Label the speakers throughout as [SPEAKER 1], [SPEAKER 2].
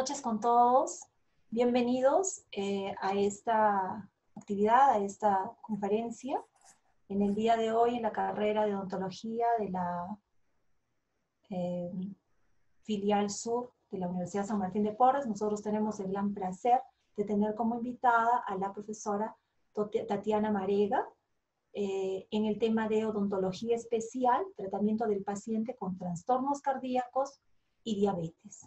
[SPEAKER 1] noches con todos. Bienvenidos eh, a esta actividad, a esta conferencia. En el día de hoy, en la carrera de odontología de la eh, filial sur de la Universidad San Martín de Porres, nosotros tenemos el gran placer de tener como invitada a la profesora Tatiana Marega eh, en el tema de odontología especial, tratamiento del paciente con trastornos cardíacos y diabetes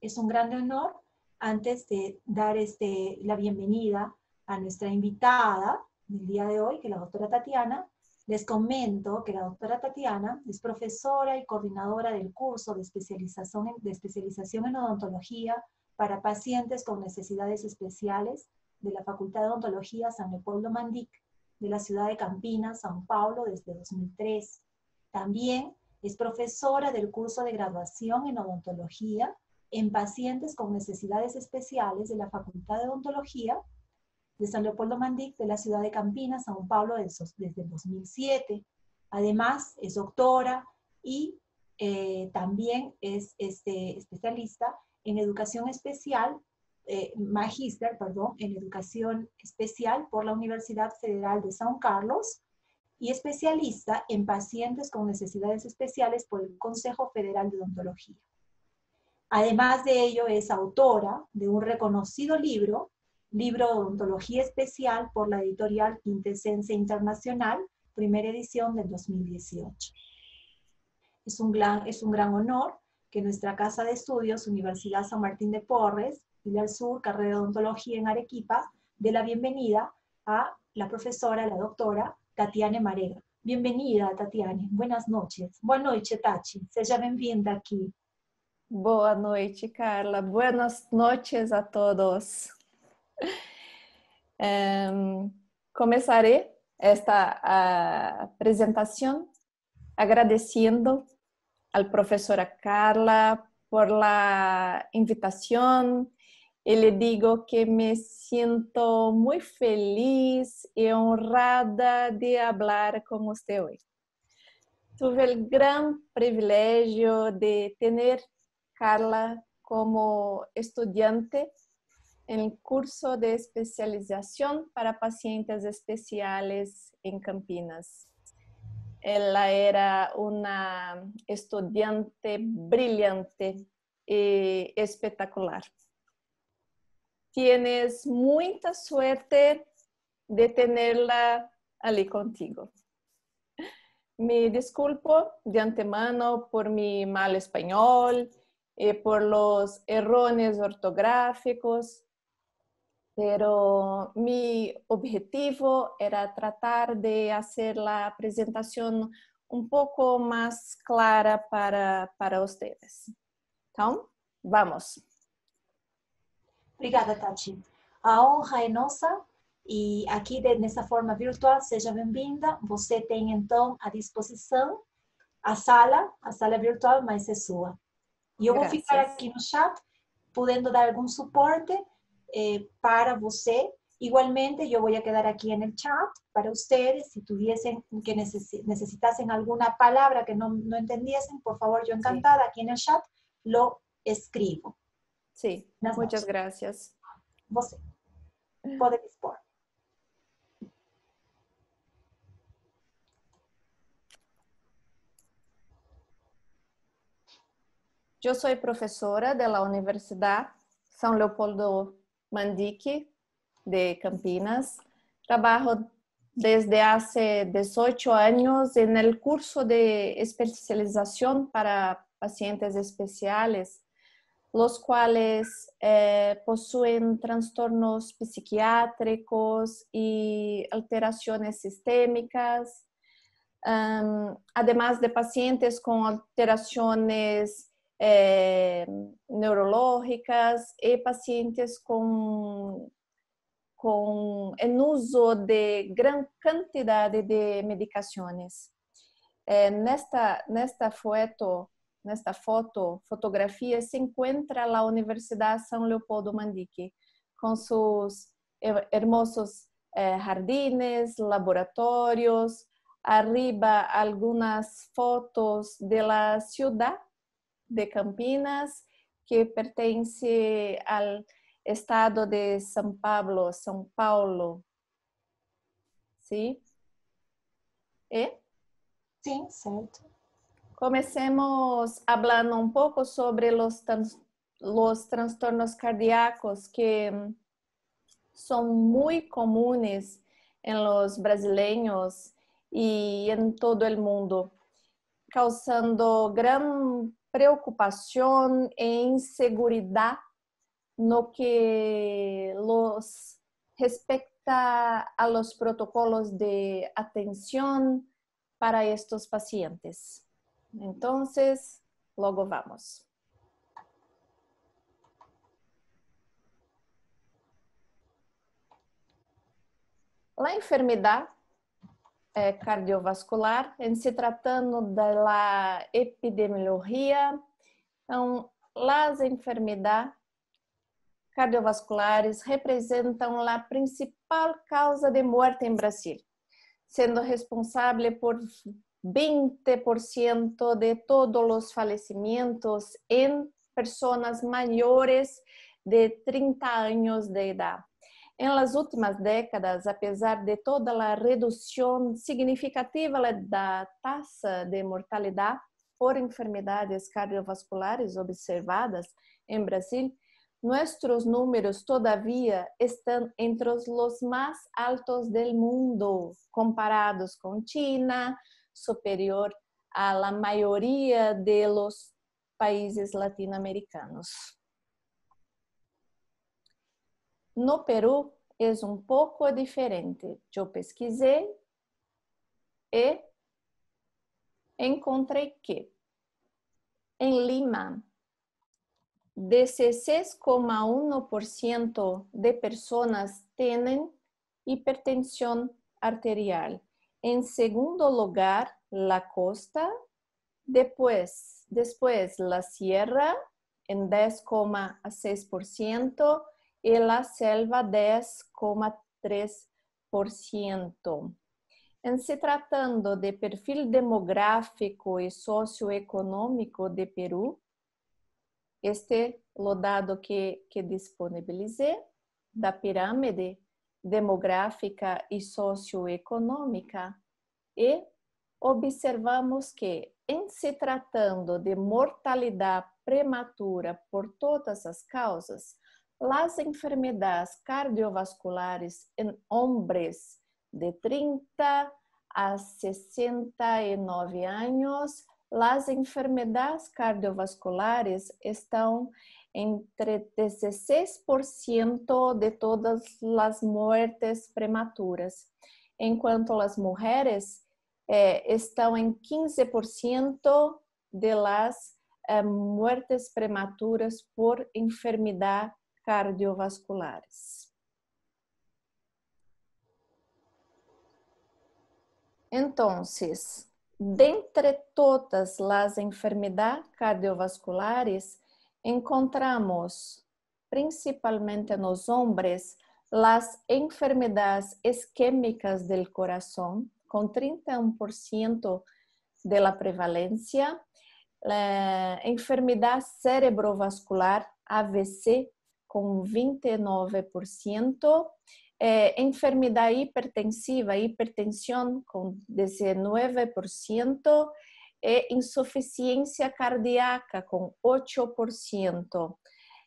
[SPEAKER 1] es un gran honor antes de dar este, la bienvenida a nuestra invitada del día de hoy, que es la doctora Tatiana. Les comento que la doctora Tatiana es profesora y coordinadora del curso de especialización en, de especialización en odontología para pacientes con necesidades especiales de la Facultad de Odontología San Leopoldo Mandic de la ciudad de Campinas, San Paulo, desde 2003. También es profesora del curso de graduación en odontología en pacientes con necesidades especiales de la Facultad de Odontología de San Leopoldo Mandic de la ciudad de Campinas, San Pablo, desde 2007. Además, es doctora y eh, también es este, especialista en educación especial, eh, magíster, perdón, en educación especial por la Universidad Federal de São Carlos y especialista en pacientes con necesidades especiales por el Consejo Federal de Odontología. Además de ello, es autora de un reconocido libro, libro de odontología especial por la editorial Quintesense Internacional, primera edición del 2018. Es un, gran, es un gran honor que nuestra Casa de Estudios, Universidad San Martín de Porres, y del Sur, carrera de odontología en Arequipa, dé la bienvenida a la profesora, la doctora Tatiane Marega. Bienvenida, Tatiane. Buenas noches. Buenas noches, Tachi. Se bienvenida bien de aquí. Boa noite, Carla. Buenas noches a todos.
[SPEAKER 2] Um, esta apresentação agradecendo ao professora Carla por la invitação e le digo que me sinto muito feliz e honrada de falar com você hoje. Tive o grande privilégio de ter Carla como estudiante en el curso de especialización para pacientes especiales en Campinas. Ella era una estudiante brillante y espectacular. Tienes mucha suerte de tenerla allí contigo. Me disculpo de antemano por mi mal español eh, por los errores ortográficos, pero mi objetivo era tratar de hacer la presentación um pouco mais clara para, para vocês. Então, vamos.
[SPEAKER 1] Obrigada, Tati. A honra é nossa e aqui nessa forma virtual, seja bem-vinda. Você tem então à disposição a sala, a sala virtual, mas é sua. Yo voy a vou aquí en el chat, pudiendo dar algún soporte eh, para você. Igualmente, yo voy a quedar aquí en el chat para ustedes. Si tuviesen que necesitasen alguna palabra que no entendiesen, por favor, yo encantada, aquí en el chat, lo escribo. Sí, muchas gracias. Você pode dispor.
[SPEAKER 2] Yo soy profesora de la Universidad San Leopoldo Mandique de Campinas. Trabajo desde hace 18 años en el curso de especialización para pacientes especiales, los cuales eh, poseen trastornos psiquiátricos y alteraciones sistémicas, em, además de pacientes con alteraciones é, neurológicas e pacientes com com o uso de grande quantidade de medicações. É, nesta nesta foto nesta foto fotografia se encontra a Universidade São Leopoldo Mandique com seus hermosos eh, jardines, laboratórios, arriba algumas fotos da cidade de Campinas, que pertence ao estado de São Paulo, São Paulo. Sim? E? ¿Eh? Sim, certo. Comecemos falando um pouco sobre os, tran os transtornos cardíacos que mm, são muito comuns em los brasileiros e em todo o mundo, causando grande preocupación e inseguridad no que los respecta a los protocolos de atención para estos pacientes. Entonces, luego vamos. La enfermedad É, cardiovascular, em se tratando da epidemiologia, então, as enfermidades cardiovasculares representam a principal causa de morte em Brasil, sendo responsável por 20% de todos os falecimentos em pessoas maiores de 30 anos de idade las últimas décadas, apesar de toda a redução significativa da taxa de mortalidade por enfermidades cardiovasculares observadas em Brasil, nossos números todavia estão entre os mais altos do mundo, comparados com China, superior à maioria dos países latino-americanos. No Perú es un poco diferente. Yo pesquisé y encontré que en Lima 16,1% de personas tienen hipertensión arterial. En segundo lugar, la costa, después, después la sierra en 10,6%, e la selva 10,3%. Em se tratando de perfil demográfico e socioeconômico de Peru, este dado que, que disponibilizei da pirâmide demográfica e socioeconômica e observamos que, em se tratando de mortalidade prematura por todas as causas, las enfermedades cardiovasculares en hombres de 30 a 69 años, las enfermedades cardiovasculares estão entre 16% de todas as mortes prematuras, enquanto as mulheres eh, estão em 15% de las eh, mortes prematuras por enfermidade cardiovasculares. Então, dentre todas as enfermidades cardiovasculares, encontramos, principalmente nos homens, as enfermidades isquêmicas do coração, com 31% da prevalência, enfermidade cerebrovascular, AVC, com 29%, eh, é, enfermidade hipertensiva, hipertensão com 19%, e é, insuficiência cardíaca com 8%.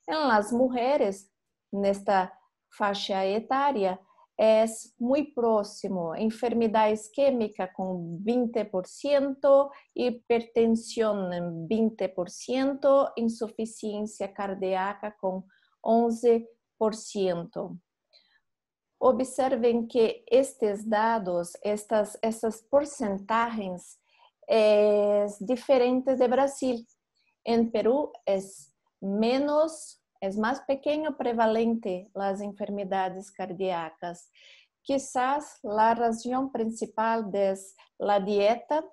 [SPEAKER 2] las mulheres, nesta faixa etária, é muito próximo. Enfermidade isquêmica com 20%, hipertensão 20%, insuficiência cardíaca com 20%. 11%. Observem que estes dados, estas, essas porcentagens, é diferente de Brasil. Em Peru é menos, é mais pequeno prevalente as enfermidades cardíacas. Quizás a razão principal é a dieta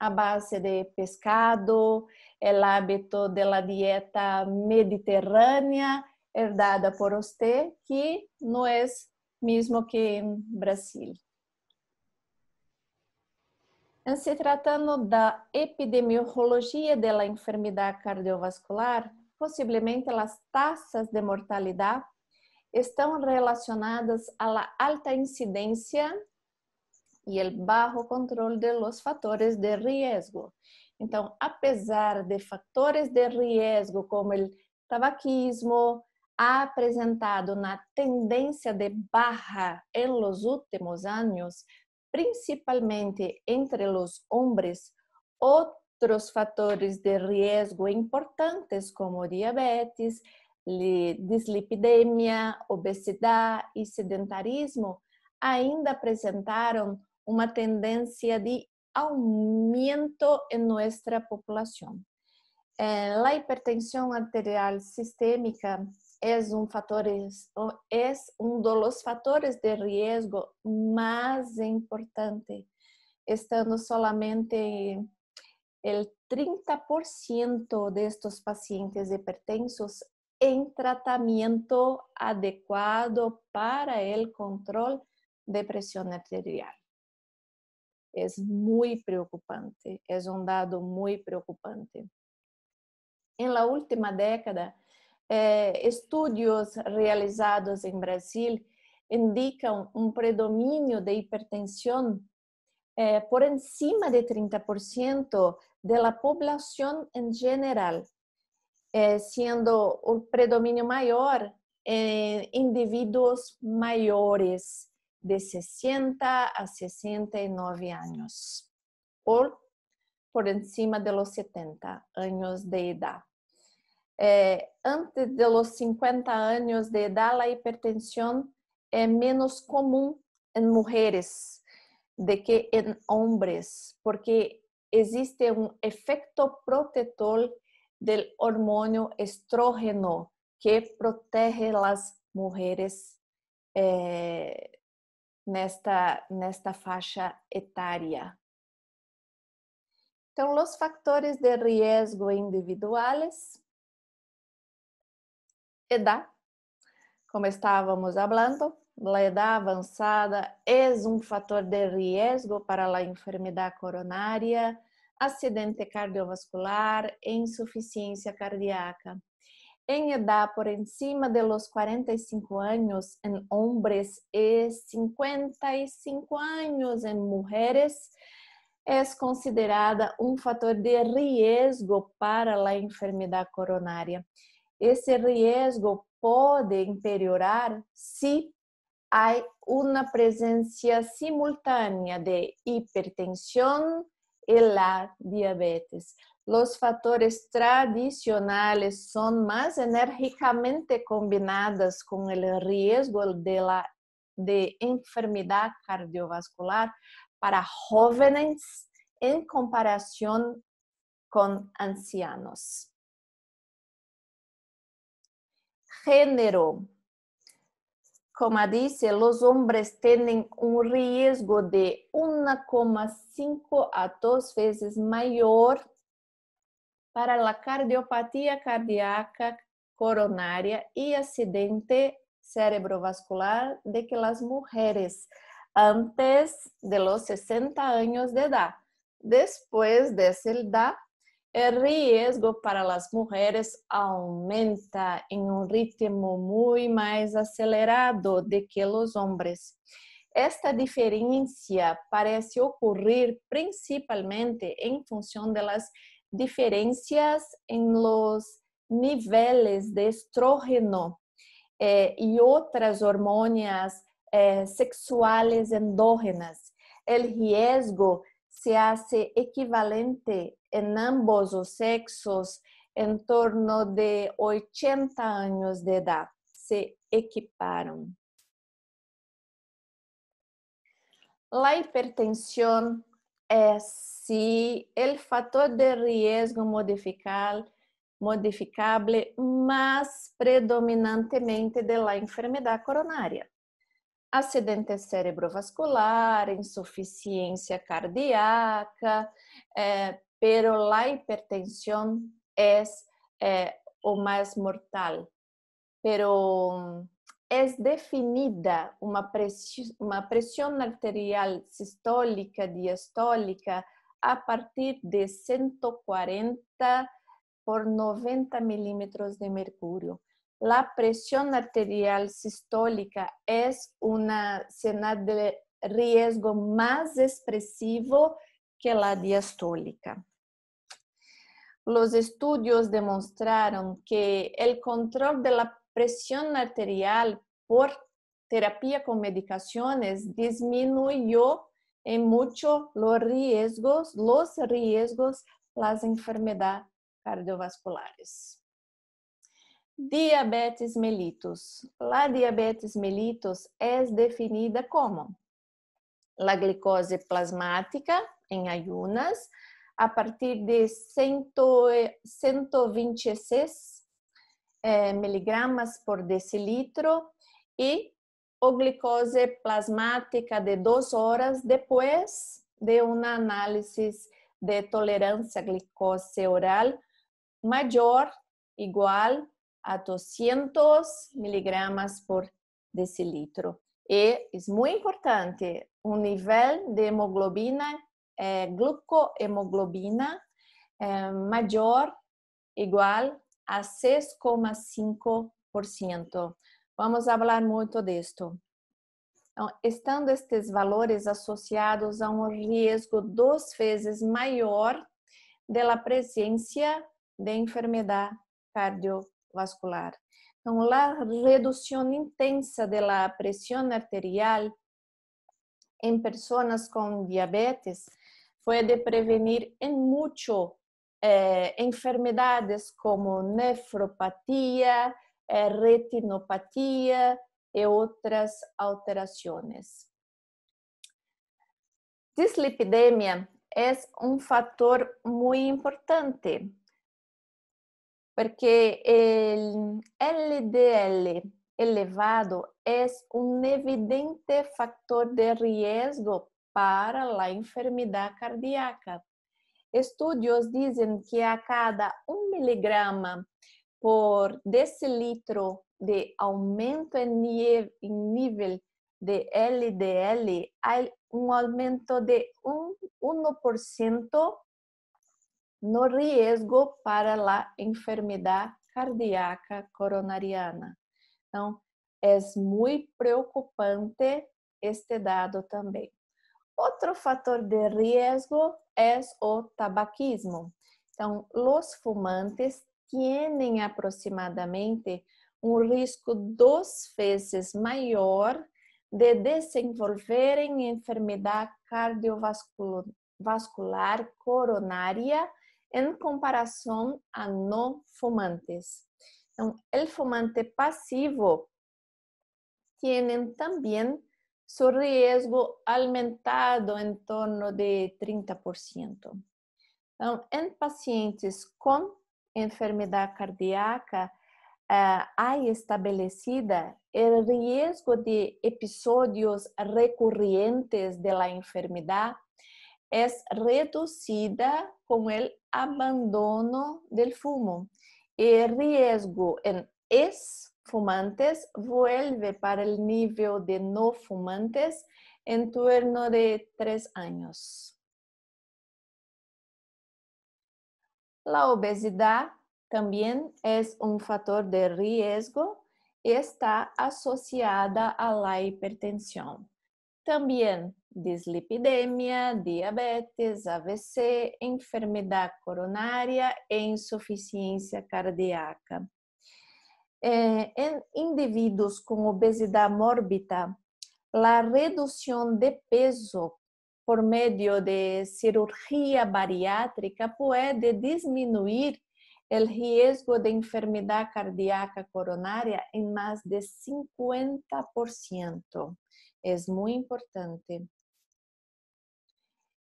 [SPEAKER 2] a base de pescado, o hábito da dieta mediterrânea herdada por você, que não é mesmo que em Brasil. Em se tratando da epidemiologia da enfermidade cardiovascular, possivelmente as taxas de mortalidade estão relacionadas à alta incidência e ao baixo controle dos fatores de risco. Então, apesar de fatores de risco como o tabaquismo, apresentado na tendência de barra em los últimos anos, principalmente entre os homens, outros fatores de risco importantes como diabetes, dislipidemia, obesidade e sedentarismo ainda apresentaram uma tendência de aumento em nossa população. Eh, a hipertensão arterial sistêmica es, un factor, es, uno de los factores de riesgo más importante, estando solamente el 30% de estos pacientes hipertensos en tratamiento adecuado para el control de presión arterial. Es muy preocupante, es un dato muy preocupante. En la última década, eh, estudios realizados en Brasil indican un predominio de hipertensión eh, por encima de 30% de la población en general, eh, siendo un predominio mayor en individuos mayores de 60 a 69 años, o por encima de los 70 años de edad. Eh, antes de los 50 años de edad la hipertensión es menos común en mujeres de que en hombres, porque existe un efecto protector del hormonio estrógeno que protege a las mujeres eh, en esta faixa etaria. Então, los factores de riesgo individuales. edad, como estávamos hablando, la edad avanzada es un factor de riesgo para la enfermedad coronaria, acidente cardiovascular e insuficiencia cardíaca. En edad por encima de los 45 años en hombres y 55 años en mujeres, es considerada un factor de riesgo para la enfermedad coronaria. ese riesgo puede empeorar si hay una presencia simultánea de hipertensión y la diabetes. Los factores tradicionales son más enérgicamente combinados con el riesgo de, la, de enfermedad cardiovascular para jóvenes en comparación
[SPEAKER 3] con ancianos.
[SPEAKER 2] género. Como dice, los hombres tienen un riesgo de 1,5 a 2 veces mayor para la cardiopatía cardíaca coronaria y accidente cerebrovascular de que las mujeres antes de los 60 años de edad. Después de esa edad, el riesgo para las mujeres aumenta en un ritmo muy más acelerado de que los hombres. Esta diferencia parece ocurrir principalmente en función de las diferencias en los niveles de estrógeno eh, y otras hormonas eh, sexuales endógenas. El riesgo se hace equivalente en ambos sexos en torno de 80 años de edad. Se equiparon. La hipertensión es sí, el factor de riesgo modificable más predominantemente de la enfermedad coronaria. acidente cerebrovascular, insuficiência cardíaca, eh, pero la hipertensão é eh, o mais mortal. Pero é definida uma, pressão, uma pressão arterial sistólica, diastólica, a partir de 140 por 90 milímetros de mercúrio. la presión arterial sistólica es una señal de riesgo más expresivo que la diastólica. Los estudios demostraron que el control de la presión arterial por terapia con medicaciones disminuyó en mucho los riesgos, los riesgos, las enfermedades cardiovasculares. diabetes mellitus. La diabetes mellitus é definida como la glicose plasmática em ayunas a partir de 126 eh, eh, miligramas por decilitro e o glicose plasmática de 2 horas depois de uma análise de tolerância glicose oral maior igual a 200 miligramas por decilitro. E é muito importante um nível de hemoglobina, eh, glucohemoglobina, é, eh, maior igual a 6,5%. Vamos falar muito disto. Então, estando estes valores associados a um risco duas vezes maior da presença de enfermidade cardiovascular vascular. la reducción intensa de la presión arterial en personas con diabetes fue de prevenir en mucho eh, enfermedades como nefropatía, eh, retinopatía y otras alteraciones. Dislipidemia es un factor muy importante porque el LDL elevado es un evidente factor de riesgo para la enfermedad cardíaca. Estudios dicen que a cada un miligrama por decilitro de aumento en, nivel de LDL hay un aumento de un 1% no riesgo para a enfermidade cardíaca coronariana. Então, é muito preocupante este dado também. Outro fator de riesgo é o tabaquismo. Então, os fumantes têm aproximadamente um risco dos vezes maior de desenvolverem enfermidade cardiovascular coronária en comparación a no fumantes. Em, el fumante pasivo tienen también su riesgo aumentado en torno de 30%. Em, en pacientes con enfermedad cardíaca, eh, hay establecido el riesgo de episodios recurrentes de la enfermedad es reducida con el abandono del fumo. El riesgo en es fumantes vuelve para el nivel de no fumantes en torno de tres años. La obesidad también es un factor de riesgo y está asociada a la hipertensión. También dislipidemia, diabetes, AVC, enfermedad coronaria e insuficiencia cardíaca. en em individuos con obesidad mórbida, la reducción de peso por medio de cirugía bariátrica puede disminuir el riesgo de enfermedad cardíaca coronaria en más de 50%. Es muy importante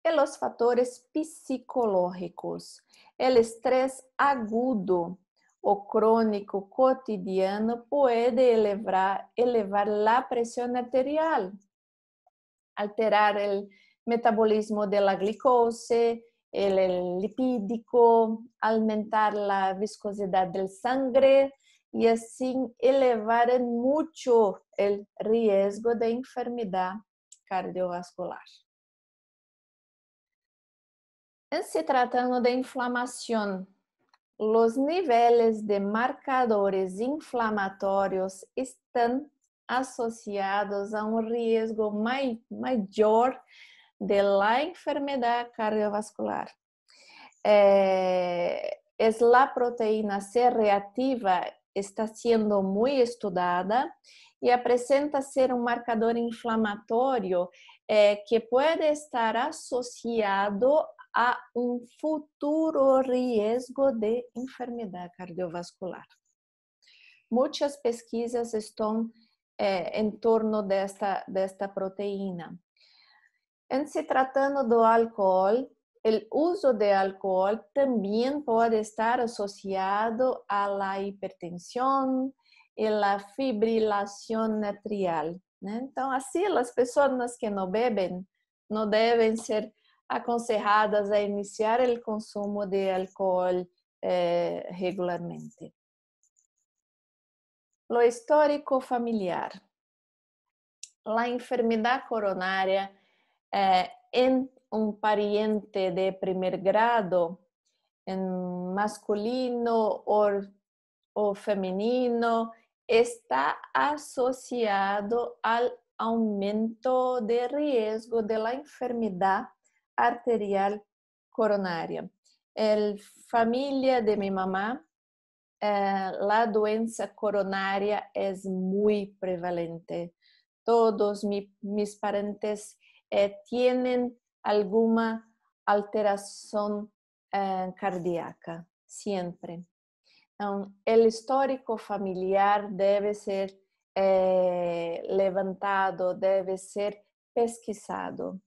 [SPEAKER 2] e los factores psicológicos, el estrés agudo o crónico cotidiano puede elevar, la presión arterial, alterar el metabolismo de la glicose, el, lipídico, aumentar la viscosidad del sangre y así elevar mucho el riesgo de enfermedad cardiovascular. En se tratando de inflamación, los niveles de marcadores inflamatórios estão associados a um risco maior de la enfermedad cardiovascular. Eh, es la proteína C reativa está sendo muito estudada e apresenta ser um marcador inflamatório eh, que pode estar associado a un futuro riesgo de enfermedad cardiovascular. Muchas pesquisas están eh, en torno de esta, proteína. En se tratando de alcohol, el uso de alcohol también puede estar asociado a la hipertensión y la fibrilación atrial. Entonces, así las personas que no beben no deben ser aconsejadas a iniciar o consumo de álcool eh, regularmente. Lo histórico familiar. La enfermedad coronaria eh, en un pariente de primer grado, en masculino o, o femenino, está asociado al aumento de riesgo de la enfermedad arterial coronaria. El familia de mi mamá, eh, la doença coronaria es muy prevalente. Todos mis parentes eh, tienen alguna alteración eh, cardíaca, siempre. el histórico familiar debe ser levantado, debe ser pesquisado.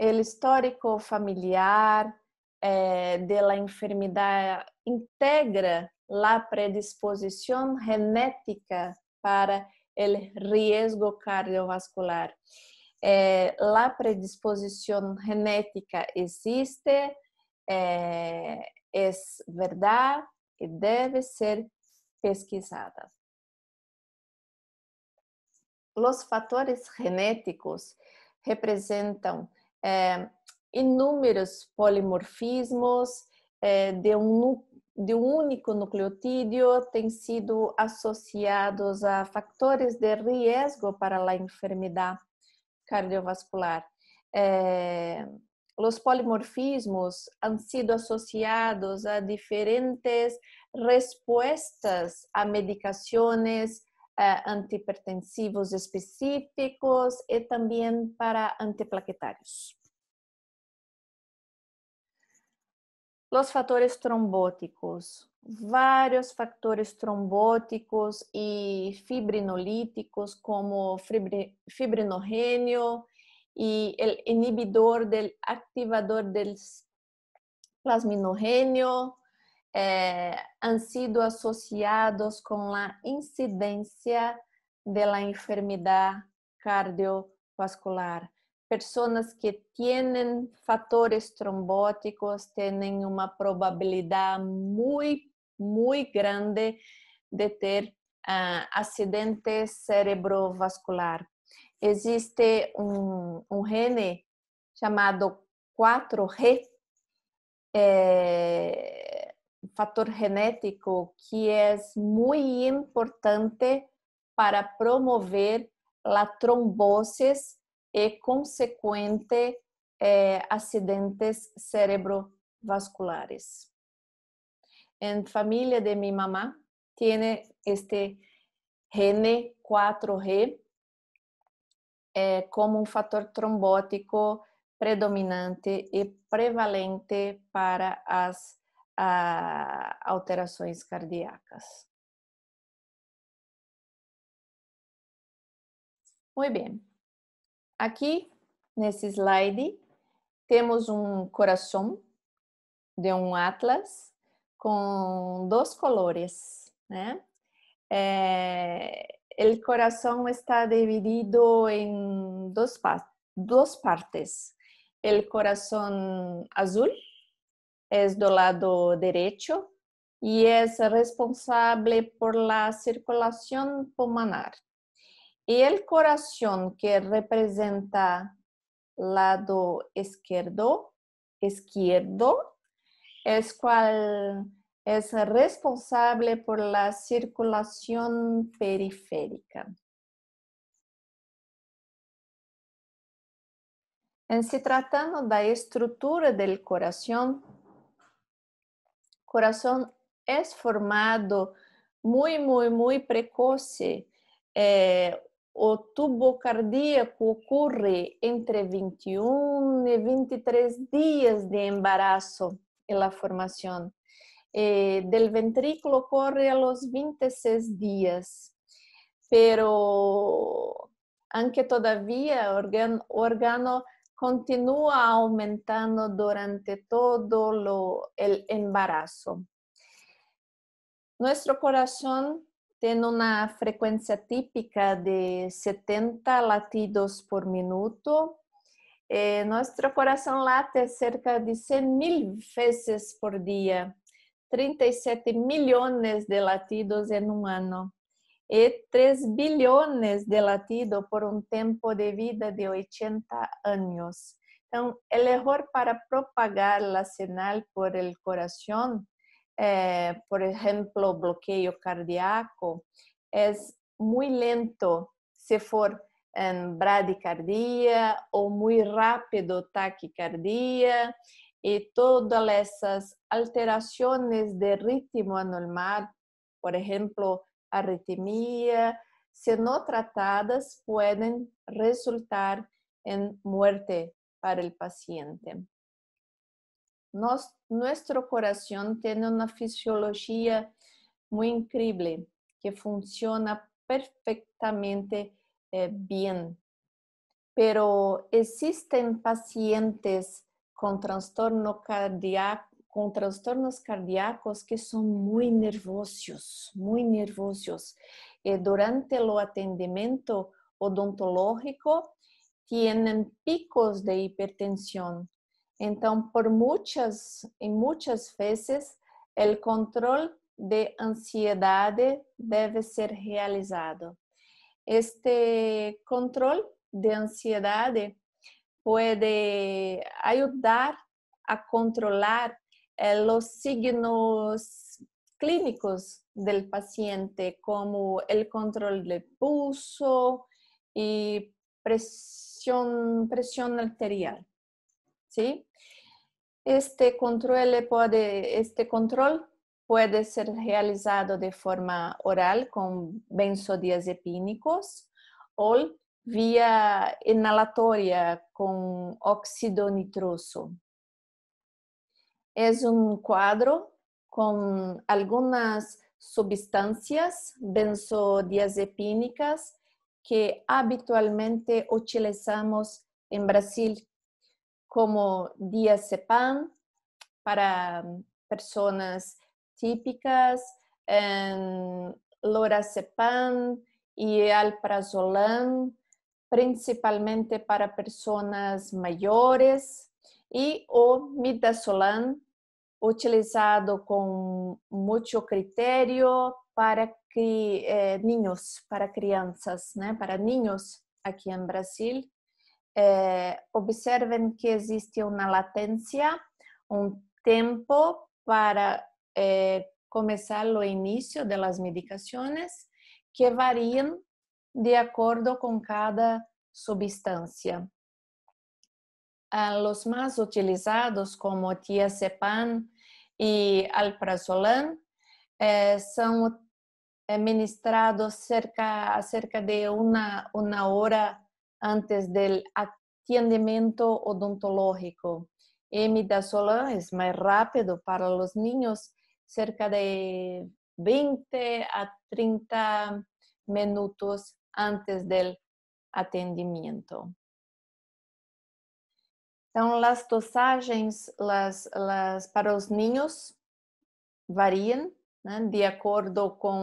[SPEAKER 2] el histórico familiar eh, de la integra la predisposición genética para el riesgo cardiovascular. Eh, la predisposición genética existe, eh, es verdad y debe ser pesquisada. Los factores genéticos representam é, inúmeros polimorfismos é, de, um, de um único nucleotídeo têm sido associados a fatores de risco para a enfermidade cardiovascular. É, os polimorfismos han sido associados a diferentes respostas a medicações, uh, antihipertensivos específicos y también para antiplaquetarios. Los factores trombóticos. Varios factores trombóticos y fibrinolíticos como fibrinogenio y el inhibidor del activador del plasminogenio han é, sido associados com a incidência da enfermidade cardiovascular. Personas que têm fatores trombóticos têm uma probabilidade muito, muito grande de ter uh, acidente cerebrovascular. Existe um gene chamado 4G, fator genético que é muito importante para promover a tromboses e consequente eh, acidentes cerebrovasculares. Em família de minha mamá, tem este gene 4G eh, como um fator trombótico predominante e prevalente para as a alterações cardíacas.
[SPEAKER 3] Muito bem. Aqui,
[SPEAKER 2] nesse slide, temos um coração de um atlas com dois colores, né? É, o coração está dividido em duas, duas partes. O coração azul es del lado derecho y es responsable por la circulación pulmonar. Y el corazón que representa lado izquierdo, izquierdo, es cual es responsable por la circulación
[SPEAKER 3] periférica.
[SPEAKER 2] En se tratando la estructura del corazón, corazón es formado muy, muy, muy precoce. El eh, o tubo cardíaco ocurre entre 21 y 23 días de embarazo en la formación. Eh, del ventrículo ocurre a los 26 días, pero aunque todavía órgano, órgano continúa aumentando durante todo el embarazo. Nuestro corazón tiene una frecuencia típica de 70 latidos por minuto. Eh, nuestro corazón late cerca de 100 mil veces por día, 37 millones de latidos en un año y 3 billones de latidos por un tiempo de vida de 80 años. Entonces, el error para propagar la señal por el corazón, eh, por ejemplo, bloqueo cardíaco, es muy lento si for en bradicardia o muy rápido taquicardia y todas esas alteraciones de ritmo anormal, por ejemplo, Arritmía, si no tratadas, pueden resultar en muerte para el paciente. nuestro corazón tiene una fisiología muy increíble que funciona perfectamente eh, bien, pero existen pacientes con trastorno cardíaco con trastornos cardíacos que son muy nerviosos, muy nerviosos. Eh, durante el atendimiento odontológico tienen picos de hipertensión. Entonces, por muchas y muchas veces, el control de ansiedad debe ser realizado. Este control de ansiedad puede ayudar a controlar eh, los signos clínicos del paciente, como el control de pulso y presión, arterial. Este control, puede, este control puede ser realizado de forma oral con benzodiazepínicos o vía inhalatoria con óxido nitroso. Es un cuadro con algunas sustancias benzodiazepínicas que habitualmente utilizamos en Brasil, como diazepam para personas típicas, lorazepam y alprazolam, principalmente para personas mayores, e o midazolam, utilizado com muito critério para cri, eh, ninhos, para crianças, né? para ninhos aqui no Brasil. Eh, observem que existe uma latência, um tempo para eh, começar o início das medicações, que variam de acordo com cada substância. los más utilizados como tiazepam y alprazolam eh, son administrados cerca, de una, hora antes del atendimiento odontológico. Emidazolam es más rápido para los niños, cerca de 20 a 30 minutos antes del atendimiento. Então, as dosagens las, las para os ninhos variam né, de acordo com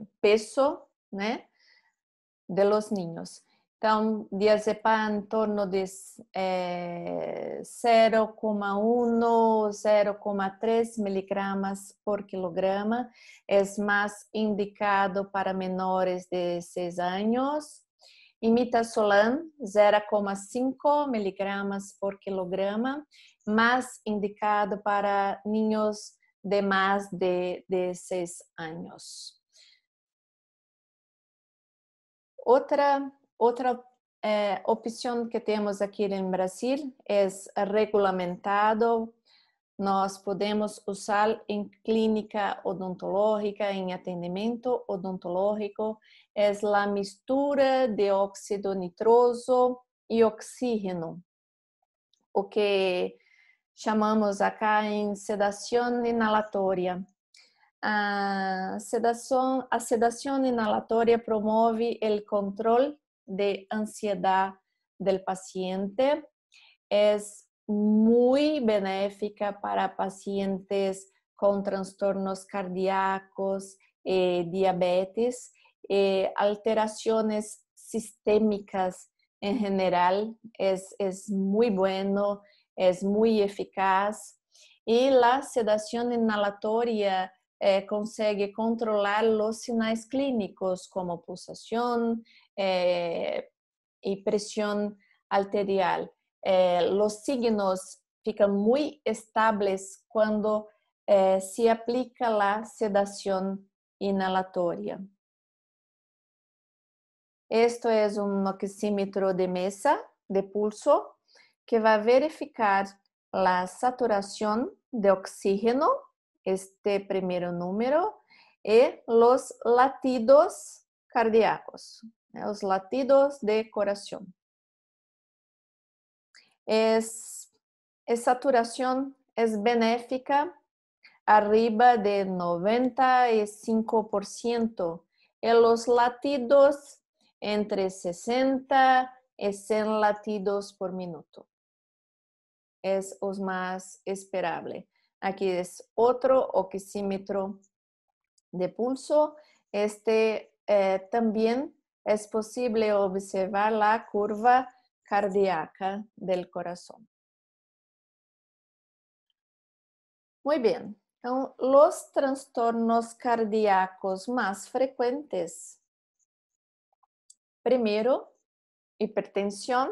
[SPEAKER 2] o peso né, de los ninhos. Então, diazepam em torno de eh, 0,1, 0,3 miligramas por quilograma. É mais indicado para menores de 6 anos Imitazolam 0,5 miligramas por quilograma, mas indicado para ninhos de mais de 6 anos. Outra, outra eh, opção que temos aqui no Brasil é regulamentado nos podemos usar en clínica odontológica, en atendimento odontológico, es la mistura de óxido nitroso y oxígeno, o que llamamos acá en sedación inhalatoria A ah, sedación a sedación inhalatoria promove el control de ansiedad del paciente, es muy benéfica para pacientes con trastornos cardíacos, eh, diabetes, eh, alteraciones sistémicas en general. Es, muy bueno, es muy eficaz. Y la sedación inhalatoria eh, consigue controlar los sinais clínicos como pulsación y presión arterial. Eh, los signos fican muy estables cuando eh, se aplica la sedación inhalatoria. Esto es un oxímetro de mesa de pulso que va a verificar la saturación de oxígeno, este primer número, y los latidos cardíacos, los latidos de corazón es, saturación es benéfica arriba de 95%. En los latidos entre 60 y 100 latidos por minuto. Es más esperable. Aquí es otro oxímetro de pulso. Este eh, también es posible observar la curva cardíaca del corazón. Muy bien, los trastornos cardíacos más frecuentes. Primero, hipertensión.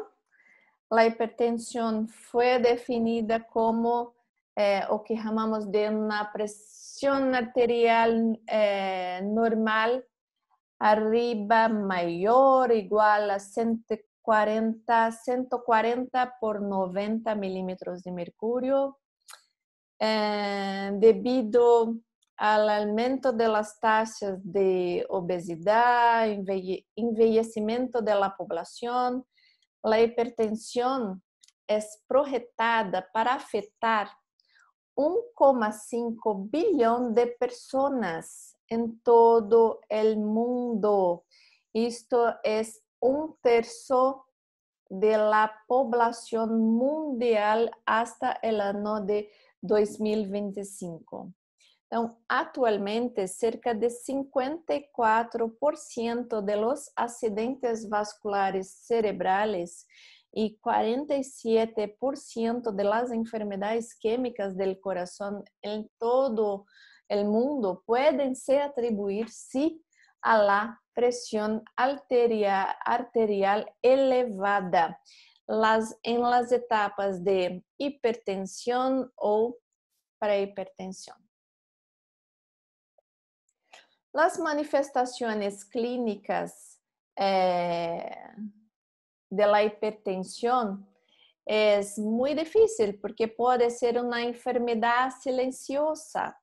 [SPEAKER 2] La hipertensión fue definida como eh, o que llamamos de una presión arterial eh, normal arriba mayor igual a 140 40, 140 por 90 milímetros de mercurio. Eh, debido al aumento de las tasas de obesidad, envejecimiento de la población, la hipertensión es projetada para afectar 1,5 billón de personas en todo el mundo. Esto es un tercio de la población mundial hasta el año de 2025. actualmente cerca de 54% de los accidentes vasculares cerebrales y 47% de las enfermedades químicas del corazón en todo el mundo pueden ser atribuir sí a la presión arterial, elevada en las etapas de hipertensión o prehipertensión. Las manifestaciones clínicas eh, de la hipertensión es muy difícil porque puede ser una enfermedad silenciosa,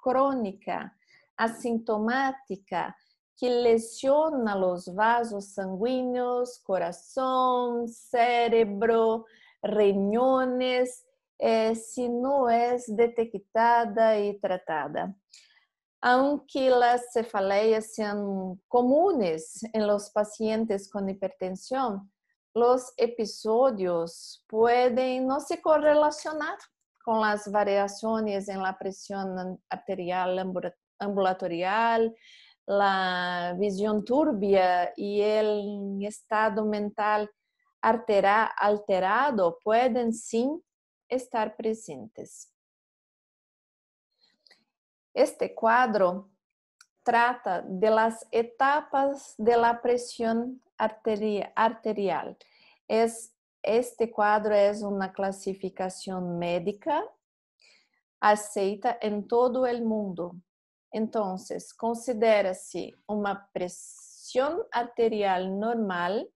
[SPEAKER 2] crónica, asintomática, que lesiona los vasos sanguíneos, corazón, cerebro, riñones, eh, si no es detectada y tratada. Aunque las cefaleas sean comunes en los pacientes con hipertensión, los episodios pueden no se correlacionar con las variaciones en la presión arterial ambulatorial, la visión turbia y el estado mental alterado pueden sí, estar presentes. Este cuadro trata de las etapas de la presión arterial. este cuadro es una clasificación médica aceita en todo el mundo entonces considera una una presión arterial normal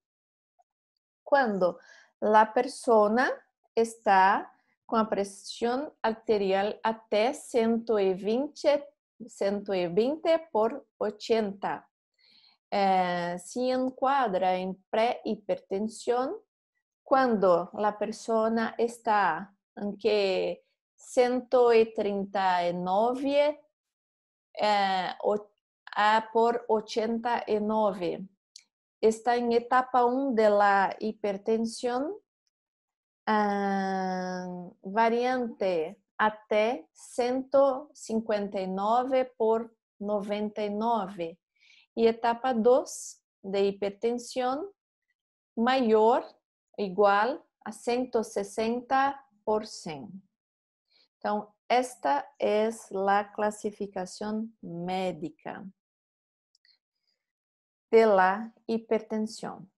[SPEAKER 2] cuando la persona está con la presión arterial hasta 120, por 80. Eh, si se en en prehipertensión cuando la persona está en que 139 eh, a ah, por 89. Está en etapa 1 de la hipertensión ah, variante até 159 por 99. y etapa 2 de hipertensión mayor igual a 160 por 100. Esta es la clasificación médica de la hipertensión.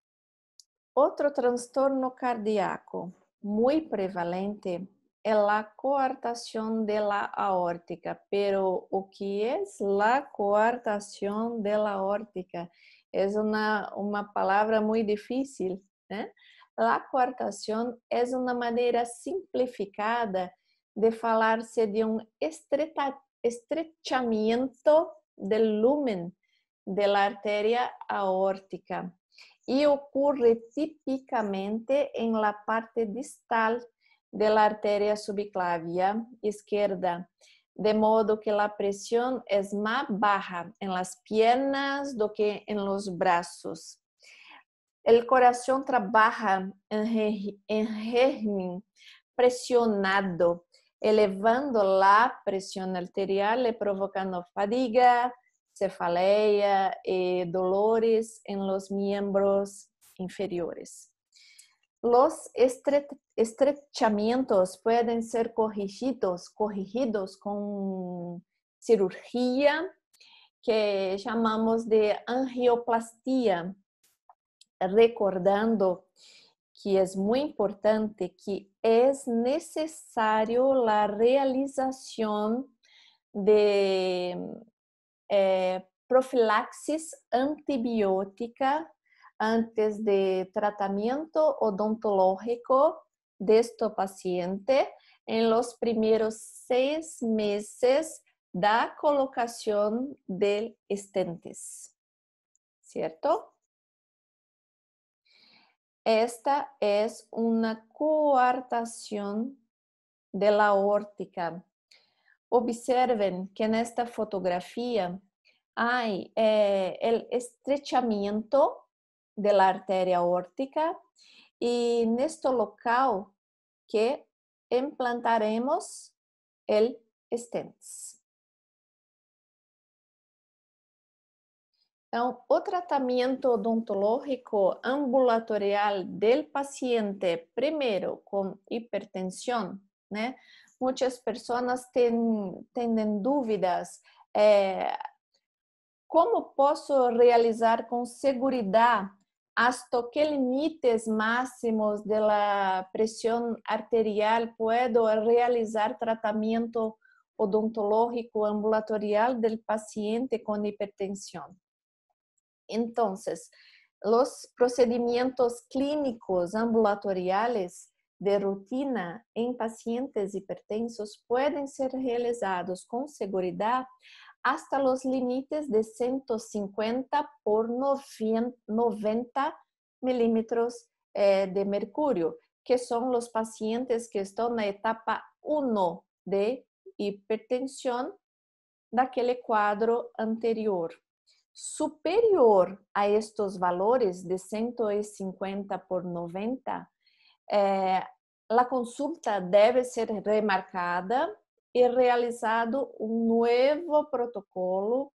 [SPEAKER 2] Otro trastorno cardíaco muy prevalente es la coartación de la aórtica, pero o que es la coartación de la aórtica? Es una, palabra muy difícil. ¿eh? La coartación es una manera simplificada de falarse de un estrechamiento del lumen de la arteria aórtica y ocurre típicamente en la parte distal de la arteria subclavia izquierda, de modo que la presión es más baja en las piernas do que en los brazos. El corazón trabaja en, en régimen presionado elevando la presión arterial y provocando fatiga, cefalea y eh, dolores en los miembros inferiores. Los estrechamientos pueden ser corregidos con cirugía que llamamos de angioplastía, recordando que es muy importante que es necesario la realización de eh, profilaxis antibiótica antes de tratamiento odontológico de este paciente en los primeros seis meses la colocación del estentes, ¿cierto? Esta es una coartación de la órtica. Observen que en esta fotografía hay eh, el estrechamiento de la arteria órtica y en este local que implantaremos el stent. Então, o tratamiento odontológico ambulatorial del paciente, primero con hipertensión? Muchas personas tienen dudas. Eh, ¿Cómo puedo realizar con seguridad hasta qué límites máximos de la presión arterial puedo realizar tratamiento odontológico ambulatorial del paciente con hipertensión? Entonces, los procedimientos clínicos ambulatoriales de rutina en pacientes hipertensos pueden ser realizados con seguridad hasta los límites de 150 por 90 milímetros eh, de mercurio, que son los pacientes que están en la etapa 1 de hipertensión de aquel cuadro anterior. superior a estes valores de 150 por 90, eh, a consulta deve ser remarcada e realizado um novo protocolo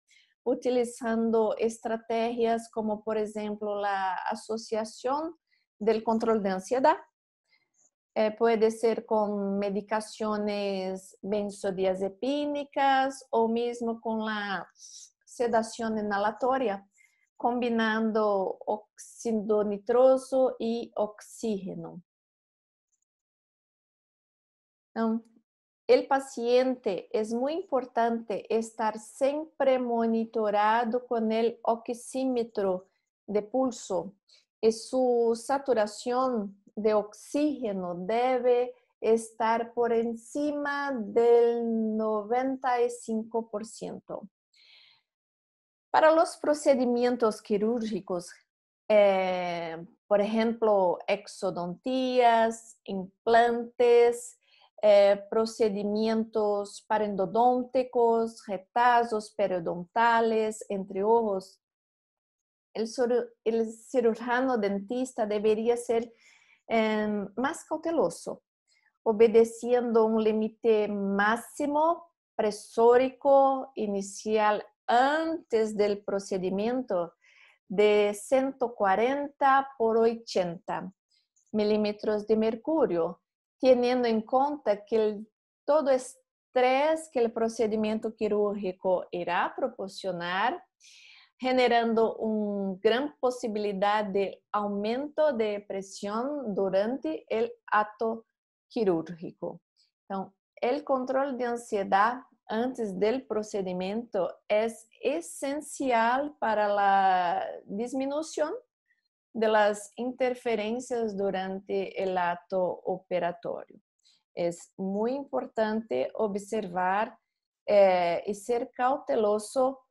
[SPEAKER 2] utilizando estratégias como, por exemplo, a associação do controle de ansiedade. Eh, pode ser com medicações benzodiazepínicas ou mesmo com a sedación inhalatoria combinando óxido nitroso y oxígeno. el paciente es muy importante estar siempre monitorado con el oxímetro de pulso y su saturación de oxígeno debe estar por encima del 95%. Para los procedimientos quirúrgicos, eh, por ejemplo, exodontías, implantes, eh, procedimientos parendodónticos, retazos periodontales, entre ojos, el, cirujano dentista debería ser eh, más cauteloso, obedeciendo un límite máximo presórico inicial antes del procedimiento de 140 por 80 milímetros de mercurio, teniendo en cuenta que el, todo estrés que el procedimiento quirúrgico irá proporcionar, generando una gran posibilidad de aumento de presión durante el acto quirúrgico. el control de ansiedad antes del procedimiento es esencial para la disminución de las interferencias durante el acto operatorio. Es muy importante observar eh, y ser cauteloso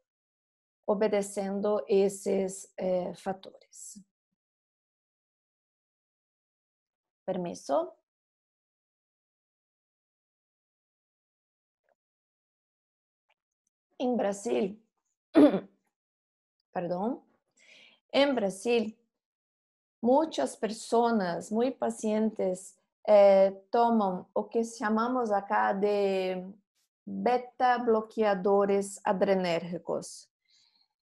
[SPEAKER 2] obedeciendo esos eh,
[SPEAKER 3] factores. Permiso.
[SPEAKER 2] en Brasil, perdón, en Brasil, muchas personas muy pacientes eh, toman lo que llamamos acá de beta bloqueadores adrenérgicos.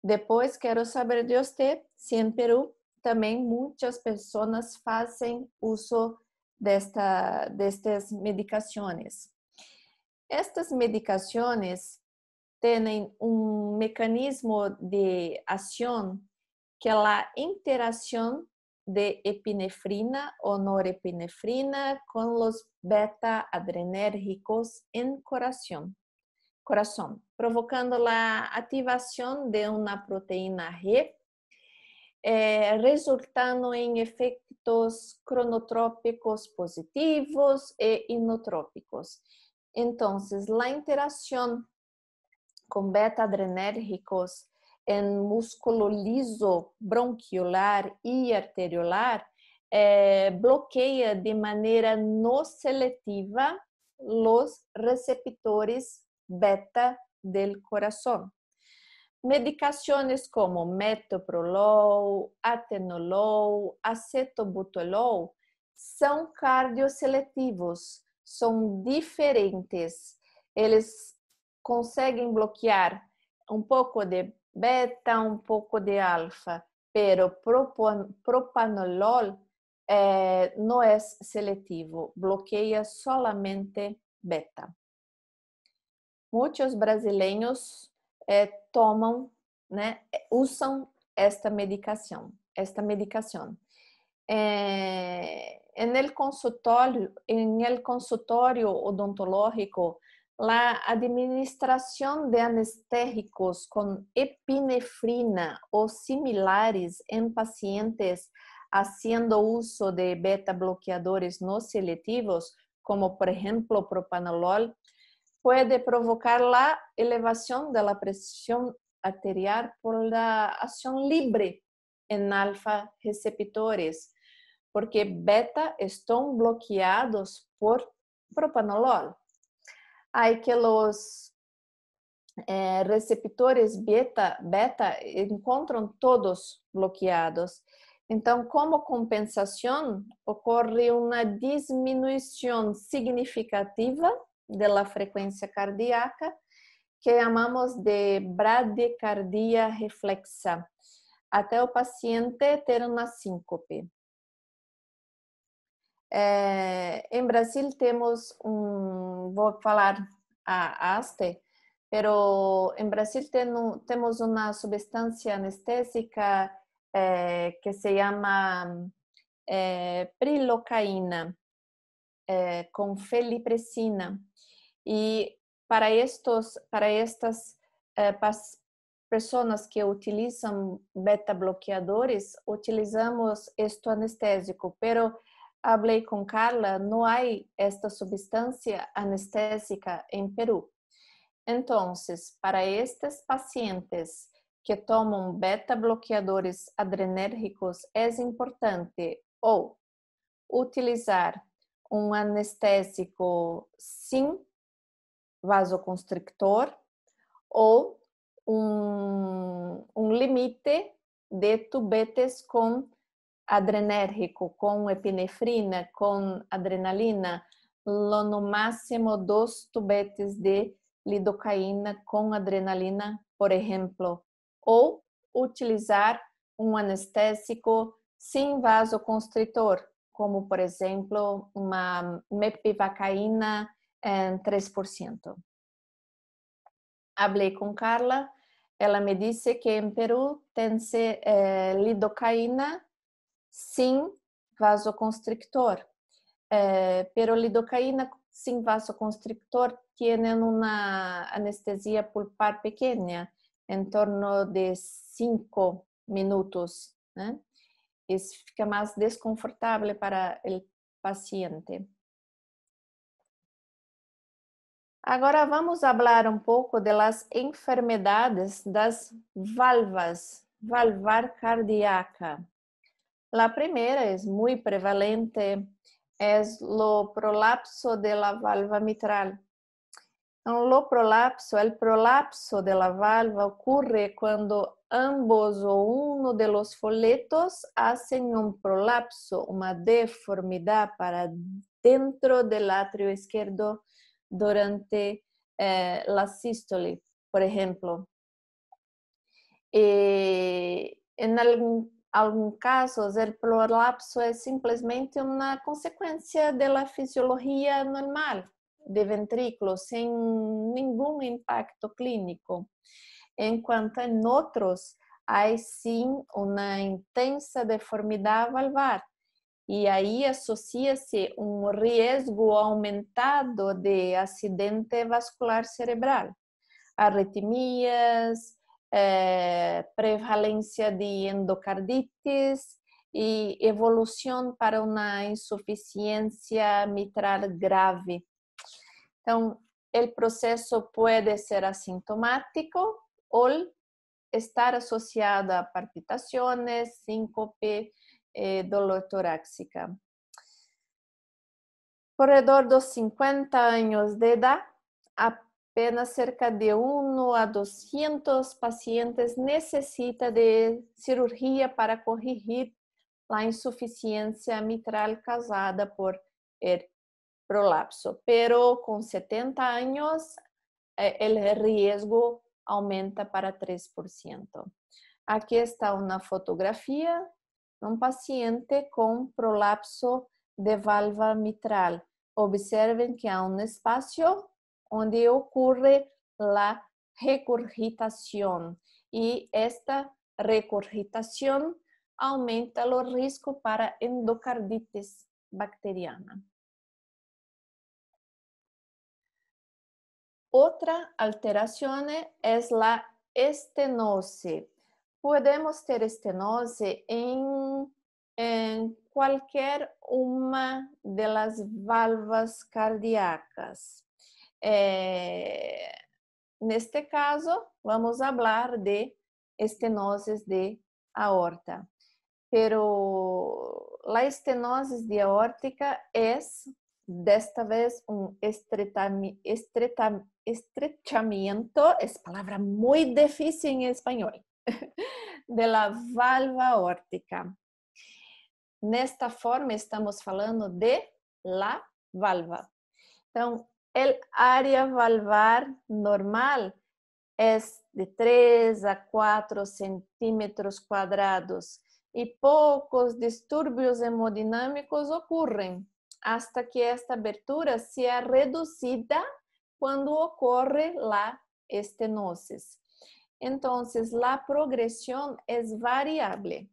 [SPEAKER 2] Después quiero saber de usted si en Perú también muchas personas hacen uso de esta de Estas medicaciones tienen un mecanismo de acción que la interacción de epinefrina o norepinefrina con los beta adrenérgicos en corazón, corazón provocando la activación de una proteína G, eh, resultando en efectos cronotrópicos positivos e inotrópicos. Entonces, la interacción com beta-adrenérgicos em músculo liso, bronquiolar e arteriolar, é, eh, bloqueia de maneira não seletiva os receptores beta do coração. Medicações como metoprolol, atenolol, acetobutolol são cardioseletivos, são diferentes. Eles conseguem bloquear um pouco de beta, um pouco de alfa, pero propanolol é, não é seletivo, bloqueia solamente beta. Muitos brasileiros é, tomam, né, usam esta medicação, esta medicação. Eh, el consultório, em el consultório odontológico, la administración de anestésicos con epinefrina o similares en pacientes haciendo uso de beta bloqueadores no selectivos, como por ejemplo propanolol, puede provocar la elevación de la presión arterial por la acción libre en alfa receptores, porque beta están bloqueados por propanolol. hay que os eh, receptores beta, beta encontram todos bloqueados. Então, como compensação, ocorre uma diminuição significativa da frequência cardíaca, que chamamos de bradicardia reflexa, até o paciente ter uma síncope. É, eh, em Brasil temos um, vou falar a aste, pero em Brasil tem, temos uma substância anestésica é, que se chama é, eh, prilocaína é, com felipresina e para estos para estas pessoas que utilizam beta bloqueadores utilizamos este anestésico, pero Falei com Carla, não há esta substância anestésica em Peru. Então, para estes pacientes que tomam beta bloqueadores adrenérgicos, é importante ou utilizar um anestésico sim vasoconstrictor ou um, um limite de tubetes com adrenérgico com epinefrina, com adrenalina, no máximo dois tubetes de lidocaína com adrenalina, por exemplo, ou utilizar um anestésico sem vasoconstritor, como por exemplo uma mepivacaína em eh, 3%. Hablei com Carla, ela me disse que em Peru tem-se eh, lidocaína sim vasoconstrictor. É, perolidocaína, sim vasoconstrictor, tem uma anestesia pulpar pequena, em torno de 5 minutos. Né? ¿eh? Isso fica mais desconfortável para o paciente. Agora vamos falar um pouco das enfermidades das valvas, valvar cardíaca. La primera es muy prevalente, es lo prolapso de la valva mitral. Lo prolapso, el prolapso de la valva ocurre cuando ambos o uno de los foletos hacen un prolapso, una deformidad para dentro del atrio izquierdo durante eh, la sístole, por ejemplo. Eh, en algún algunos casos, el prolapso es simplemente una consecuencia de la fisiología normal de ventrículo, sin ningún impacto clínico. cuanto en otros, hay sim una intensa deformidad valvar, y ahí asocia se un riesgo aumentado de accidente vascular cerebral, arritmias, eh, prevalencia de endocarditis y evolución para una insuficiencia mitral grave. Entonces, el proceso puede ser asintomático o estar asociado a palpitaciones, síncope, eh, dolor torácica. Por alrededor de 50 años de edad, apenas cerca de 1 a 200 pacientes necesita de cirugía para corregir la insuficiencia mitral causada por el prolapso. Pero con 70 años eh, el riesgo aumenta para 3%. Aquí está una fotografía de un paciente con prolapso de valva mitral. Observen que hay un espacio donde ocurre la regurgitación y esta regurgitación aumenta los riesgos para endocarditis bacteriana. Otra alteración es la estenose. Podemos tener estenose en, en cualquier una de las valvas cardíacas. É, neste caso, vamos falar de estenoses de aorta. Pero la estenosis de aórtica é desta vez um estretami, é uma palavra muito difícil em espanhol, de la valva aórtica. Nesta forma, estamos falando de la valva, Então, el área valvar normal es de 3 a 4 centímetros cuadrados y pocos disturbios hemodinámicos ocurren hasta que esta abertura sea reducida cuando ocurre la estenosis. Entonces, la progresión es variable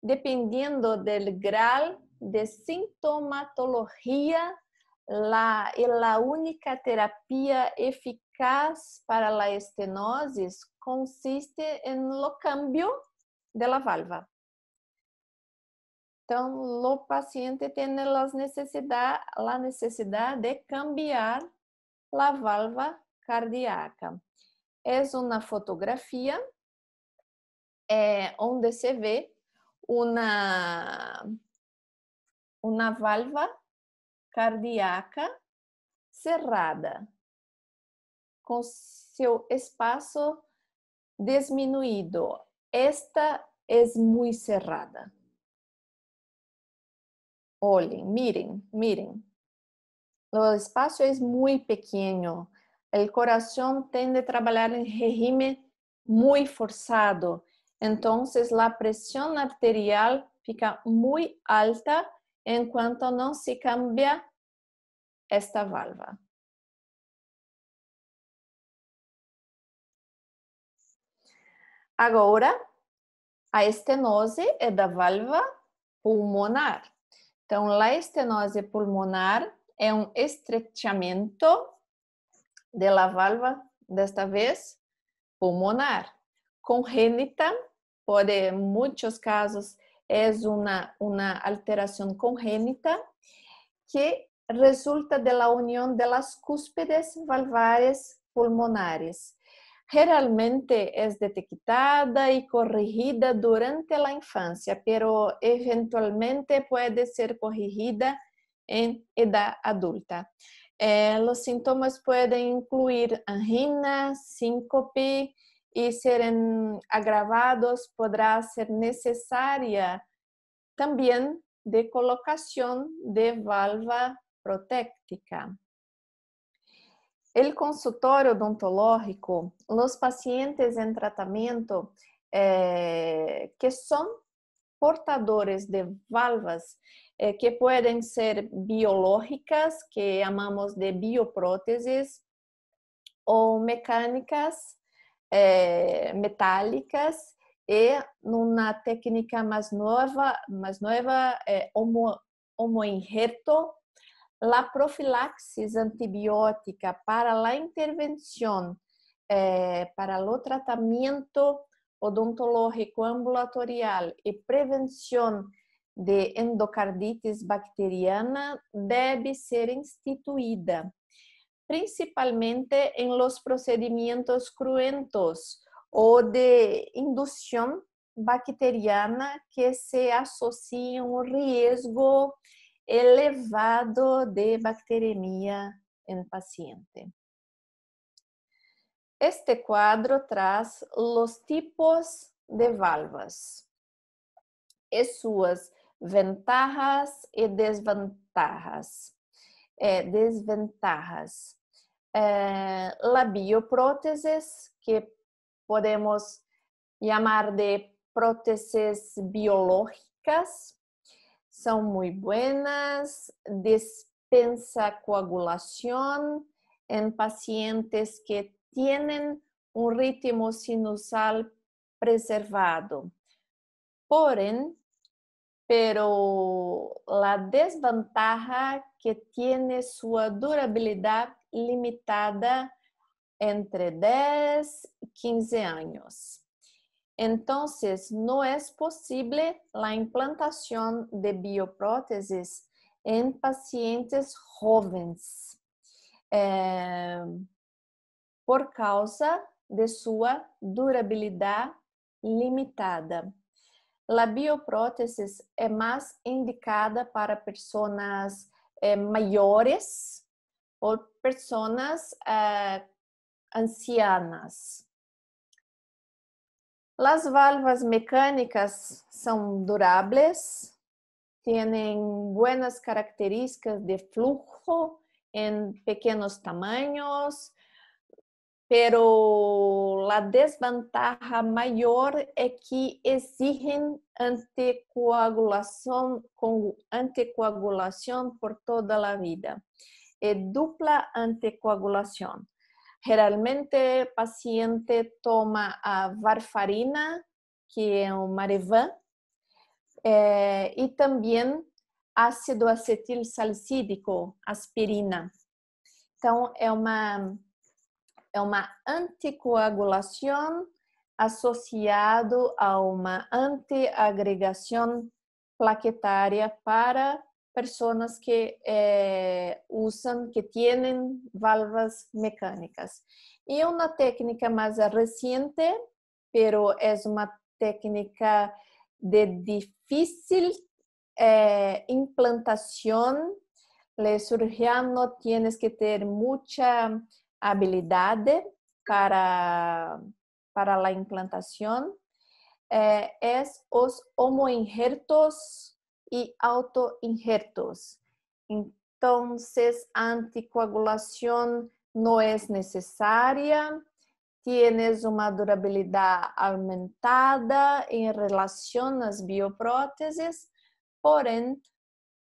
[SPEAKER 2] dependiendo del grado de sintomatología la, é a única terapia eficaz para a estenose consiste no lo cambio de la válvula. Então, o paciente tem necessidade, a necessidade de cambiar a válvula cardíaca. É uma fotografia é, eh, onde se vê uma, uma válvula cardíaca cerrada, con su espacio disminuido. Esta es muy cerrada. miren, miren. El espacio es muy pequeño. El corazón tiende a trabajar en régimen muy forzado. Entonces, la presión arterial fica muy alta enquanto não se cambia
[SPEAKER 3] esta válvula.
[SPEAKER 2] Agora, a estenose é da válvula pulmonar. Então, a estenose pulmonar é um estrechamento da válvula, desta vez pulmonar, congênita, pode, em muitos casos, es una, alteración congénita que resulta de la unión de las cúspides valvares pulmonares. Generalmente es detectada y corregida durante la infancia, pero eventualmente puede ser corregida en edad adulta. Eh, los síntomas pueden incluir angina, síncope, e serem agravados, poderá ser necessária também de colocação de valva protéctica. El consultório odontológico, os pacientes em tratamento eh, que são portadores de valvas eh, que podem ser biológicas, que chamamos de bioprótesis, ou mecânicas é, metálicas e numa técnica mais nova, mais nova é, homo, homoinjerto, a profilaxis antibiótica para a intervenção, eh, para o tratamento odontológico ambulatorial e prevenção de endocarditis bacteriana deve ser instituída principalmente en los procedimientos cruentos o de inducción bacteriana que se asocia un riesgo elevado de bacteremia en paciente. Este cuadro traz los tipos de valvas y sus ventajas y desventajas desventajas. La bioprótesis, que podemos llamar de próteses biológicas, son muy buenas, dispensa coagulación en pacientes que tienen un ritmo sinusal preservado. Porém, pero la desventaja que tiene sua durabilidade limitada entre 10 y 15 años. Entonces, no es posible la implantación de bioprótesis en pacientes jóvenes eh, por causa de su durabilidad limitada. La bioprótesis es más indicada para personas Eh, mayores o personas eh, ancianas. Las válvulas mecánicas son durables, tienen buenas características de flujo en pequeños tamaños, pero a desventaja maior é que exigem anticoagulação com anticoagulação por toda a vida. É dupla anticoagulação. Geralmente, o paciente toma a varfarina, que é um marevan, eh, e também ácido acetil aspirina. Então, é uma é uma anticoagulação associado a uma antiagregação plaquetária para pessoas que eh, usam, que têm válvulas mecânicas. E é uma técnica mais recente, pero é uma técnica de difícil eh, implantação. Le tienes que ter muita habilidad para, la implantación eh, es los homoinjertos y autoinjertos. Entonces, anticoagulación no es necesaria, tienes una durabilidad aumentada en relación a las bioprótesis, por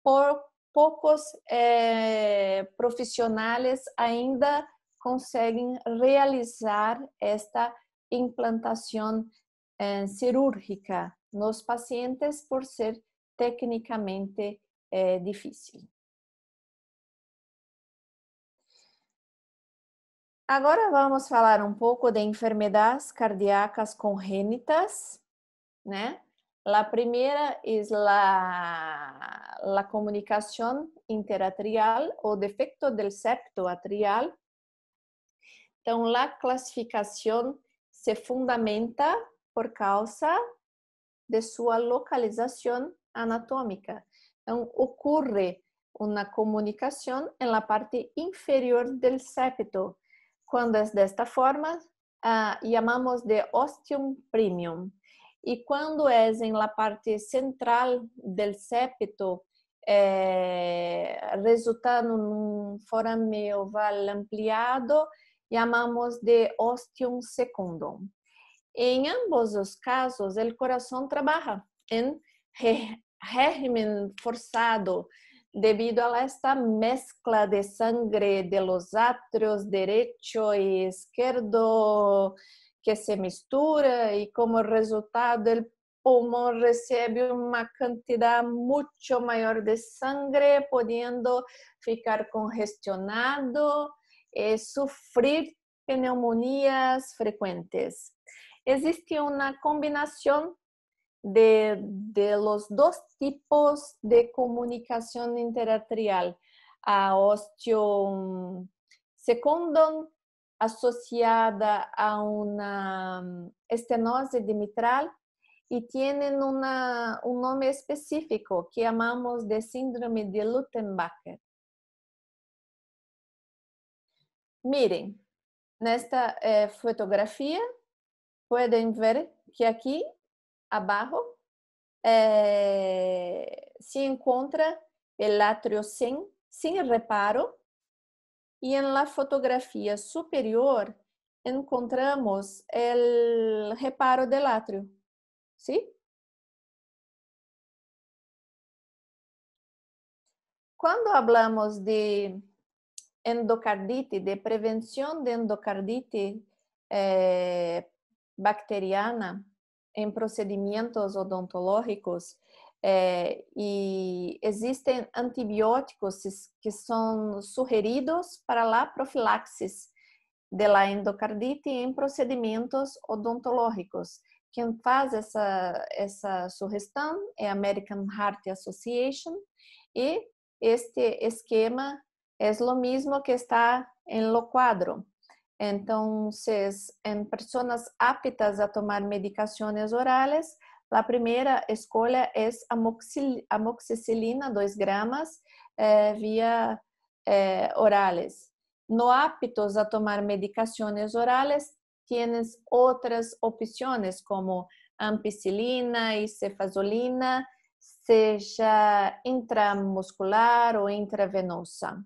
[SPEAKER 2] por pocos eh, profesionales ainda conseguen realizar esta implantación eh, cirúrgica los pacientes por ser técnicamente eh, difícil. Ahora vamos a hablar un um poco de enfermedades cardíacas congénitas. La primera es la comunicación interatrial o defecto del septo atrial Então, a classificação se fundamenta por causa de sua localização anatômica. Então, ocorre uma comunicação na parte inferior do septo. Quando é desta forma, chamamos de ostium premium. E quando é em la parte central do septo, eh, resultando num forame oval ampliado llamamos de ostium secundum. Em ambos os casos, o coração trabalha em régimen forzado devido a esta mezcla de sangre de los atrios derecho e izquierdo que se mistura e como resultado o pulmão recebe uma quantidade muito maior de sangre, podendo ficar congestionado es sufrir neumonías frecuentes. Existe una combinación de, los dos tipos de comunicación interatrial, a asociada a una mm, estenosis de mitral y tienen un nombre específico que llamamos de síndrome de Luttenbacher. Mirem, nesta eh,
[SPEAKER 3] fotografia,
[SPEAKER 2] podem ver que aqui abaixo eh, se encontra o átrio sem, sem reparo e na fotografia superior encontramos o reparo do átrio, sim?
[SPEAKER 3] Quando falamos de
[SPEAKER 2] endocardite, de prevenção de endocardite eh, bacteriana em procedimentos odontológicos. Eh, e existem antibióticos que são sugeridos para a profilaxis de la endocardite em procedimentos odontológicos. Quem faz essa, essa sugestão é a American Heart Association e este esquema Es lo mismo que está en lo cuadro. Entonces, en personas aptas a tomar medicaciones orales, la primera escolha es amoxicilina, 2 gramas, eh, vía eh, orales. No aptos a tomar medicaciones orales, tienes otras opciones como ampicilina y cefazolina, sea intramuscular o intravenosa.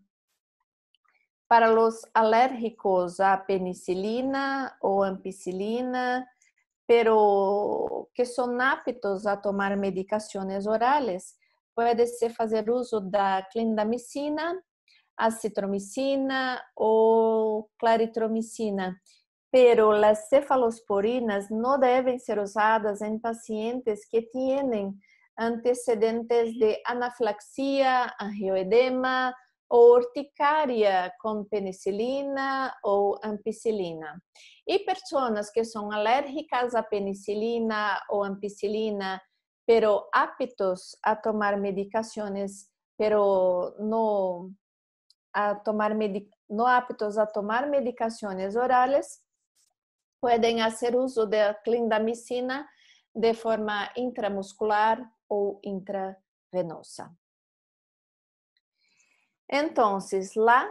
[SPEAKER 2] Para los alérgicos a penicilina o ampicilina, pero que son aptos a tomar medicaciones orales, puede ser hacer uso de clindamicina, acitromicina o claritromicina. Pero las cefalosporinas no deben ser usadas en pacientes que tienen antecedentes de anaflaxia, angioedema, ou urticária com penicilina ou ampicilina. E pessoas que são alérgicas à penicilina ou ampicilina, pero aptos a tomar medicações, pero não a tomar no aptos a tomar medicações orales, podem fazer uso da clindamicina de forma intramuscular ou intravenosa. Entonces, la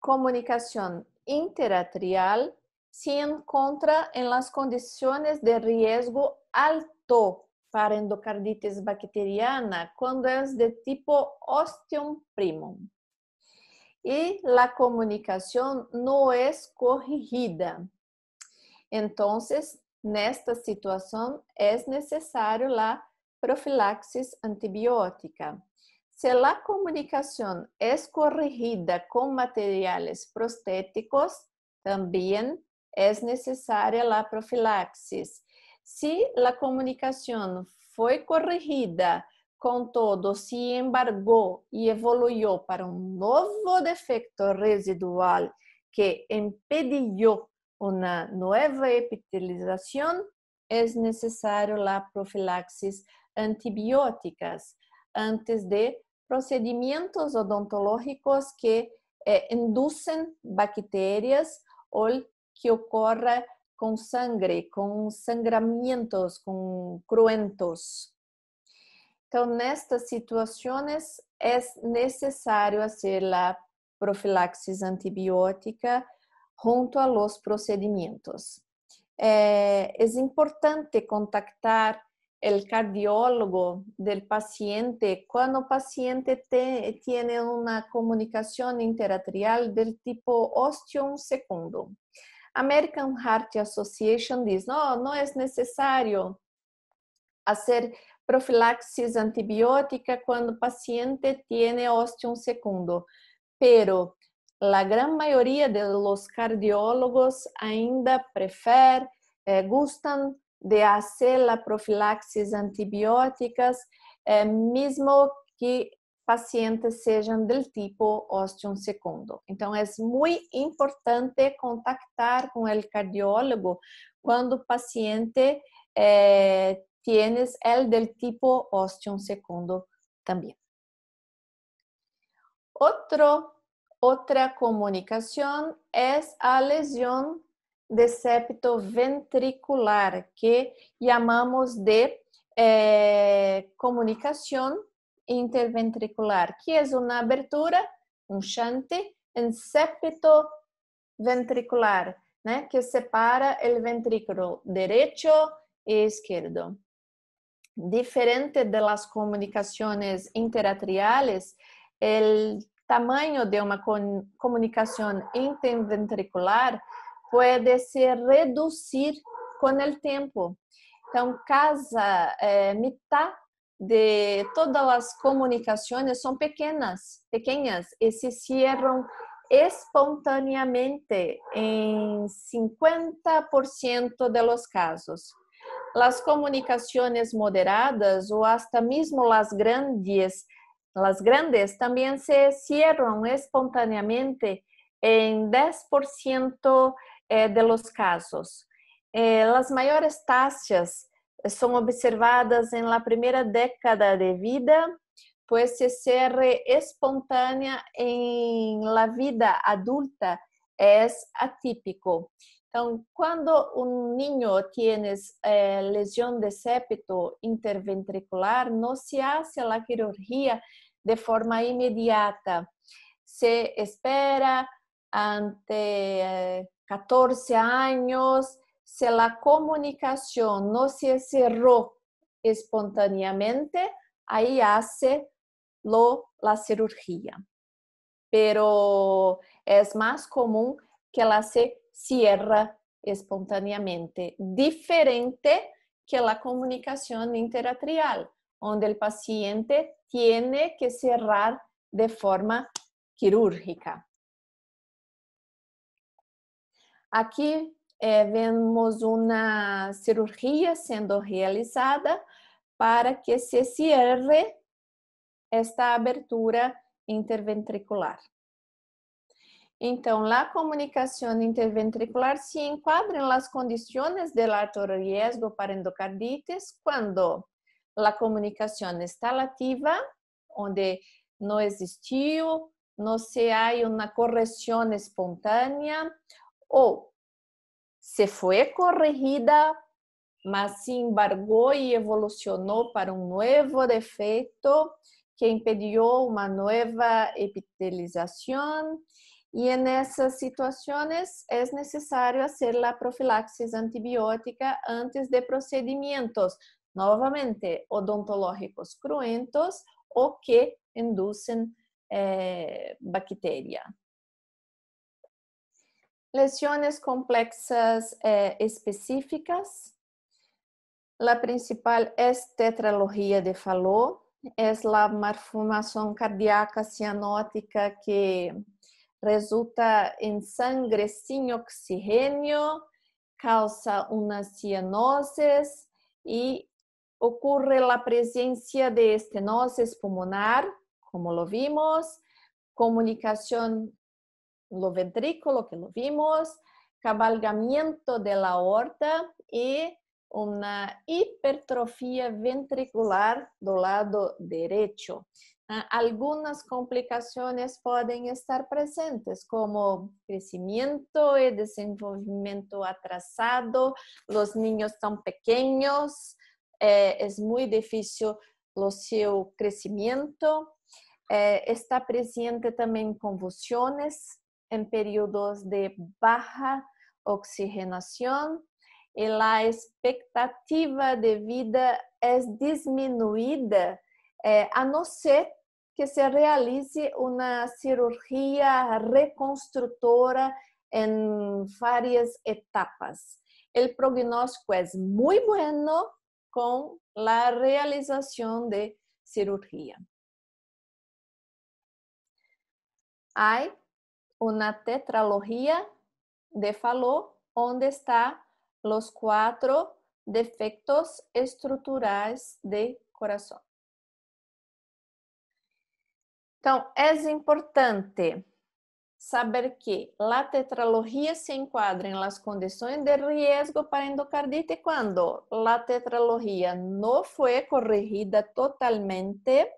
[SPEAKER 2] comunicación interatrial se encuentra en las condiciones de riesgo alto para endocarditis bacteriana cuando es de tipo ostium primum. Y la comunicación no es corrigida. Entonces, en esta situación es necesario la profilaxis antibiótica. Si la comunicación es corregida con materiales prostéticos, también es necesaria la profilaxis. Si la comunicación fue corregida con todo, si embargo, y evoluyó para un nuevo defecto residual que impedió una nueva epitelización, es necesario la profilaxis antibióticas antes de procedimientos odontológicos que eh, inducem bactérias ou que ocorra com sangue, com sangramentos, com cruentos. Então, nestas situações, é necessário fazer a profilaxis antibiótica junto a los procedimentos. É, eh, é importante contactar el cardiólogo del paciente, cuando el paciente tiene una comunicación interatrial del tipo ostium segundo. American Heart Association dice, no, no es necesario hacer profilaxis antibiótica cuando el paciente tiene ostium segundo, pero la gran mayoría de los cardiólogos ainda prefieren, eh, gustan de hacer la profilaxis antibióticas, eh, mismo que pacientes sean del tipo ostium segundo. entonces es muy importante contactar con el cardiólogo cuando paciente eh, tienes el del tipo ostium segundo también otra comunicación es la lesión de septo ventricular, que llamamos de eh, comunicación interventricular, que es una abertura, un chante, en septo ventricular, que separa el ventrículo derecho e izquierdo. Diferente de las comunicaciones interatriales, el tamaño de una comunicación interventricular puede se reducir con el tiempo. Entonces, casa, mitad de todas las comunicaciones son pequeñas, pequeñas y se cierran espontáneamente en 50% de los casos. Las comunicaciones moderadas o hasta mismo las grandes, las grandes también se cierran espontáneamente en 10% eh, de los casos. Eh, las maiores taxas são observadas em la primeira década de vida, pues se ser espontânea em la vida adulta é atípico. Então, quando um niño tem eh, é, lesão de septo interventricular, não se hace a cirurgia de forma imediata. Se espera ante eh, 14 años, si la comunicación no se cerró espontáneamente, ahí hace la cirugía. Pero es más común que la se cierra espontáneamente, diferente que la comunicación interatrial, donde el paciente tiene que cerrar de forma quirúrgica. Aquí eh, vemos una cirugía siendo realizada para que se cierre esta abertura interventricular. Entonces, la comunicación interventricular se enquadra las condiciones de alto riesgo para endocarditis cuando la comunicación está lativa, donde no existió, no se hay una corrección espontánea o se fue corregida, mas se embargó y evolucionó para un nuevo defecto que impidió una nueva epitelización y en esas situaciones es necesario hacer la profilaxis antibiótica antes de procedimientos, nuevamente odontológicos cruentos o que inducen eh, bacteria. Lesiones complexas eh, específicas. La principal es tetralogía de Fallot, es la malformación cardíaca cianótica que resulta en sangre sin oxígeno, causa una cianosis y ocurre la presencia de estenosis pulmonar, como lo vimos, comunicación lo ventrículo, que lo vimos, cabalgamiento de la aorta y una hipertrofia ventricular do lado derecho. Ah, algunas complicaciones pueden estar presentes como crecimiento y desenvolvimiento atrasado, los niños son pequeños, eh, es muy difícil su crecimiento, eh, está presente también convulsiones en periodos de baja oxigenación y la expectativa de vida es disminuida eh, a no ser que se realice una cirugía reconstructora en varias etapas. El prognóstico es muy bueno con la realización de cirugía. Hay una tetralogía de Fallot donde están los cuatro defectos estructurales de corazón. Entonces, es importante saber que la tetralogía se encuadra en las condiciones de riesgo para Endocarditis cuando la tetralogía no fue corregida totalmente,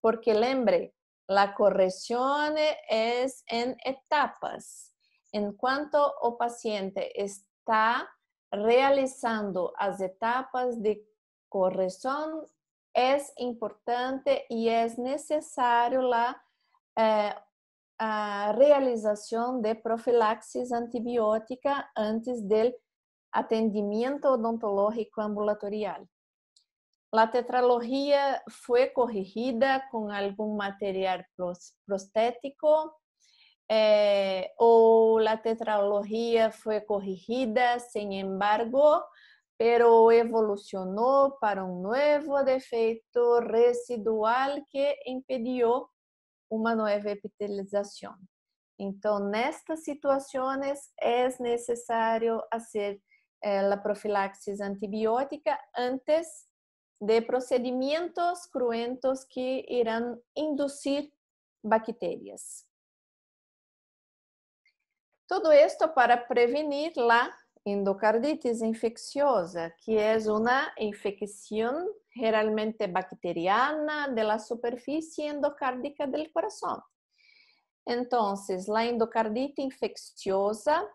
[SPEAKER 2] porque lembre, la corrección e, es en etapas. En cuanto el paciente está realizando las etapas de corrección, es importante y es necesario la eh, realización de profilaxis antibiótica antes del atendimiento odontológico ambulatorial. La tetralogía fue corrigida con algún material prostético eh, o la tetralogía fue corrigida, sin embargo, pero evolucionó para un nuevo defecto residual que impidió una nueva epitelización. Entonces, en estas situaciones es necesario hacer eh, la profilaxis antibiótica antes de procedimientos cruentos que irán inducir bacterias. Todo esto para prevenir la endocarditis infecciosa, que es una infección generalmente bacteriana de la superficie endocárdica del corazón. Entonces, la endocarditis infecciosa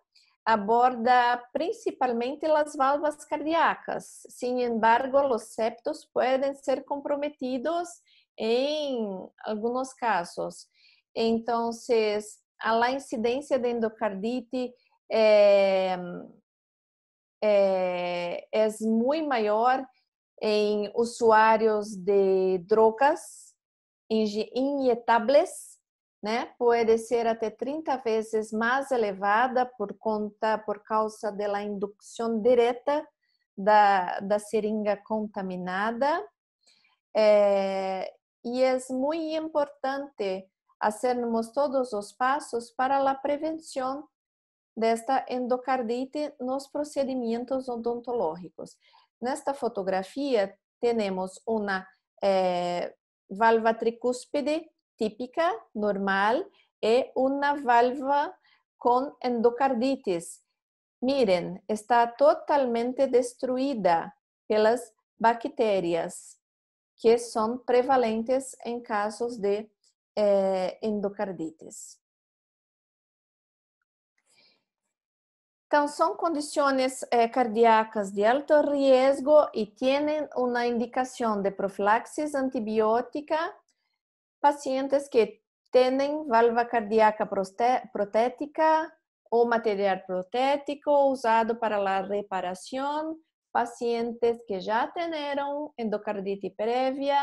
[SPEAKER 2] aborda principalmente as válvulas cardíacas. Sin embargo, os septos podem ser comprometidos em alguns eh, casos. Então, a incidência de endocardite é, é, é muito maior em usuários de drogas injetáveis né? Pode ser até 30 vezes mais elevada por conta por causa da indução direta da, da seringa contaminada. É, e é muito importante fazermos todos os passos para a prevenção desta endocardite nos procedimentos odontológicos. Nesta fotografia, temos uma eh, é, válvula tricúspide típica, normal, es una valva con endocarditis. Miren, está totalmente destruida las bacterias que son prevalentes en casos de eh, endocarditis. Son condiciones eh, cardíacas de alto riesgo y tienen una indicación de profilaxis antibiótica pacientes que têm valva cardíaca protética ou material protético usado para a reparação, pacientes que já tiveram endocardite prévia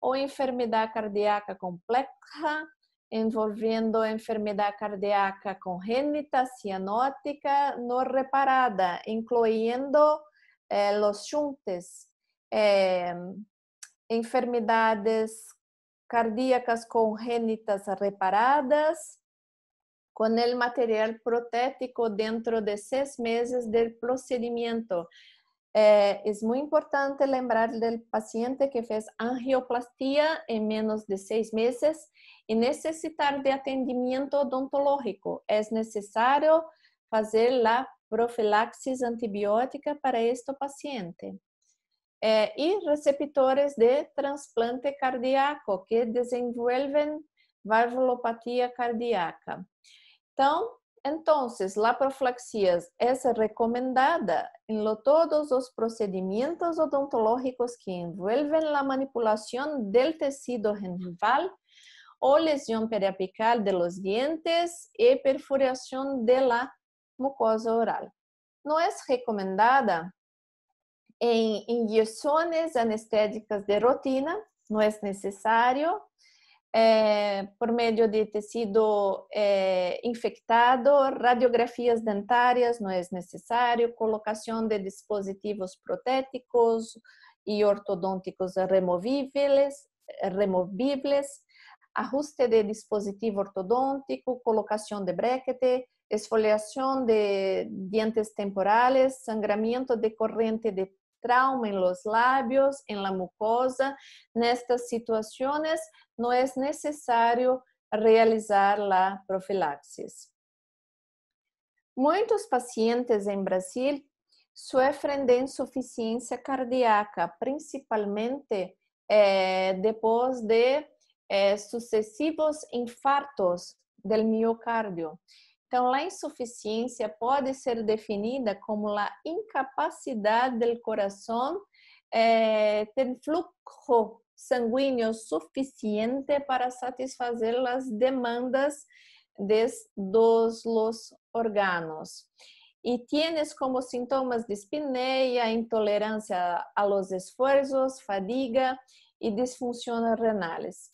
[SPEAKER 2] ou enfermidade cardíaca complexa, envolvendo enfermidade cardíaca congênita cianótica não reparada, incluindo eh, os chuntes, eh, enfermidades cardíacas congénitas reparadas con el material protético dentro de seis meses del procedimiento. Eh, es muy importante lembrar del paciente que fez angioplastía en menos de seis meses y necesitar de atendimiento odontológico. Es necesario hacer la profilaxis antibiótica para este paciente. Eh, y receptores de trasplante cardíaco que desenvuelven valvulopatía cardíaca. entonces, la profilaxia es recomendada en todos los procedimientos odontológicos que envuelven la manipulación del tejido gingival o lesión periapical de los dientes y perforación de la mucosa oral. No es recomendada en inyecciones anestésicas de rutina, no es necesario, eh, por medio de tecido eh, infectado, radiografías dentarias, no es necesario, colocación de dispositivos protéticos y ortodónticos removibles, removibles ajuste de dispositivo ortodóntico, colocación de bréquete, exfoliación de dientes temporales, sangramiento de corriente de trauma en los labios, en la mucosa. En estas situaciones no es necesario realizar la profilaxis. Muchos pacientes en Brasil sufren de insuficiencia cardíaca, principalmente eh, después de eh, sucesivos infartos del miocardio. Então, a insuficiência pode ser definida como a incapacidade do coração eh, ter fluxo sanguíneo suficiente para satisfazer as demandas de dos los órganos. E tienes como sintomas de espineia, intolerância a los esforços, fadiga e disfunções renais.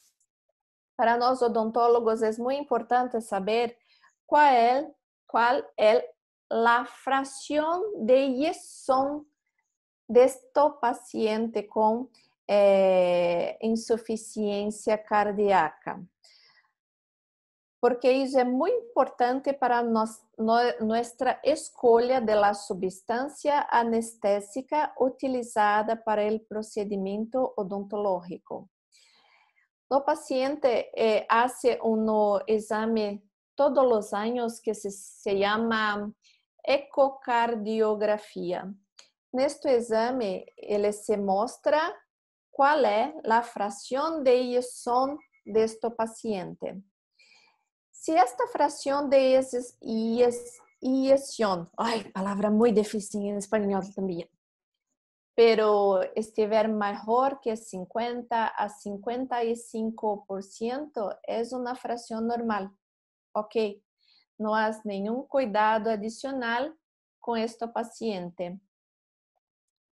[SPEAKER 2] Para nós odontólogos é muito importante saber cuál, es la fracción de yesón de este paciente con eh, insuficiencia cardíaca. Porque eso es muy importante para nuestra escolha de la sustancia anestésica utilizada para el procedimiento odontológico. El paciente eh, hace un examen todos los años que se, llama ecocardiografía. este examen, él se muestra cuál es la fracción de de este paciente. Si esta fracción de yesión, ay, palabra muy difícil en español también, pero estiver mejor que 50 a 55%, es una fracción normal ok, no has ningún cuidado adicional con este paciente.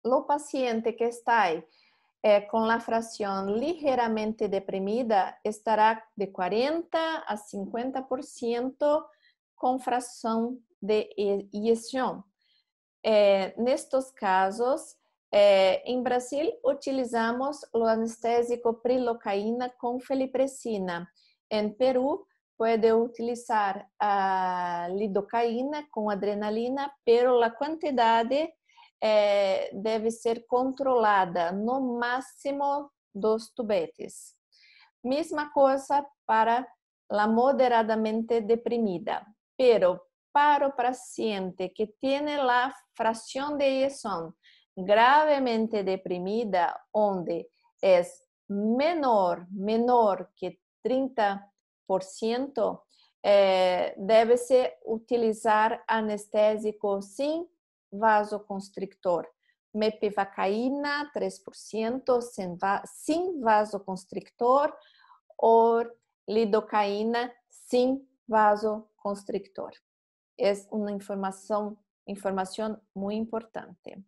[SPEAKER 2] Lo paciente que está eh, con la la ligeramente ligeramente deprimida estará de 40% a 50% con fracción de inyección. Eh, en estos casos, eh, en Brasil, utilizamos lo anestésico prilocaína con felipresina. En Perú puede utilizar ah, lidocaína con adrenalina, pero la cantidad eh, debe ser controlada, no máximo dos tubetes. Misma cosa para la moderadamente deprimida, pero para el paciente que tiene la fracción de ESON gravemente deprimida, donde es menor, menor que 30 é, deve-se utilizar anestésico sim, vasoconstrictor. Mepivacaína, 3%, sem, va sim vasoconstrictor, ou lidocaína, sim vasoconstrictor. É uma informação, informação muito importante.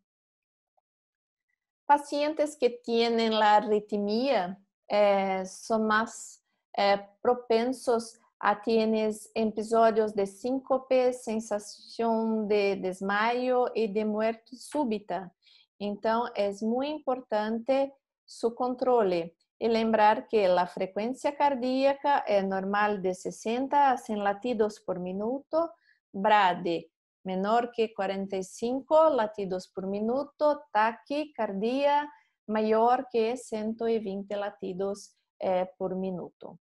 [SPEAKER 2] Pacientes que têm a arritmia eh, são mais Eh, propensos a tienes episodios de síncope, sensación de desmayo y de muerte súbita. Entonces, es muy importante su control y lembrar que la frecuencia cardíaca es normal de 60 a 100 latidos por minuto, BRADE menor que 45 latidos por minuto, taquicardia mayor que 120 latidos eh, por minuto.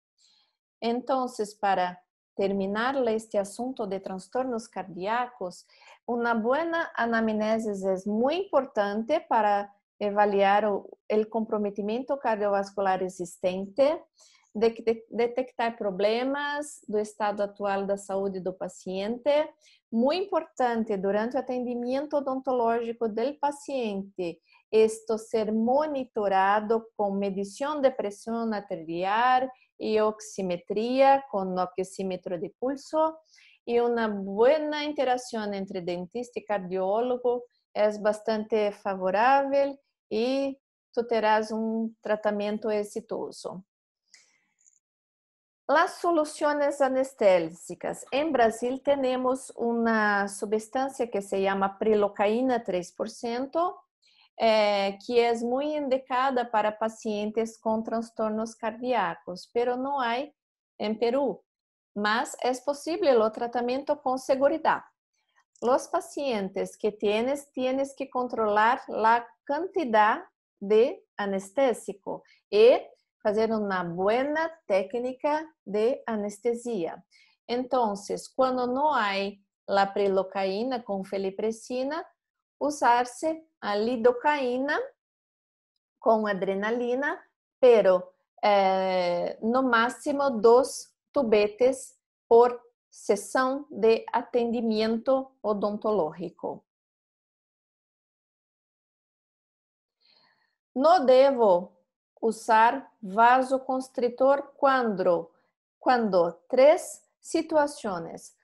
[SPEAKER 2] Entonces, para terminar este asunto de trastornos cardíacos, una buena anamnesis es muy importante para evaluar el comprometimiento cardiovascular existente, detectar problemas del estado actual da salud del paciente. Muy importante, durante el atendimiento odontológico del paciente, esto ser monitorado con medición de presión arterial y oximetría con oxímetro de pulso y una buena interacción entre dentista y cardiólogo es bastante favorable y tú terás un tratamiento exitoso. Las soluciones anestésicas. En Brasil tenemos una sustancia que se llama prilocaína 3%, eh, que es muy indicada para pacientes con trastornos cardíacos, pero no hay en Perú. Mas es posible el tratamiento con seguridad. Los pacientes que tienes, tienes que controlar la cantidad de anestésico y hacer una buena técnica de anestesia. Entonces, cuando no hay la prilocaína con felipresina, usar a lidocaína com adrenalina, pero eh, no máximo dois tubetes por sessão de atendimento odontológico. Não devo usar vasoconstritor quando, quando três situações.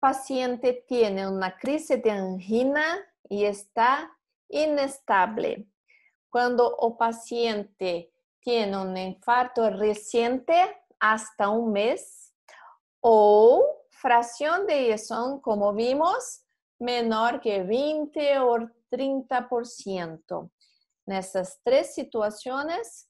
[SPEAKER 2] Paciente tem uma crise de angina y está inestable. Cuando el paciente tiene un infarto reciente hasta un mes o fracción de yesón como vimos, menor que 20 o 30%. En esas tres situaciones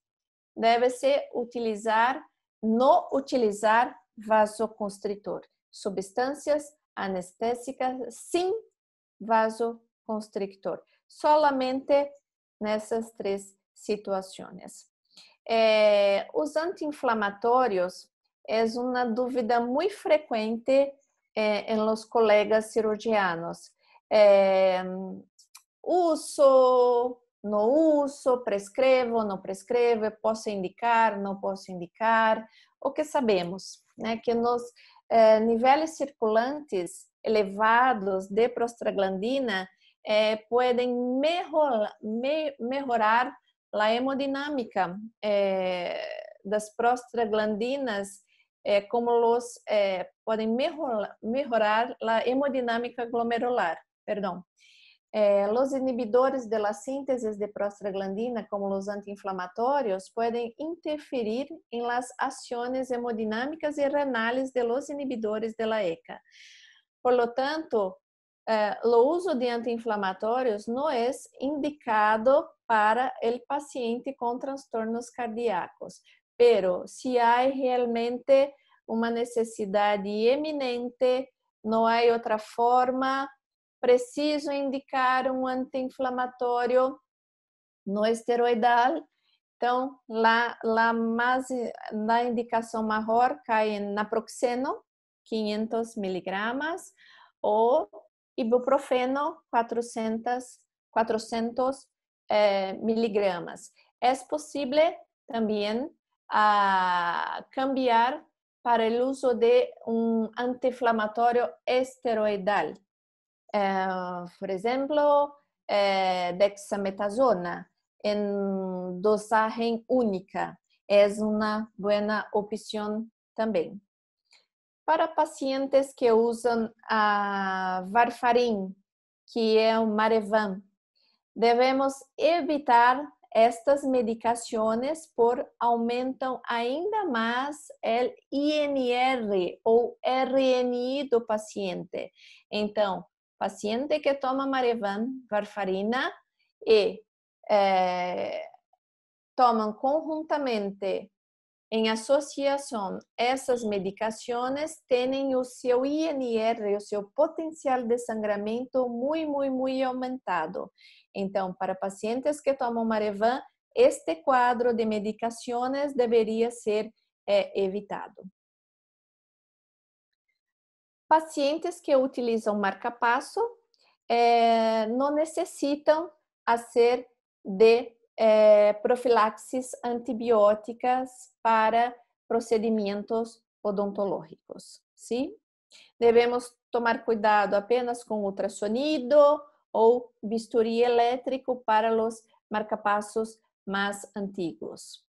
[SPEAKER 2] debe se utilizar, no utilizar vasoconstrictor, sustancias anestésicas sin vasoconstrictor constrictor. Solamente nessas três situações. É, os anti-inflamatórios é uma dúvida muito frequente é, em los colegas cirurgianos. É, uso, não uso, prescrevo, não prescrevo, posso indicar, não posso indicar. O que sabemos, né? Que nos eh, é, níveis circulantes elevados de prostaglandina é, eh, melhorar a me, eh, das prostaglandinas, eh, como podem melhorar a hemodinâmica glomerular. Perdão. Os inibidores de la síntese de prostaglandina, como os antiinflamatórios, podem interferir em las ações hemodinâmicas e renales de los inibidores de la ECA. Por lo tanto, eh, o uso de anti-inflamatórios não é indicado para o paciente com transtornos cardíacos, pero se há realmente uma necessidade eminente, não há outra forma, preciso indicar um anti-inflamatório no esteroidal. Então, lá, lá mais, na indicação maior cai naproxeno, 500 miligramas, ou ibuprofeno 400, 400 eh, miligramas. É possível também a ah, cambiar para o uso de um antiinflamatório esteroidal, eh, por exemplo, eh, dexametasona, em dosagem única, é uma boa opção também para pacientes que usam a varfarin, que é o Marevan. Devemos evitar estas medicações por aumentam ainda mais o INR ou RNI do paciente. Então, paciente que toma Marevan, varfarina e eh, tomam conjuntamente em associação, essas medicações têm o seu INR, o seu potencial de sangramento muito, muito, muito aumentado. Então, para pacientes que tomam Marevan, este quadro de medicações deveria ser é, evitado. Pacientes que utilizam marca-passo é, não necessitam fazer de é, profilaxis antibióticas para procedimentos odontológicos, sim? Devemos tomar cuidado apenas com ultrassonido ou bisturi elétrico para os marcapassos mais antigos,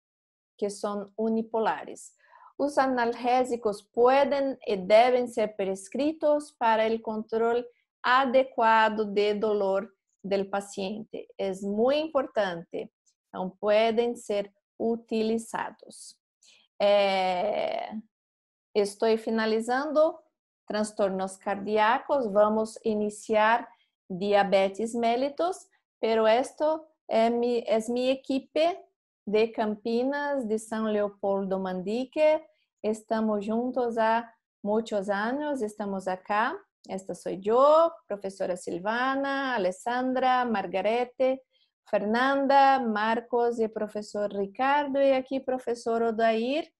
[SPEAKER 2] que são unipolares. Os analgésicos podem e devem ser prescritos para o controle adequado de dolor del paciente es muy importante, então podem ser utilizados. Eh, estou finalizando transtornos cardíacos, vamos iniciar diabetes mellitus, pero esto é mi, minha equipe de Campinas, de São Leopoldo Mandique, estamos juntos há muitos anos, estamos aqui Esta soy yo, profesora Silvana, Alessandra, Margarete, Fernanda, Marcos y profesor Ricardo. Y aquí profesor Odair.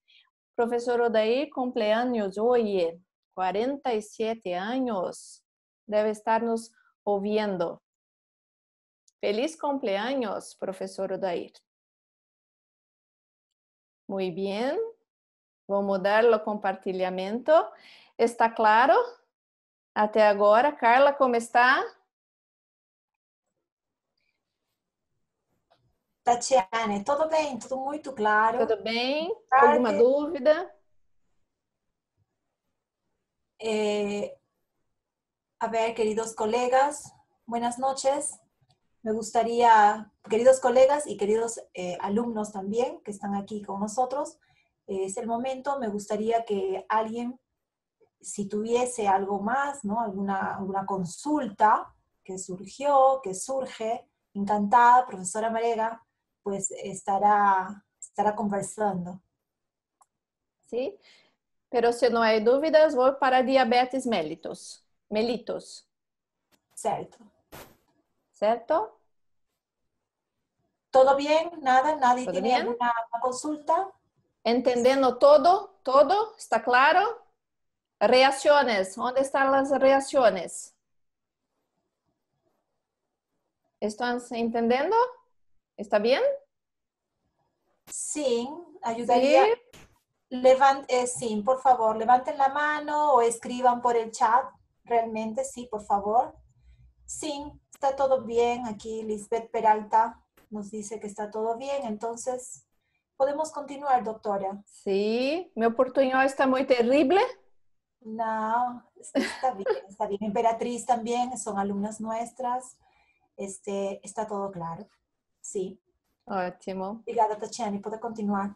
[SPEAKER 2] Profesor Odair, cumpleaños hoy, 47 eh, años. Debe estarnos oyendo. Feliz cumpleaños, profesor Odair. Muy bien. Vamos a dar el ¿Está claro? até ahora. Carla, ¿cómo está?
[SPEAKER 1] Tatiane, ¿todo bien? ¿Todo muy claro. Tudo bem? Alguma dúvida? a ver, queridos colegas, buenas noches. Me gustaría, queridos colegas y queridos eh, alumnos también que están aquí con nosotros, eh, es el momento, me gustaría que alguien si tuviese algo más, ¿no? alguna, una consulta que surgió, que surge, encantada, profesora Marega, pues estará, estará conversando. Sí, pero
[SPEAKER 2] si no hay dudas, voy para diabetes mellitus. mellitus. Cierto. ¿Cierto? ¿Todo bien? ¿Nada? ¿Nadie tiene alguna
[SPEAKER 1] consulta?
[SPEAKER 2] Entendiendo todo, todo, ¿está claro? Reacciones, ¿dónde están las reacciones?
[SPEAKER 1] ¿Están entendiendo? ¿Está bien? Sí, ayudaría. ¿Sí? Eh, sí, por favor, levanten la mano o escriban por el chat. Realmente, sí, por favor. Sí, está todo bien. Aquí Lisbeth Peralta nos dice que está todo bien. Entonces, podemos continuar, doctora.
[SPEAKER 2] Sí, mi oportunidad está muy terrible.
[SPEAKER 1] No, está bien, está bien. Emperatriz también, son alumnas nuestras. Este, está todo claro. Sí. Ótimo. Obrigada, Tatiana. ¿Puede continuar.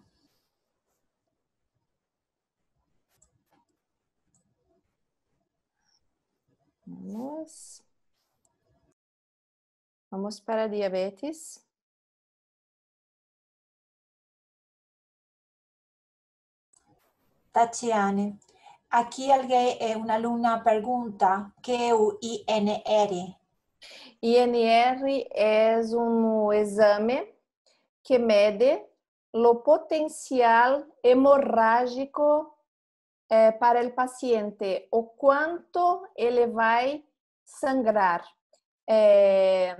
[SPEAKER 3] Vamos. Vamos para diabetes.
[SPEAKER 1] Tatiane, Aqui alguém, eh, uma aluna pergunta, que é o INR? INR
[SPEAKER 2] é um exame que mede o potencial hemorrágico eh, para o paciente, o quanto ele vai sangrar. É,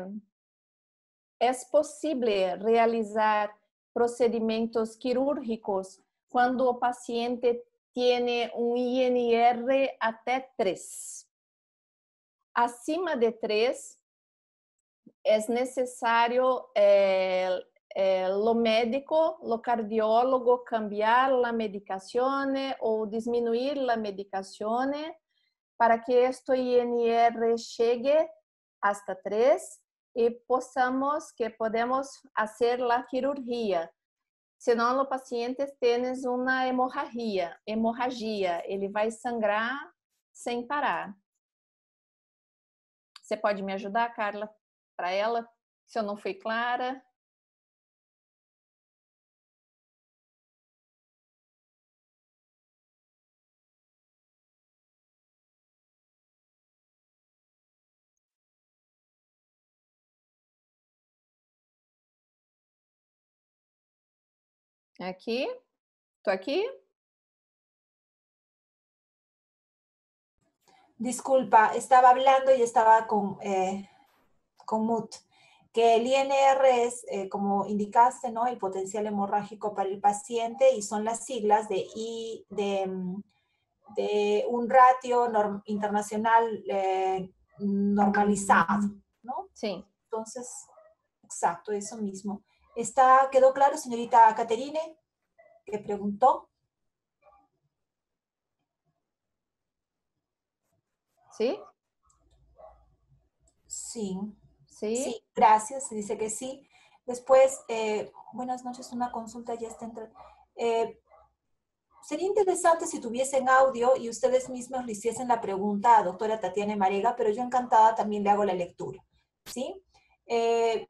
[SPEAKER 2] eh, possível realizar procedimentos quirúrgicos quando o paciente tiene un INR até 3. Acima de 3 es necesario eh, eh, lo médico, lo cardiólogo, cambiar la medicación o disminuir la medicación para que esto INR llegue hasta 3 y posamos que podemos hacer la cirugía. se não o paciente tem uma hemorragia, hemorragia, ele vai sangrar sem parar. Você pode me ajudar, Carla, para ela,
[SPEAKER 3] se eu não fui clara? ¿Aquí? ¿Tú aquí?
[SPEAKER 1] Disculpa, estaba hablando y estaba con, eh, Que el INR es, eh, como indicaste, ¿no? el potencial hemorrágico para el paciente y son las siglas de I, de, mm, un ratio internacional eh, normalizado, ¿no? Sí. Entonces, exacto, eso mismo. Está, ¿Quedó claro, señorita Caterine, que preguntó? ¿Sí? Sí. ¿Sí? gracias, se dice que sí. Después, eh, buenas noches, una consulta ya está entrando. Eh, sería interesante si tuviesen audio y ustedes mismos le hiciesen la pregunta a doctora Tatiana Marega, pero yo encantada también le hago la lectura. ¿sí? Eh,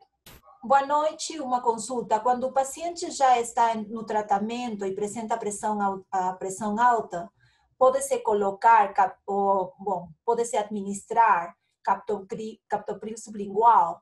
[SPEAKER 1] Boa noite, uma consulta. Quando o paciente já está no tratamento e apresenta pressão, a pressão alta, pode-se colocar, ou, bom, pode-se administrar captopril, sublingual?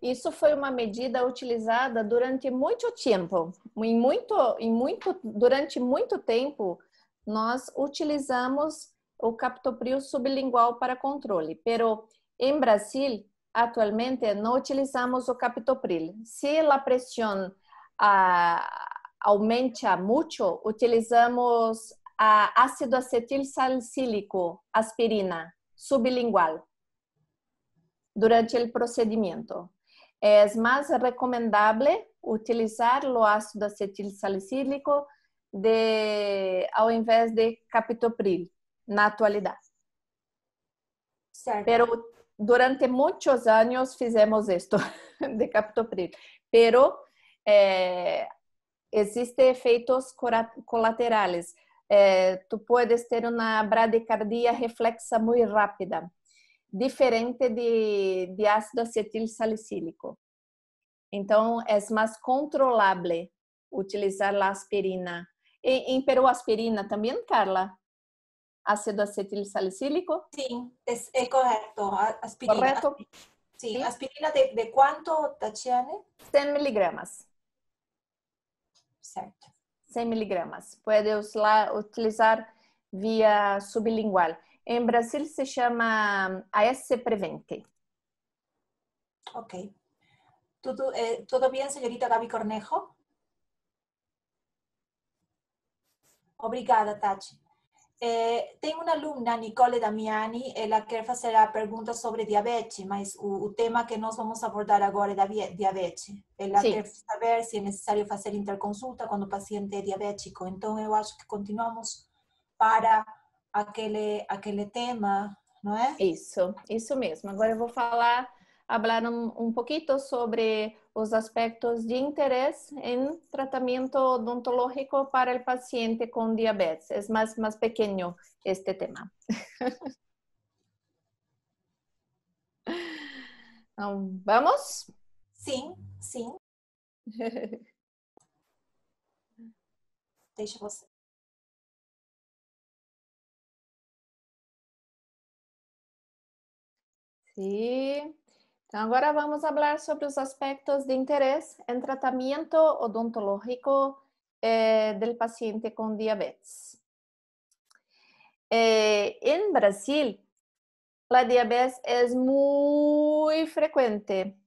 [SPEAKER 2] Isso foi uma medida utilizada durante muito tempo. Em muito, em muito, durante muito tempo, nós utilizamos o captopril sublingual para controle. Pero, em Brasil, Atualmente não utilizamos o captopril. Se a pressão ah, aumenta muito, utilizamos ah, ácido acetil salicílico, aspirina, sublingual, durante o procedimento. É mais recomendável utilizar o ácido acetil salicílico de, ao invés de captopril, na atualidade.
[SPEAKER 1] Certo. Pero
[SPEAKER 2] durante muitos anos fizemos isto de captopril, pero eh, existem efeitos colaterais. Eh, tu podes ter uma bradicardia reflexa muito rápida, diferente de, de ácido acetil salicílico. Então, é mais controlável utilizar a aspirina. E, em aspirina também, Carla? ácido acetil salicílico? Sí, es,
[SPEAKER 1] correcto. Aspirina. ¿Correcto? Sí. aspirina de, de cuánto, Tatiana? 100 miligramos. Certo.
[SPEAKER 2] 100 miligramos. Puede utilizar vía sublingual. En Brasil se llama um, AS Prevente.
[SPEAKER 1] Ok. Eh, ¿Todo, bien, señorita Gaby Cornejo? Obrigada, Tati. É, eh, tem uma aluna, Nicole Damiani, ela eh, quer fazer a pergunta sobre diabetes, mas o, o tema que nós vamos abordar agora é diabetes. Ela Sim. quer saber se é necessário fazer interconsulta quando o paciente é diabético. Então, eu acho que continuamos para aquele, aquele tema, não é? Isso, isso mesmo. Agora eu vou falar,
[SPEAKER 2] falar um, um pouquinho sobre os aspectos de interés em tratamento odontológico para o paciente com diabetes. É mais mais pequeno este tema.
[SPEAKER 3] ¿Vamos? Sim, sim. Deixa você.
[SPEAKER 2] Sim. Ahora agora vamos hablar sobre los aspectos de interés en tratamiento odontológico eh, del paciente con diabetes. Eh, en Brasil, la diabetes es muy frecuente.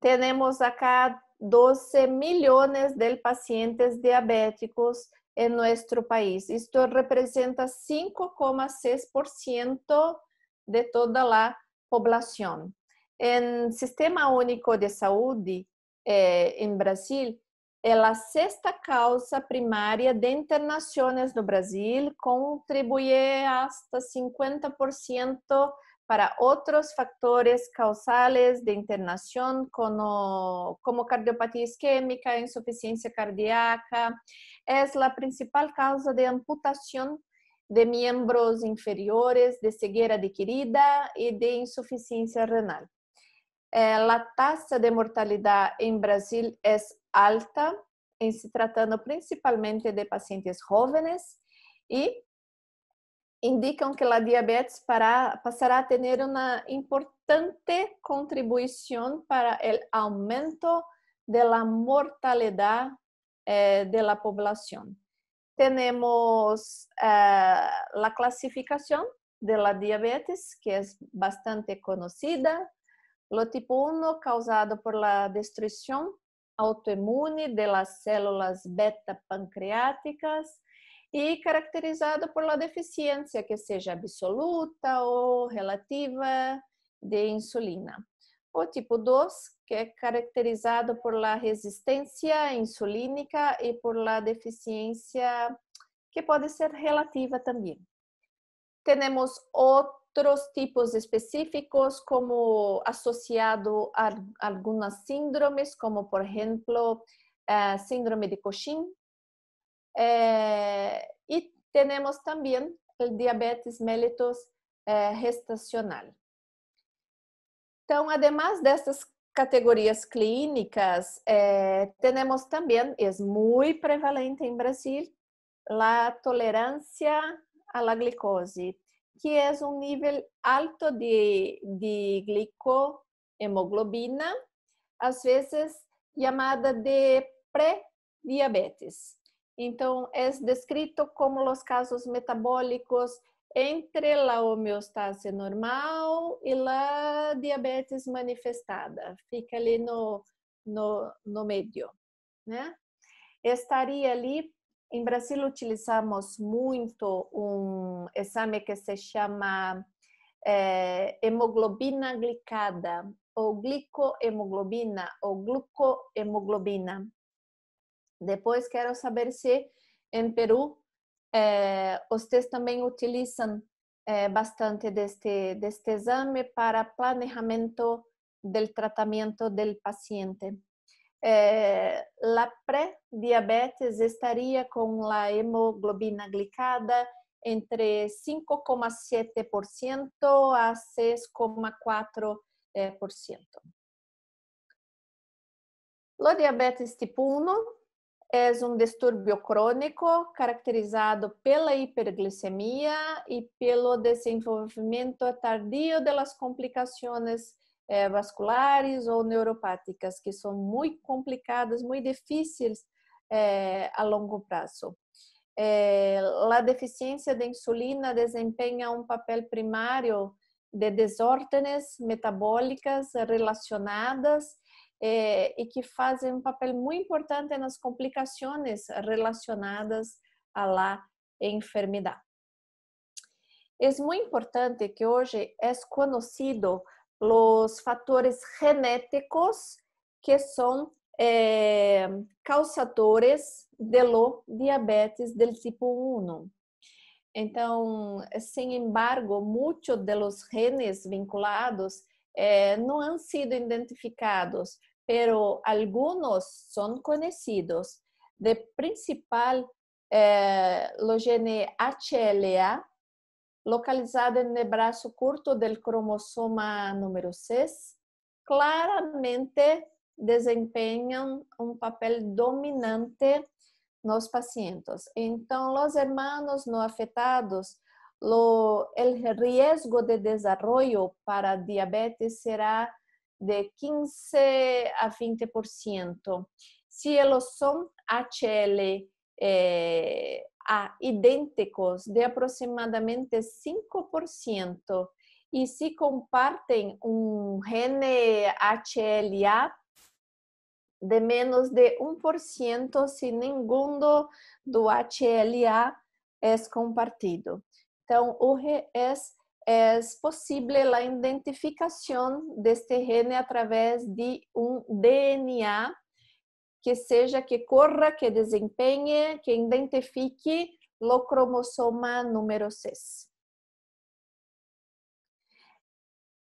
[SPEAKER 2] Tenemos acá 12 millones de pacientes diabéticos en nuestro país. Esto representa 5,6% de toda la población. En Sistema Único de Saúde, eh, en Brasil, la la sexta causa primaria de internaciones no Brasil, contribuye hasta 50% para otros factores causales de internación como, cardiopatía cardiopatia insuficiencia cardíaca. Es la principal causa de amputación de miembros inferiores, de ceguera adquirida y e de insuficiencia renal. Eh, la tasa de mortalidad en Brasil es alta, en eh, se tratando principalmente de pacientes jóvenes y indican que la diabetes para, pasará a tener una importante contribución para el aumento de la mortalidad eh, de la población. Tenemos la clasificación de la diabetes, que es bastante conocida, Lo tipo 1 causado por la destrucción autoimune de las células beta pancreáticas e caracterizado por la deficiência, que seja absoluta ou relativa, de insulina. O tipo 2, que é caracterizado por la resistência insulínica e por la deficiência que pode ser relativa também. Temos outro otros tipos específicos como asociado a algunas síndromes, como por ejemplo eh, síndrome de Cochin. Eh, y tenemos también el diabetes mellitus eh, gestacional. Entonces además estas categorías clínicas, tenemos también, es muy prevalente en Brasil, la tolerancia a la glucosa. que é um nível alto de, de glicohemoglobina, às vezes chamada de pré-diabetes. Então, é descrito como os casos metabólicos entre a homeostase normal e a diabetes manifestada. Fica ali no, no, no meio, né? Estaria ali En Brasil utilizamos mucho un um examen que se llama eh, hemoglobina glicada, o glicohemoglobina, o glucohemoglobina. Depois quero saber si en em Perú ustedes eh, también utilizan eh, bastante deste, deste exame para planejamento del tratamiento del paciente. é, la pré-diabetes estaria com a hemoglobina glicada entre 5,7% a 6,4%. Eh, a diabetes tipo 1 é um distúrbio crônico caracterizado pela hiperglicemia e pelo desenvolvimento tardio das complicações é, vasculares ou neuropáticas, que são muito complicadas, muito difíceis é, a longo prazo. É, a deficiência de insulina desempenha um papel primário de desordens metabólicas relacionadas e que fazem um papel muito importante nas complicações relacionadas à la enfermidade. É muito importante que hoje é conhecido os fatores genéticos que são é, causadores de lo diabetes del tipo 1. Então, sin embargo, muitos de los genes vinculados é, não han sido identificados, pero alguns são conhecidos. De principal, é, o gene HLA, localizada no braço curto do cromossoma número 6, claramente desempenham um papel dominante nos pacientes. Então, os hermanos não afetados, o risco de desenvolvimento para diabetes será de 15 a 20%. Se eles são HL eh, a idênticos de aproximadamente 5% e se compartem um gene HLA de menos de 1% se nenhum do HLA é compartido. Então, hoje é, é possível a identificação deste gene através de um DNA que seja, que corra, que desempenhe, que identifique o cromossoma número 6.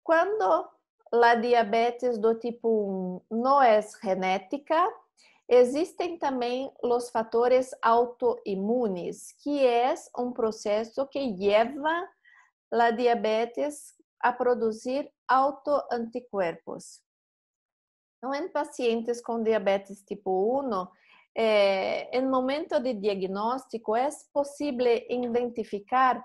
[SPEAKER 2] Quando a diabetes do tipo 1 não é genética, Existem também os fatores autoimunes, que é um processo que leva a diabetes a produzir autoanticorpos. En em pacientes com diabetes tipo 1, eh, en momento de diagnóstico es posible identificar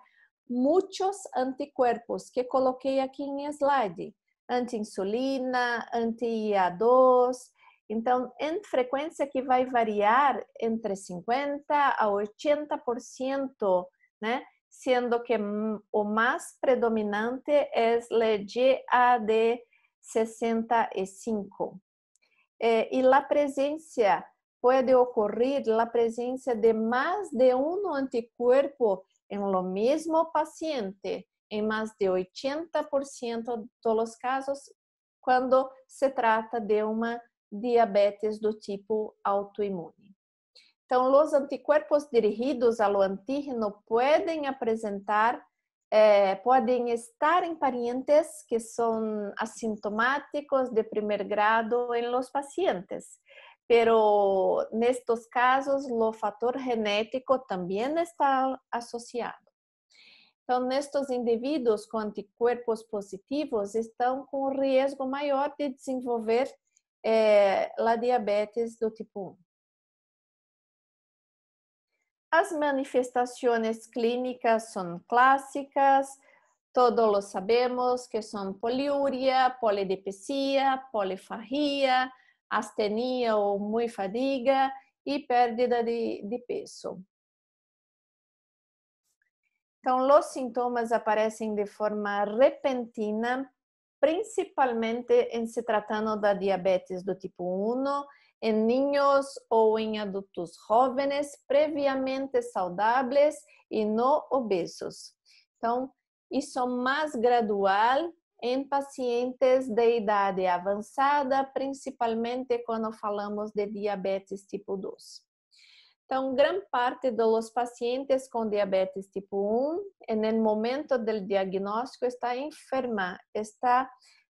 [SPEAKER 2] muchos anticuerpos que coloquei aqui em slide, anti-insulina, anti-IA2. Então, em frequência que vai variar entre 50% a 80%, né? sendo que o mais predominante es o GAD65. É, eh, y la presença pode ocorrer la presença de mais de um anticuerpo em lo mesmo paciente em mais de 80% dos casos quando se trata de uma diabetes do tipo autoimune. Então, os anticorpos dirigidos ao antígeno podem apresentar eh, podem estar em parentes que são assintomáticos de primeiro grado em los pacientes. Pero nestes casos, o fator genético também está associado. Então, nestes indivíduos com anticuerpos positivos, estão com risco maior de desenvolver eh, a diabetes do tipo 1. As manifestações clínicas são clássicas, todos sabemos que são poliúria, polidipesia, polifarria, astenia ou muita fadiga e perda de, de peso. Então, os sintomas aparecem de forma repentina, principalmente em se tratando da diabetes do tipo 1 em niños ou em adultos jóvenes previamente saudáveis e não obesos. Então, isso é mais gradual em pacientes de idade avançada, principalmente quando falamos de diabetes tipo 2. Então, grande parte dos pacientes com diabetes tipo 1, no momento do diagnóstico, está enferma, está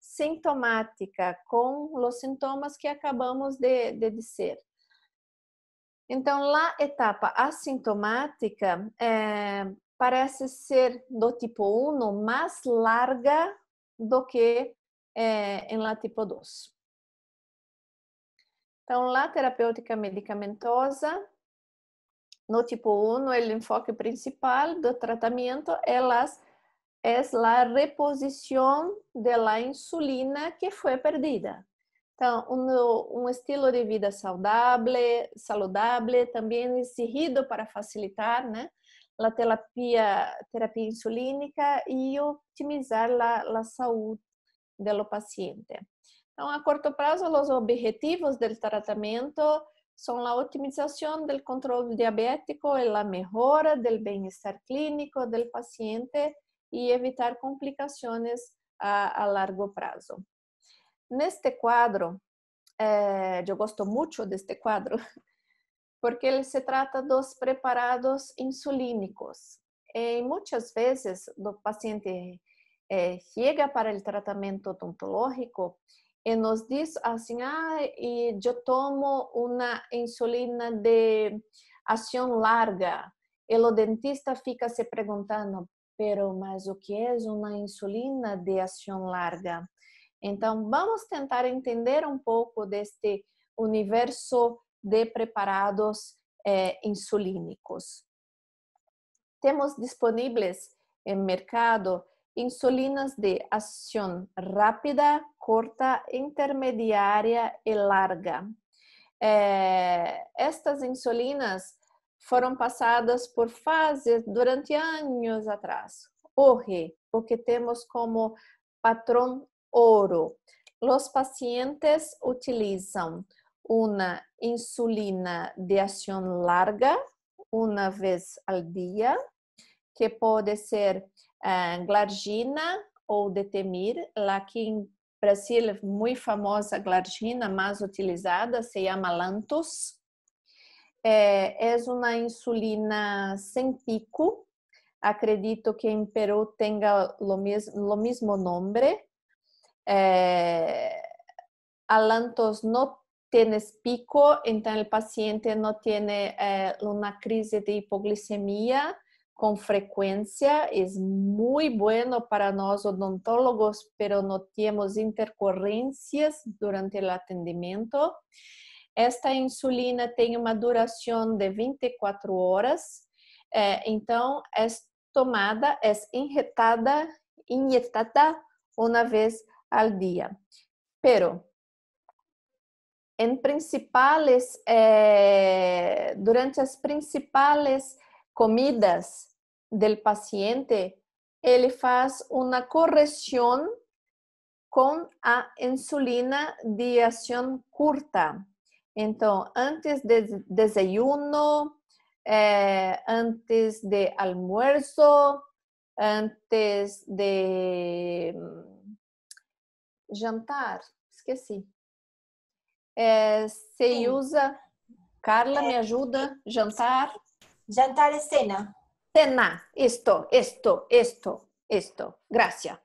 [SPEAKER 2] sintomática, com os sintomas que acabamos de, de dizer. Então, lá etapa assintomática é, parece ser do tipo 1 mais larga do que é, em lá tipo 2. Então, lá terapêutica medicamentosa, no tipo 1, o enfoque principal do tratamento é as é a reposição da insulina que foi perdida. Então, um, estilo de vida saudável, saudável, também exigido para facilitar, né, a terapia, terapia insulínica e otimizar a, a saúde do paciente. Então, a curto prazo, os objetivos do tratamento são a otimização do controle diabético e a melhora do bem-estar clínico do paciente y evitar complicaciones a, largo plazo. Neste cuadro eh, yo gosto de este cuadro porque se trata de dos preparados insulínicos. y eh, muchas veces los paciente eh, llega para el tratamiento odontológico y nos dice así, ah, y yo tomo una insulina de acción larga. El el dentista fica se perguntando, pero mas o que é uma insulina de ação larga? Então, vamos tentar entender um pouco deste universo de preparados eh, insulínicos. Temos disponíveis em mercado insulinas de ação rápida, corta, intermediária e larga. Eh, estas insulinas foram passadas por fases durante anos atrás. Hoje, o que temos como patrão ouro, os pacientes utilizam uma insulina de ação larga, uma vez ao dia, que pode ser eh, glargina ou detemir. Aqui em Brasil, é muito famosa glargina, mais utilizada, se chama Lantus. Eh, es una insulina sin pico. Acredito que en Perú tenga lo mismo nombre. Eh, Alantos no tienes pico, entonces el paciente no tiene eh, una crisis de hipoglicemia con frecuencia. Es muy bueno para nosotros odontólogos, pero no tenemos intercurrencias durante el atendimiento. Esta insulina tem uma duração de 24 horas, é, então é tomada, é injetada, injetada uma vez ao dia. Pero em principais eh, durante as principais comidas do paciente ele faz uma correção com a insulina de ação curta Entonces, antes de desayuno, eh, antes de almuerzo, antes de mm, jantar, que sí. Eh, se usa, Carla, me ayuda. jantar. Jantar y cena. Cena, esto, esto, esto, esto. gracias.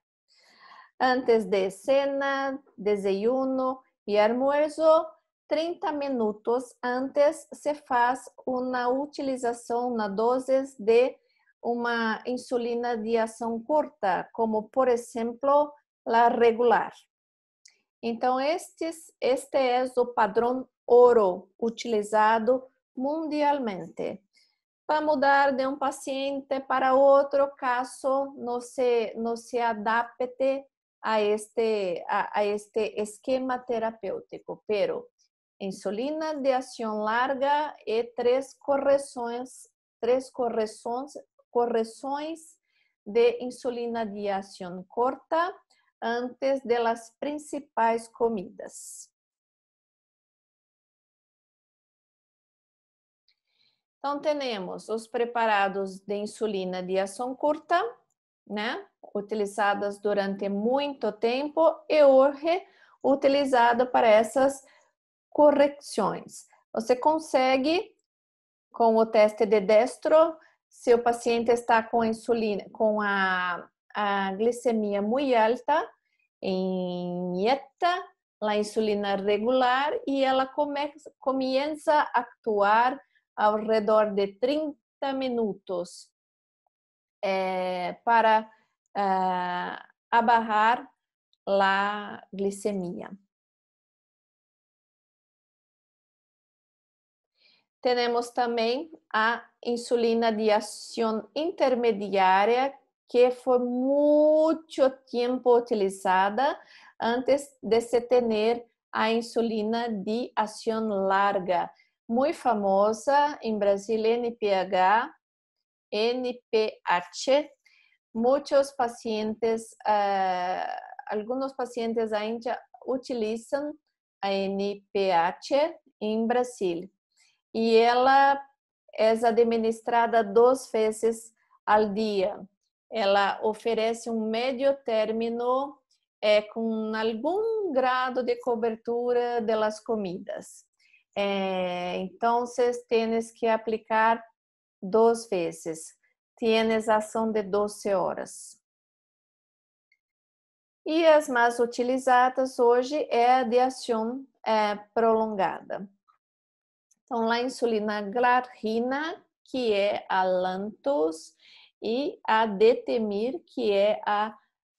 [SPEAKER 2] Antes de cena, desayuno y almuerzo, 30 minutos antes se faz uma utilização na doses de uma insulina de ação curta, como por exemplo, a regular. Então, estes, este é o padrão ouro utilizado mundialmente. Para mudar de um paciente para outro, caso não se, não se adapte a este, a, a este esquema terapêutico. Pero, insulina de ação larga e três correções, três correções, correções de insulina de ação corta antes das principais comidas. Então, temos os preparados de insulina de ação curta, né? Utilizadas durante muito tempo e hoje utilizada para essas correções. Você consegue, com o teste de destro, se o paciente está com a insulina, com a, a glicemia muito alta, injeta a insulina regular e ela come, começa a atuar ao redor de 30 minutos é, para uh, abarrar a glicemia. Temos também a insulina de ação intermediária, que foi muito tempo utilizada antes de se ter a insulina de ação larga, muito famosa em Brasil, NPH, NPH. Muitos pacientes, uh, eh, alguns pacientes ainda utilizam a NPH em Brasil e ela é administrada duas vezes ao dia. Ela oferece um médio término é, com algum grado de cobertura das comidas. É, então, tienes que aplicar duas vezes. Tienes ação de 12 horas. E as mais utilizadas hoje é a de ação é, eh, prolongada. Então, lá a insulina glargina, que é a Lantus, e a Detemir, que é a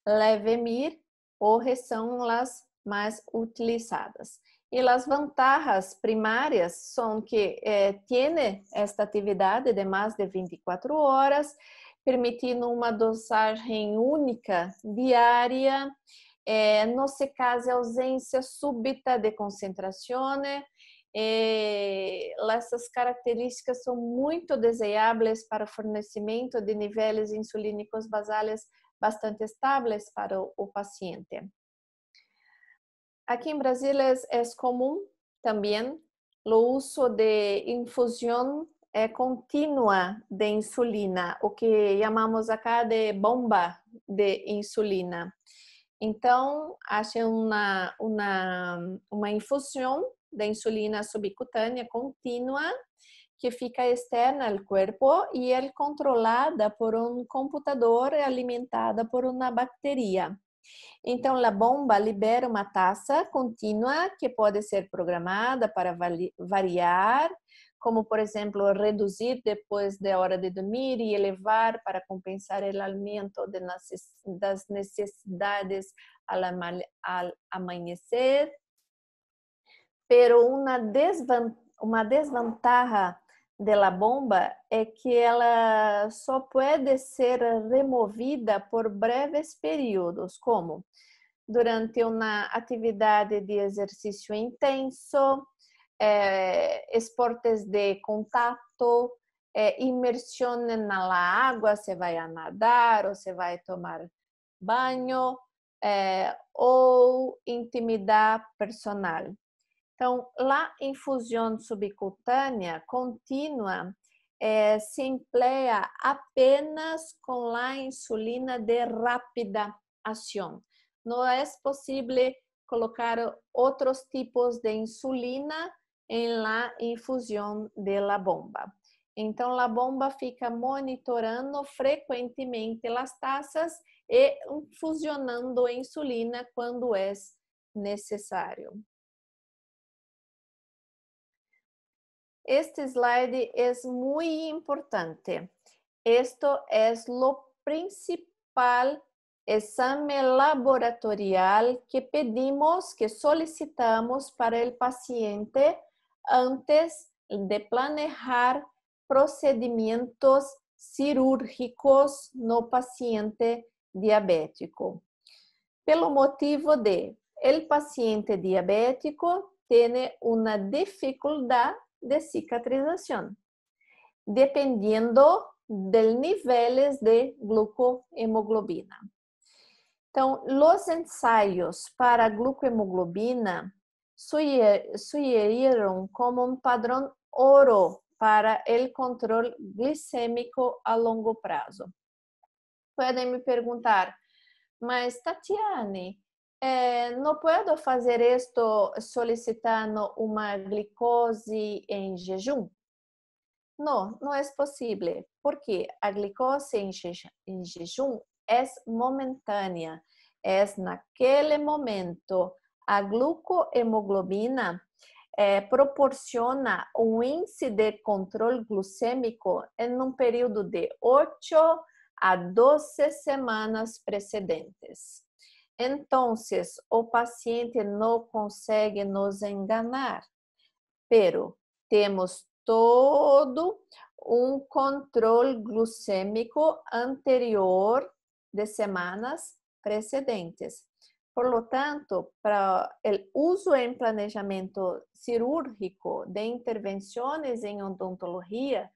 [SPEAKER 2] Levemir, ou são as mais utilizadas. E as vantagens primárias são que eh, é, tem esta atividade de mais de 24 horas, permitindo uma dosagem única diária, eh, não se case ausência súbita de concentração, eh, essas características são muito desejáveis para o fornecimento de níveis insulínicos basais bastante estáveis para o, paciente. Aqui em Brasil é, é comum também o uso de infusão é, contínua de insulina, o que chamamos acá de bomba de insulina. Então, há uma, uma, uma infusão da insulina subcutânea contínua que fica externa ao corpo e é controlada por um computador alimentada por uma bateria. Então, a bomba libera uma taça contínua que pode ser programada para variar, como, por exemplo, reduzir depois da hora de dormir e elevar para compensar o aumento das necessidades ao amanhecer pero uma, desvan uma desvantagem da bomba é que ela só pode ser removida por breves períodos, como durante uma atividade de exercício intenso, eh, esportes de contato, eh, imersão na água, você vai nadar ou você vai tomar banho, eh, ou intimidade personal. Então, la infusão subcutânea contínua é, se emplea apenas com a insulina de rápida ação. Não é possível colocar outros tipos de insulina em la infusão de la bomba. Então, a bomba fica monitorando frequentemente as taças e fusionando insulina quando é necessário. Este slide es muy importante. Esto es lo principal examen laboratorial que pedimos, que solicitamos para el paciente antes de planear procedimientos cirúrgicos no paciente diabético. Pelo motivo de el paciente diabético tiene una dificultad de cicatrización, dependiendo del niveles de glucohemoglobina. Então, los ensayos para glucohemoglobina sugerieron como un padrón oro para el control glicémico a longo plazo. Pueden me perguntar, mas Tatiane, Eh, não posso fazer isto solicitando uma glicose em jejum? Não, não é possível, porque a glicose em, je jejum é momentânea, é naquele momento. A glucohemoglobina eh, proporciona um índice de controle glicêmico em um período de 8 a 12 semanas precedentes. Então, o paciente não consegue nos enganar, pero temos todo um controle glucêmico anterior de semanas precedentes. Por lo tanto, para o uso em planejamento cirúrgico de intervenções em odontologia,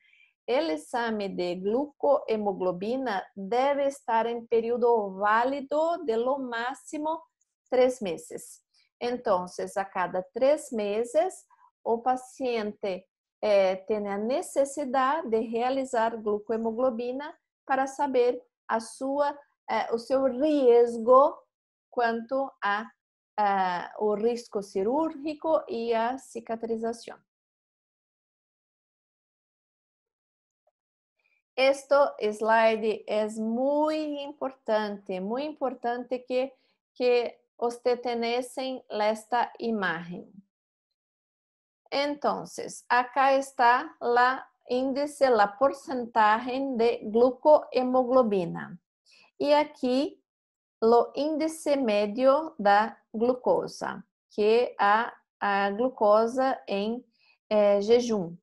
[SPEAKER 2] o exame de glucohemoglobina deve estar em período válido de lo máximo três meses. Então, a cada três meses, o paciente eh, tem a necessidade de realizar glucohemoglobina para saber a sua, eh, o seu risco quanto a, a eh, o risco cirúrgico
[SPEAKER 3] e a cicatrização.
[SPEAKER 2] Este slide é muito importante, muito importante que, que usted tenham esta imagem. Então, acá está o índice, a porcentagem de glucohemoglobina. E aqui, o índice médio da glucosa, que é a, a glucosa em eh, jejum.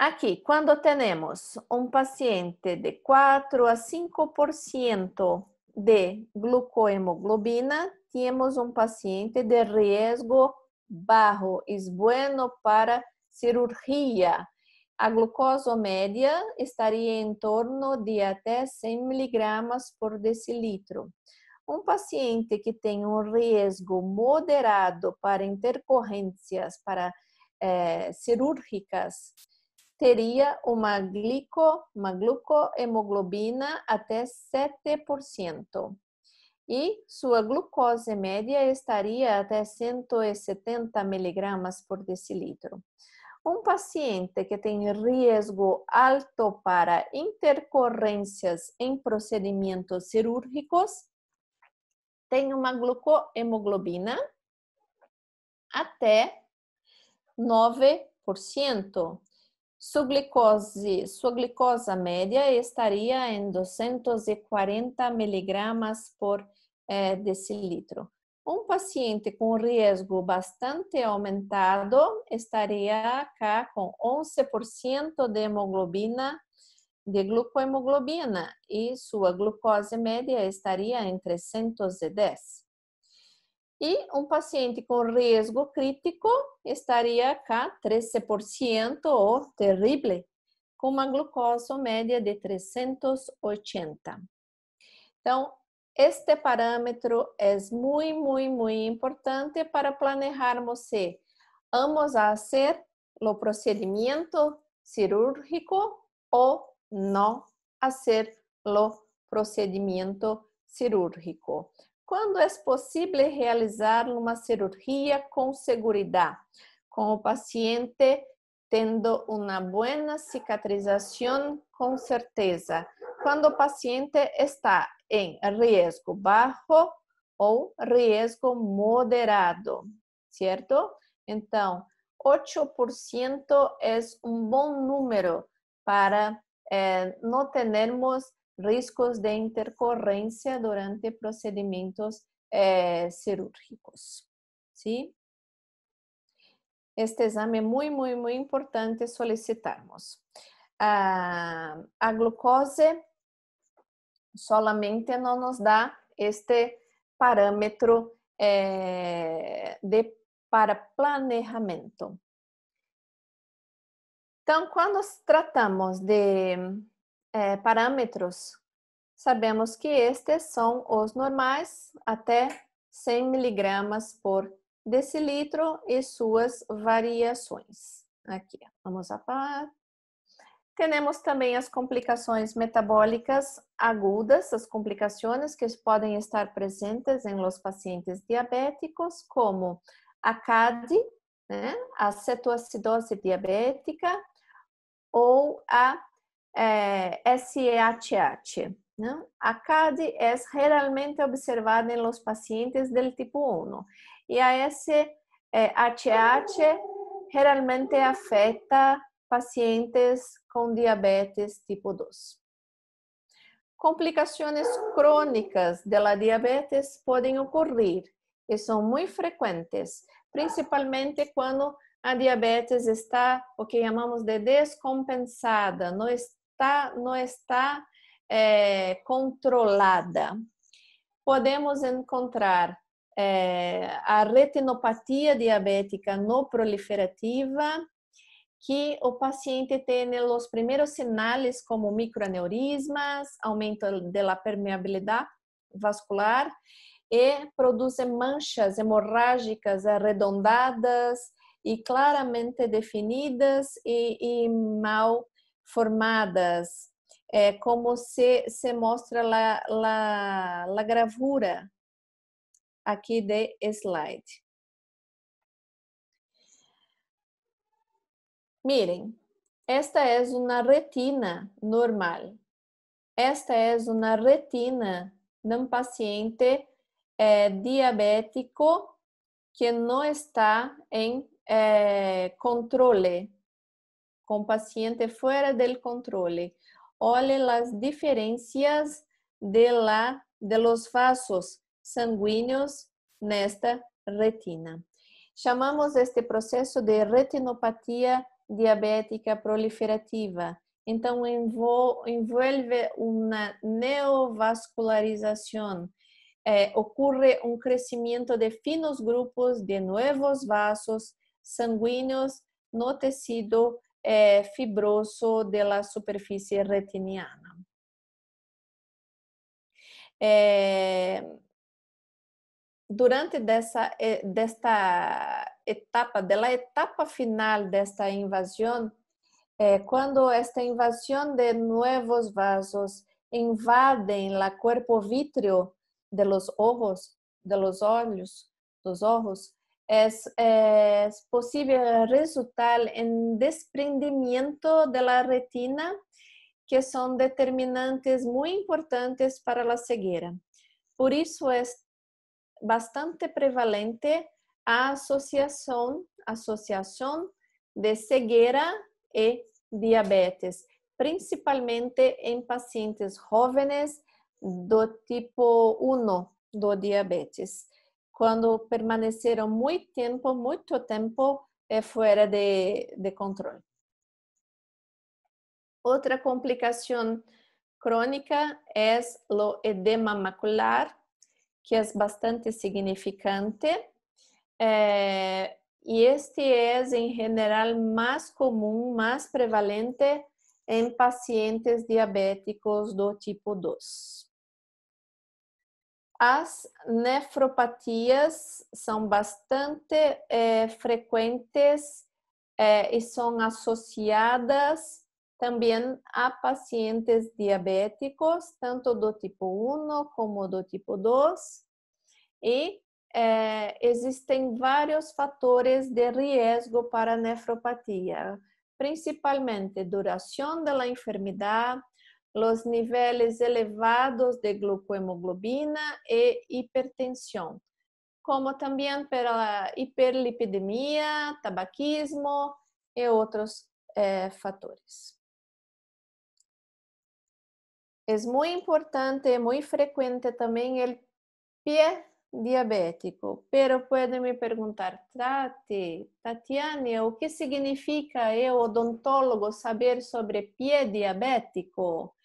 [SPEAKER 2] Aquí, cuando tenemos un paciente de 4 a 5% de glucohemoglobina, tenemos un paciente de riesgo bajo, es bueno para cirugía. A glucosa media estaría en torno de até 100 miligramos por decilitro. Un paciente que tem un riesgo moderado para intercorrências para eh, cirúrgicas teria uma, glico, uma glucohemoglobina até 7%. E sua glucose média estaria até 170 miligramas por decilitro. Um paciente que tem risco alto para intercorrências em procedimentos cirúrgicos tem uma glucohemoglobina até 9%. Su, glucosa media estaría en 240 miligramas por eh, decilitro. Un paciente con riesgo bastante aumentado estaría acá con 11% de hemoglobina, de glucohemoglobina, y su glucosa media estaría en 310. Y un paciente con riesgo crítico estaría acá, 13% o terrible, con una glucosa media de 380. Entonces, este parámetro es muy, muy, muy importante para planejarmos si vamos a hacer el procedimiento cirúrgico o no hacer el procedimiento cirúrgico. quando é possível realizar uma cirurgia com segurança, com o paciente tendo uma boa cicatrização com certeza, quando o paciente está em risco baixo ou risco moderado, certo? Então, 8% é um bom número para eh, não termos riscos de intercorrência durante procedimentos eh, cirúrgicos. ¿sí? Este exame é muito, muito, muito importante solicitarmos. Ah, a glucose solamente não nos dá este parâmetro eh, de, para planejamento. Então, quando tratamos de é, parâmetros, sabemos que estes são os normais até 100 miligramas por decilitro e suas variações. Aqui, vamos apagar. Temos também as complicações metabólicas agudas, as complicações que podem estar presentes em los pacientes diabéticos, como a CAD, né, a cetoacidose diabética ou a eh, a ¿no? ACADI es generalmente observada en em los pacientes del tipo 1 um. y e a SHH e realmente afecta pacientes con diabetes tipo 2. Complicaciones crónicas de la diabetes pueden ocurrir y e son muy frecuentes, principalmente cuando la diabetes está o que llamamos de descompensada, no, está está, não está é, controlada. Podemos encontrar é, a retinopatia diabética no proliferativa, que o paciente tem os primeiros sinais como microaneurismas, aumento da permeabilidade vascular e produz manchas hemorrágicas arredondadas e claramente definidas e, e mal formadas, é, como se, se mostra la, la, la gravura aqui de slide. Miren, esta é uma retina normal. Esta é uma retina de um paciente eh, diabético que não está em eh, controle con paciente fuera del control. Ole las diferencias de, los vasos sanguíneos esta retina. Llamamos este proceso de retinopatía diabética proliferativa. Entonces, envuelve una neovascularización. Eh, ocurre un crecimiento de finos grupos de nuevos vasos sanguíneos no tecido fibroso de la superficie retiniana. durante esta desta etapa, la etapa final de esta invasión, cuando esta invasión de nuevos vasos invade la cuerpo vítreo de los ojos, de los olhos, dos ojos, es, posible resultar en desprendimiento de la retina, que son determinantes muy importantes para la ceguera. Por eso es bastante prevalente la asociación, de ceguera y e diabetes, principalmente en pacientes jóvenes do tipo 1 do diabetes cuando permanecieron muy tiempo, mucho tiempo eh, fuera de, control. Otra complicación crónica es lo edema macular, que es bastante significante. Eh, y este es en general más común, más prevalente en pacientes diabéticos de tipo 2. As nefropatias são bastante é, frequentes é, e são associadas também a pacientes diabéticos, tanto do tipo 1 como do tipo 2. E é, existem vários fatores de risco para nefropatia, principalmente duração da enfermidade, los niveles elevados de glucohemoglobina e hipertensión, como también para hiperlipidemia, tabaquismo y otros eh, factores. Es muy importante, muy frecuente también el pie diabético, pero pueden me preguntar, Tati, Tatiana, ¿o qué significa el eh, odontólogo saber sobre pie diabético?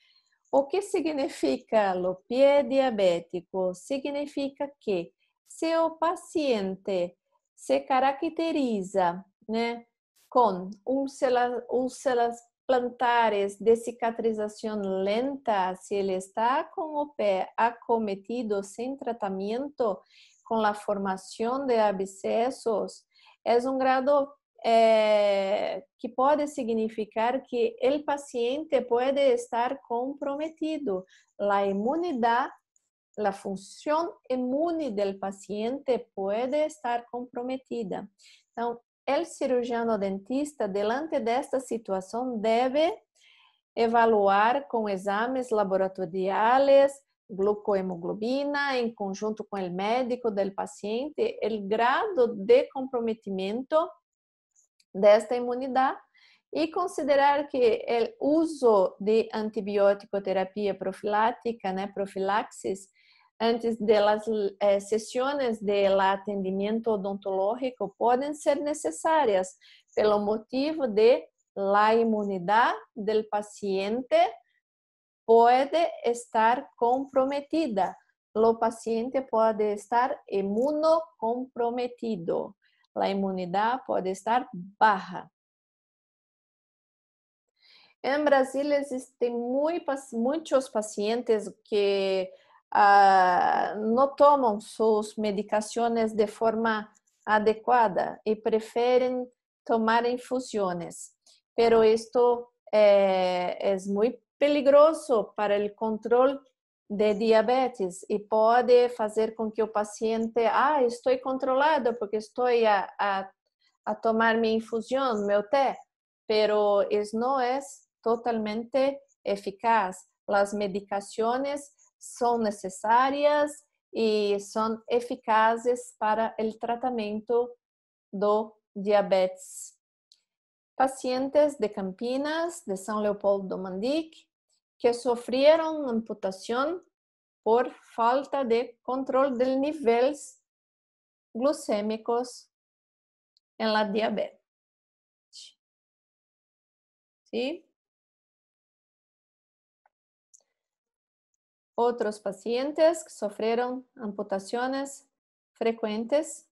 [SPEAKER 2] O que significa o pé diabético? Significa que se o paciente se caracteriza né, com úlceras, úlceras plantares de cicatrização lenta, se ele está com o pé acometido sem tratamento, com a formação de abscessos, é um grado é, que pode significar que o paciente pode estar comprometido. A imunidade, a função imune do paciente pode estar comprometida. Então, o cirurgião dentista, delante desta situação, deve evaluar com exames laboratoriais, glucohemoglobina, em conjunto com o médico do paciente, o grado de comprometimento desta imunidade e considerar que o uso de antibiótico terapia profilática, né, profilaxis, antes das eh, sessões de atendimento odontológico podem ser necessárias pelo motivo de la imunidade do paciente pode estar comprometida. O paciente pode estar imunocomprometido. la inmunidad puede estar baja. En Brasil existen muchos pacientes que ah, no toman sus medicaciones de forma adecuada y prefieren tomar infusiones, pero esto eh, es muy peligroso para el control de diabetes e pode fazer com que o paciente, ah, estou controlado porque estou a, a, a tomar minha infusão, meu té, pero isso não é totalmente eficaz. As medicações são necessárias e são eficazes para o tratamento do diabetes. Pacientes de Campinas, de São Leopoldo do Mandique, que sufrieron amputación por falta de control de niveles glucémicos
[SPEAKER 3] en la diabetes. Otros
[SPEAKER 2] pacientes que sufrieron amputaciones frecuentes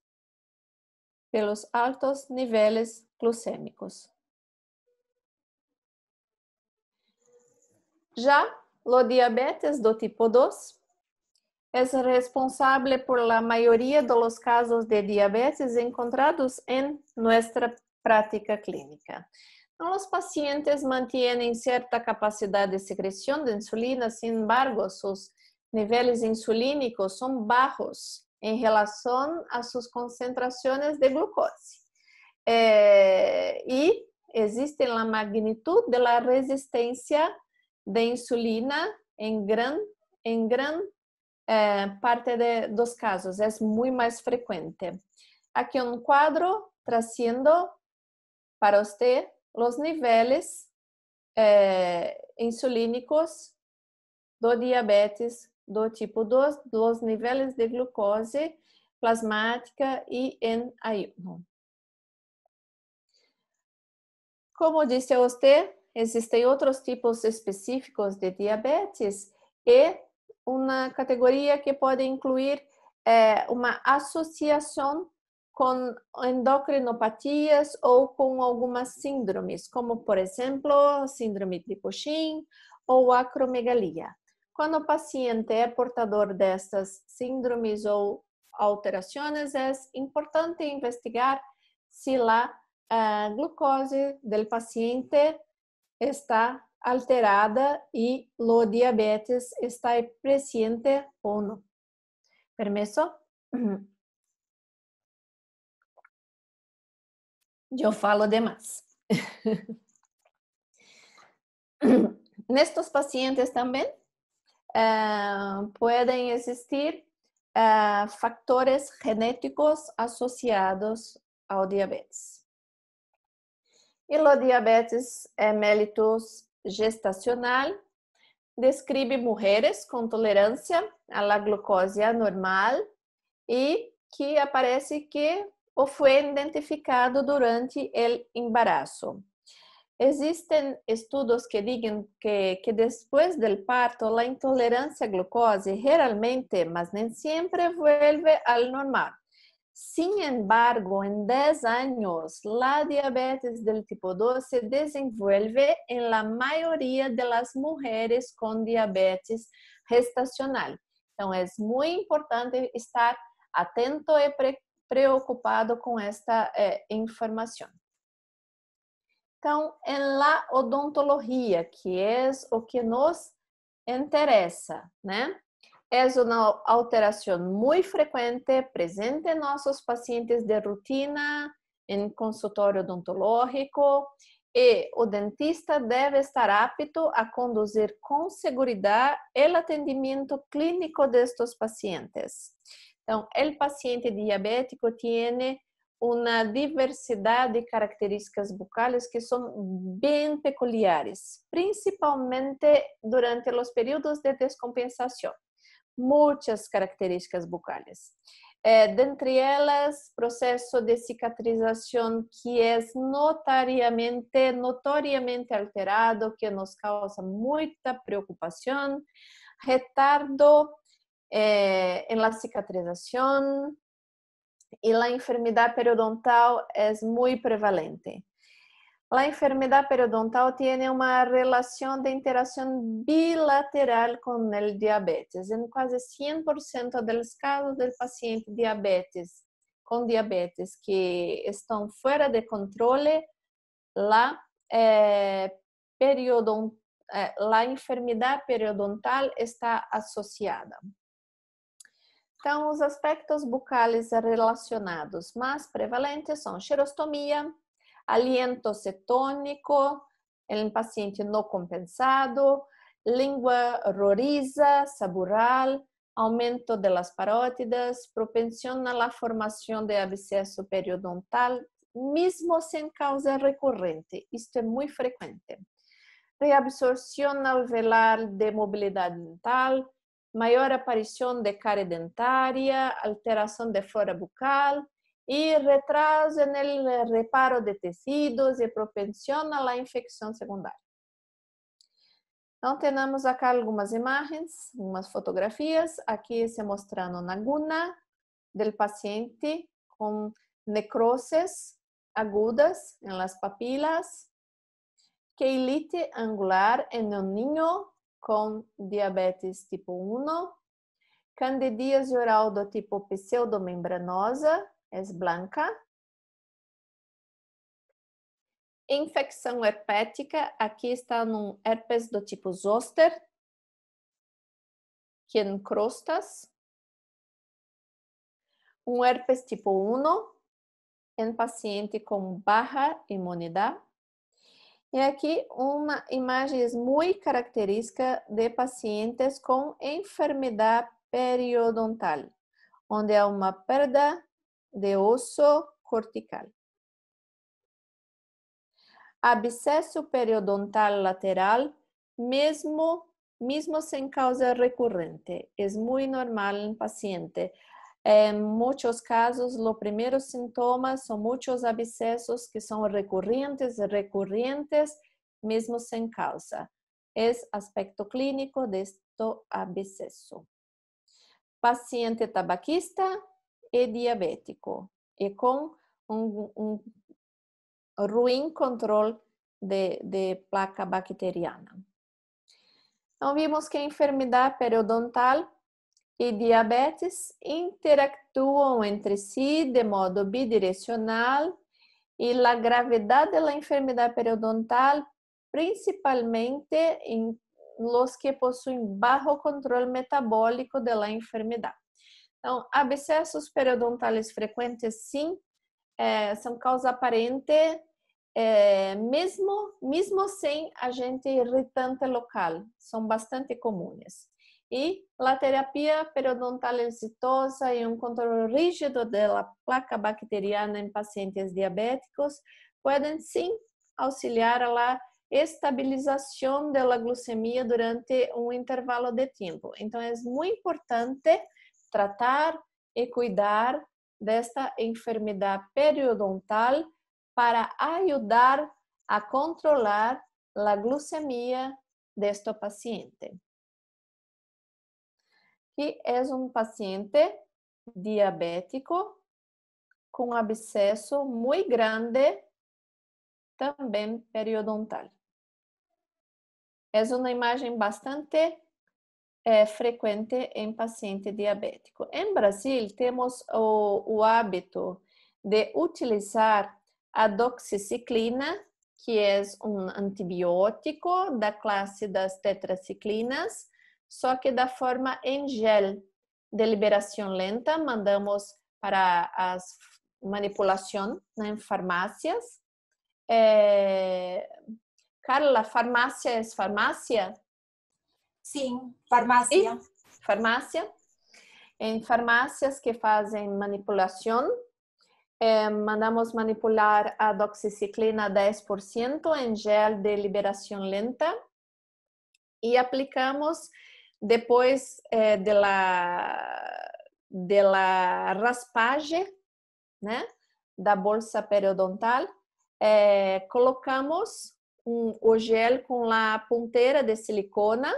[SPEAKER 2] los altos niveles glucémicos. Ya lo diabetes do tipo 2 es responsable por la mayoría de los casos de diabetes encontrados en nuestra práctica clínica. Los pacientes mantienen cierta capacidad de secreción de insulina, sin embargo, sus niveles insulínicos son bajos en relación a sus concentraciones de glucosa. Eh, y existe la magnitud de la resistencia de insulina em gran, em gran é, parte de, dos casos, é muito mais frequente. Aqui um quadro trazendo para você os níveis é, insulínicos do diabetes do tipo 2, dos níveis de glucose plasmática e em ayuno. Como disse a você, existem outros tipos específicos de diabetes e uma categoria que pode incluir é, uma associação com endocrinopatias ou com algumas síndromes, como por exemplo, síndrome de Cushing ou acromegalia. Quando o paciente é portador destas síndromes ou alterações, é importante investigar se a é, glucose do paciente está alterada y lo diabetes está presente o no. Permiso?
[SPEAKER 3] Yo falo más.
[SPEAKER 2] en estos pacientes también eh, pueden existir eh, factores genéticos asociados al diabetes. e o diabetes é mellitus gestacional describe mulheres com tolerância à glucose anormal e que aparece que ou foi identificado durante o embarazo. Existem estudos que dizem que, que, depois do parto a intolerância à glucose realmente, mas nem sempre, volta ao normal. Sin embargo, en 10 años, la diabetes del tipo 2 se desenvuelve en la mayoría de las mujeres con diabetes gestacional. Então, é muito importante estar atento e pre preocupado com esta eh, informação. Então, em la odontologia, que é o que nos interessa, né? É uma alteração muito frequente, presente em nossos pacientes de rotina, em consultório odontológico, e o dentista deve estar apto a conduzir com segurança o atendimento clínico destes pacientes. Então, o paciente diabético tem uma diversidade de características bucales que são bem peculiares, principalmente durante os períodos de descompensação muitas características bucales. É, dentre elas, processo de cicatrização que é notariamente, notoriamente alterado, que nos causa muita preocupação, retardo eh, em la cicatrização e a enfermidade periodontal é muito prevalente. La enfermedad periodontal tiene una relación de interacción bilateral con el diabetes. En casi 100% de los casos del paciente diabetes, con diabetes que están fuera de control, la, eh, eh, la enfermedad periodontal está asociada. Então, os aspectos bucales relacionados mais prevalentes são xerostomia, aliento cetónico el paciente no compensado, lengua roriza, saboral, aumento de las parótidas, propensión a la formación de absceso periodontal, mismo sin causa recurrente. Esto es muy frecuente. Reabsorción alveolar de movilidad dental, mayor aparición de care dentaria, alteración de flora bucal, e retraso no reparo de tecidos e propensión a la secundária. Então, temos aqui algumas imagens, algumas fotografias, aqui se mostrando na guna do paciente com necroses agudas nas papilas, queilite angular em um niño com diabetes tipo 1, candidíase oral do tipo pseudomembranosa, es blanca.
[SPEAKER 3] Infecção herpética, aqui está num herpes do tipo zoster, que é
[SPEAKER 2] encrostas. Um herpes tipo 1 em paciente com baixa imunidade. E aqui uma imagem muito característica de pacientes com enfermidade periodontal, onde há uma perda de oso cortical. Abscesso periodontal lateral, mismo sin causa recurrente. Es muy normal en paciente. En muchos casos, los primeros síntomas son muchos abscesos que son recurrentes, recurrentes, mismo sin causa. Es aspecto clínico de esto absceso. Paciente tabaquista, y e diabético y con un, un control de, de, placa bacteriana. vimos que enfermedad periodontal e diabetes interactúan entre si de modo bidirecional e gravedad de la enfermedad periodontal, principalmente em los que possuem bajo control metabólico de la enfermedad. Então, abscessos é periodontais frequentes, sim, é, são causa aparente, é, mesmo, mesmo sem agente irritante local, são bastante comuns E a terapia periodontal exitosa e um controle rígido da placa bacteriana em pacientes diabéticos podem sim auxiliar a estabilização da glicemia durante um intervalo de tempo. Então, é muito importante tratar e cuidar desta enfermidade periodontal para ajudar a controlar a glucemia deste paciente. Que é um paciente diabético com abscesso muito grande, também periodontal. É uma imagem bastante é frequente em paciente diabético. Em Brasil, temos o, o hábito de utilizar a doxiciclina, que é um antibiótico da classe das tetraciclinas, só que da forma em gel, de liberação lenta, mandamos para as manipulação né, em farmácias. É... Carla, farmácia é farmácia? Sim, farmácia. E farmácia. Em farmácias que fazem manipulação, eh, mandamos manipular a doxiciclina 10% em gel de liberação lenta e aplicamos depois eh, de la, de la raspagem, né, da bolsa periodontal, eh, colocamos um, o gel com a ponteira de silicona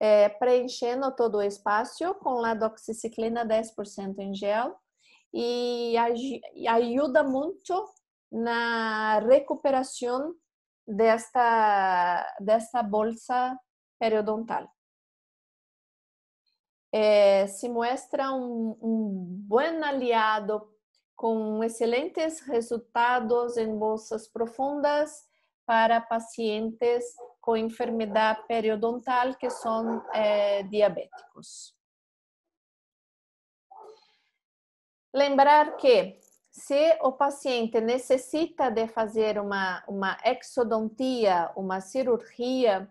[SPEAKER 2] é, preenchendo todo o espaço com doxiciclina 10% em gel e, e ajuda muito na recuperação desta, desta bolsa periodontal. É, se mostra um, um bom aliado com excelentes resultados em bolsas profundas para pacientes com tipo enfermidade periodontal que são eh, diabéticos. Lembrar que se o paciente necessita de fazer uma, uma exodontia, uma cirurgia,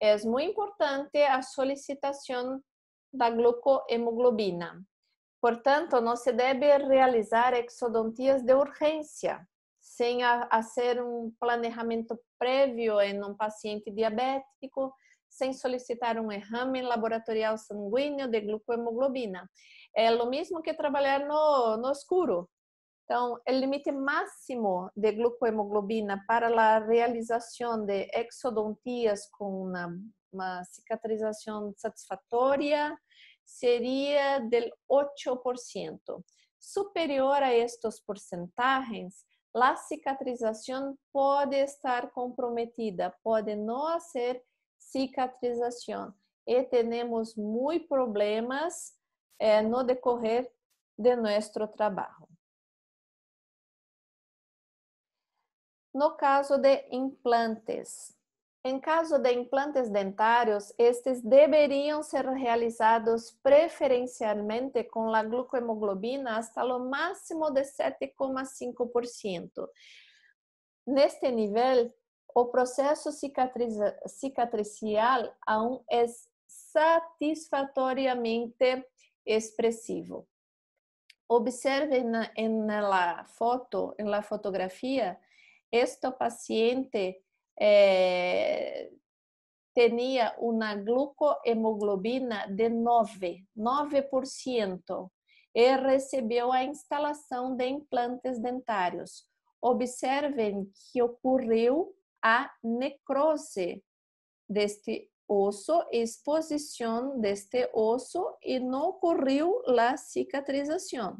[SPEAKER 2] é muito importante a solicitação da glucohemoglobina. Portanto, não se deve realizar exodontias de urgência, sem fazer um planejamento prévio em um paciente diabético, sem solicitar um exame laboratorial sanguíneo de glucohemoglobina. É o mesmo que trabalhar no, no escuro. Então, o limite máximo de glucohemoglobina para a realização de exodontias com uma, uma cicatrização satisfatória seria del 8%. Superior a estes porcentagens, a cicatrização pode estar comprometida, pode não ser cicatrização. E temos muitos problemas eh, no decorrer de nosso trabalho. No caso de implantes, em caso de implantes dentários, estes deveriam ser realizados preferencialmente com a glucohemoglobina hasta o máximo de 7,5%. Neste nível, o processo cicatricial aún é satisfatoriamente expressivo. Observe na foto, na fotografia, este paciente eh, tinha uma glucohemoglobina de 9, 9%, e recebeu a instalação de implantes dentários. Observem que ocorreu a necrose deste osso, exposição deste osso e não ocorreu a cicatrização.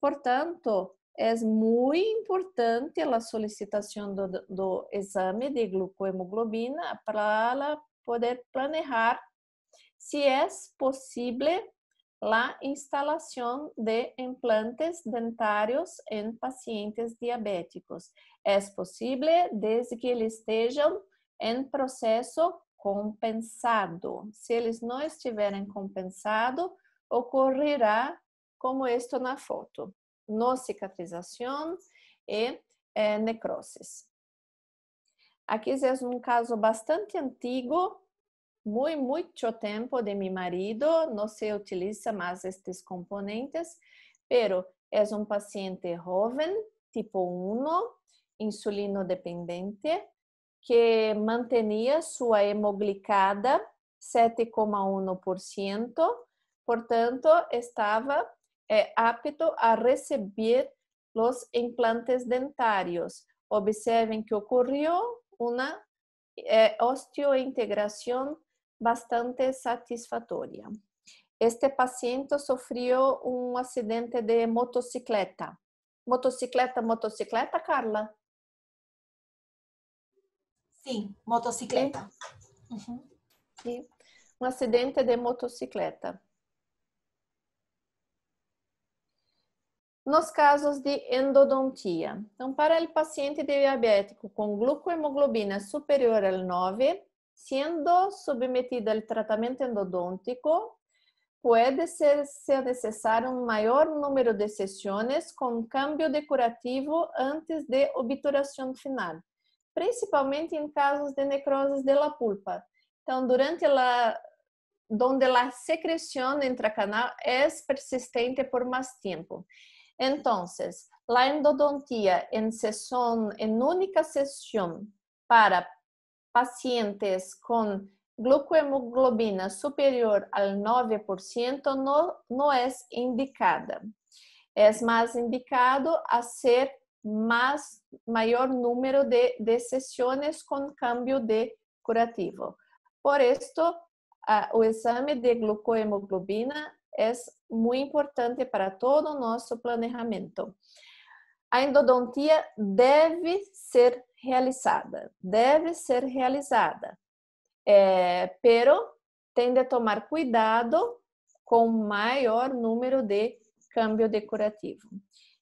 [SPEAKER 2] Portanto, é muito importante a solicitação do, do exame de glucohemoglobina para poder planejar se é possível a instalação de implantes dentários em pacientes diabéticos. É possível desde que eles estejam em processo compensado. Se eles não estiverem compensado, ocorrerá como isto na foto no cicatrização e eh, Aqui é um caso bastante antigo, muito, muito tempo de meu marido, não se utiliza mais estes componentes, pero é um paciente jovem, tipo 1, insulino dependente, que mantinha sua hemoglicada 7,1%, portanto, estava es eh, apto a recibir los implantes dentarios. Observen que ocurrió una eh, osteointegración bastante satisfactoria. Este paciente sufrió un accidente de motocicleta. Motocicleta, motocicleta, Carla?
[SPEAKER 1] Sí, motocicleta.
[SPEAKER 2] Un accidente de motocicleta. nos casos de endodontia. Então, para o paciente diabético com glucohemoglobina superior ao 9, sendo submetido ao tratamento endodôntico, pode ser, ser necessário um maior número de sessões com câmbio decorativo antes de obturação final, principalmente em casos de necroses de la pulpa. Então, durante a donde la secreción intracanal é persistente por mais tempo. Entonces, la endodontía en sesión, en única sesión para pacientes con glucohemoglobina superior al 9% no, no es indicada. Es más indicado hacer más mayor número de, sesiones con cambio de curativo. Por esto, el ah, examen de glucohemoglobina é muito importante para todo o nosso planejamento. A endodontia deve ser realizada, deve ser realizada, é, pero tem de tomar cuidado com maior número de câmbio decorativo.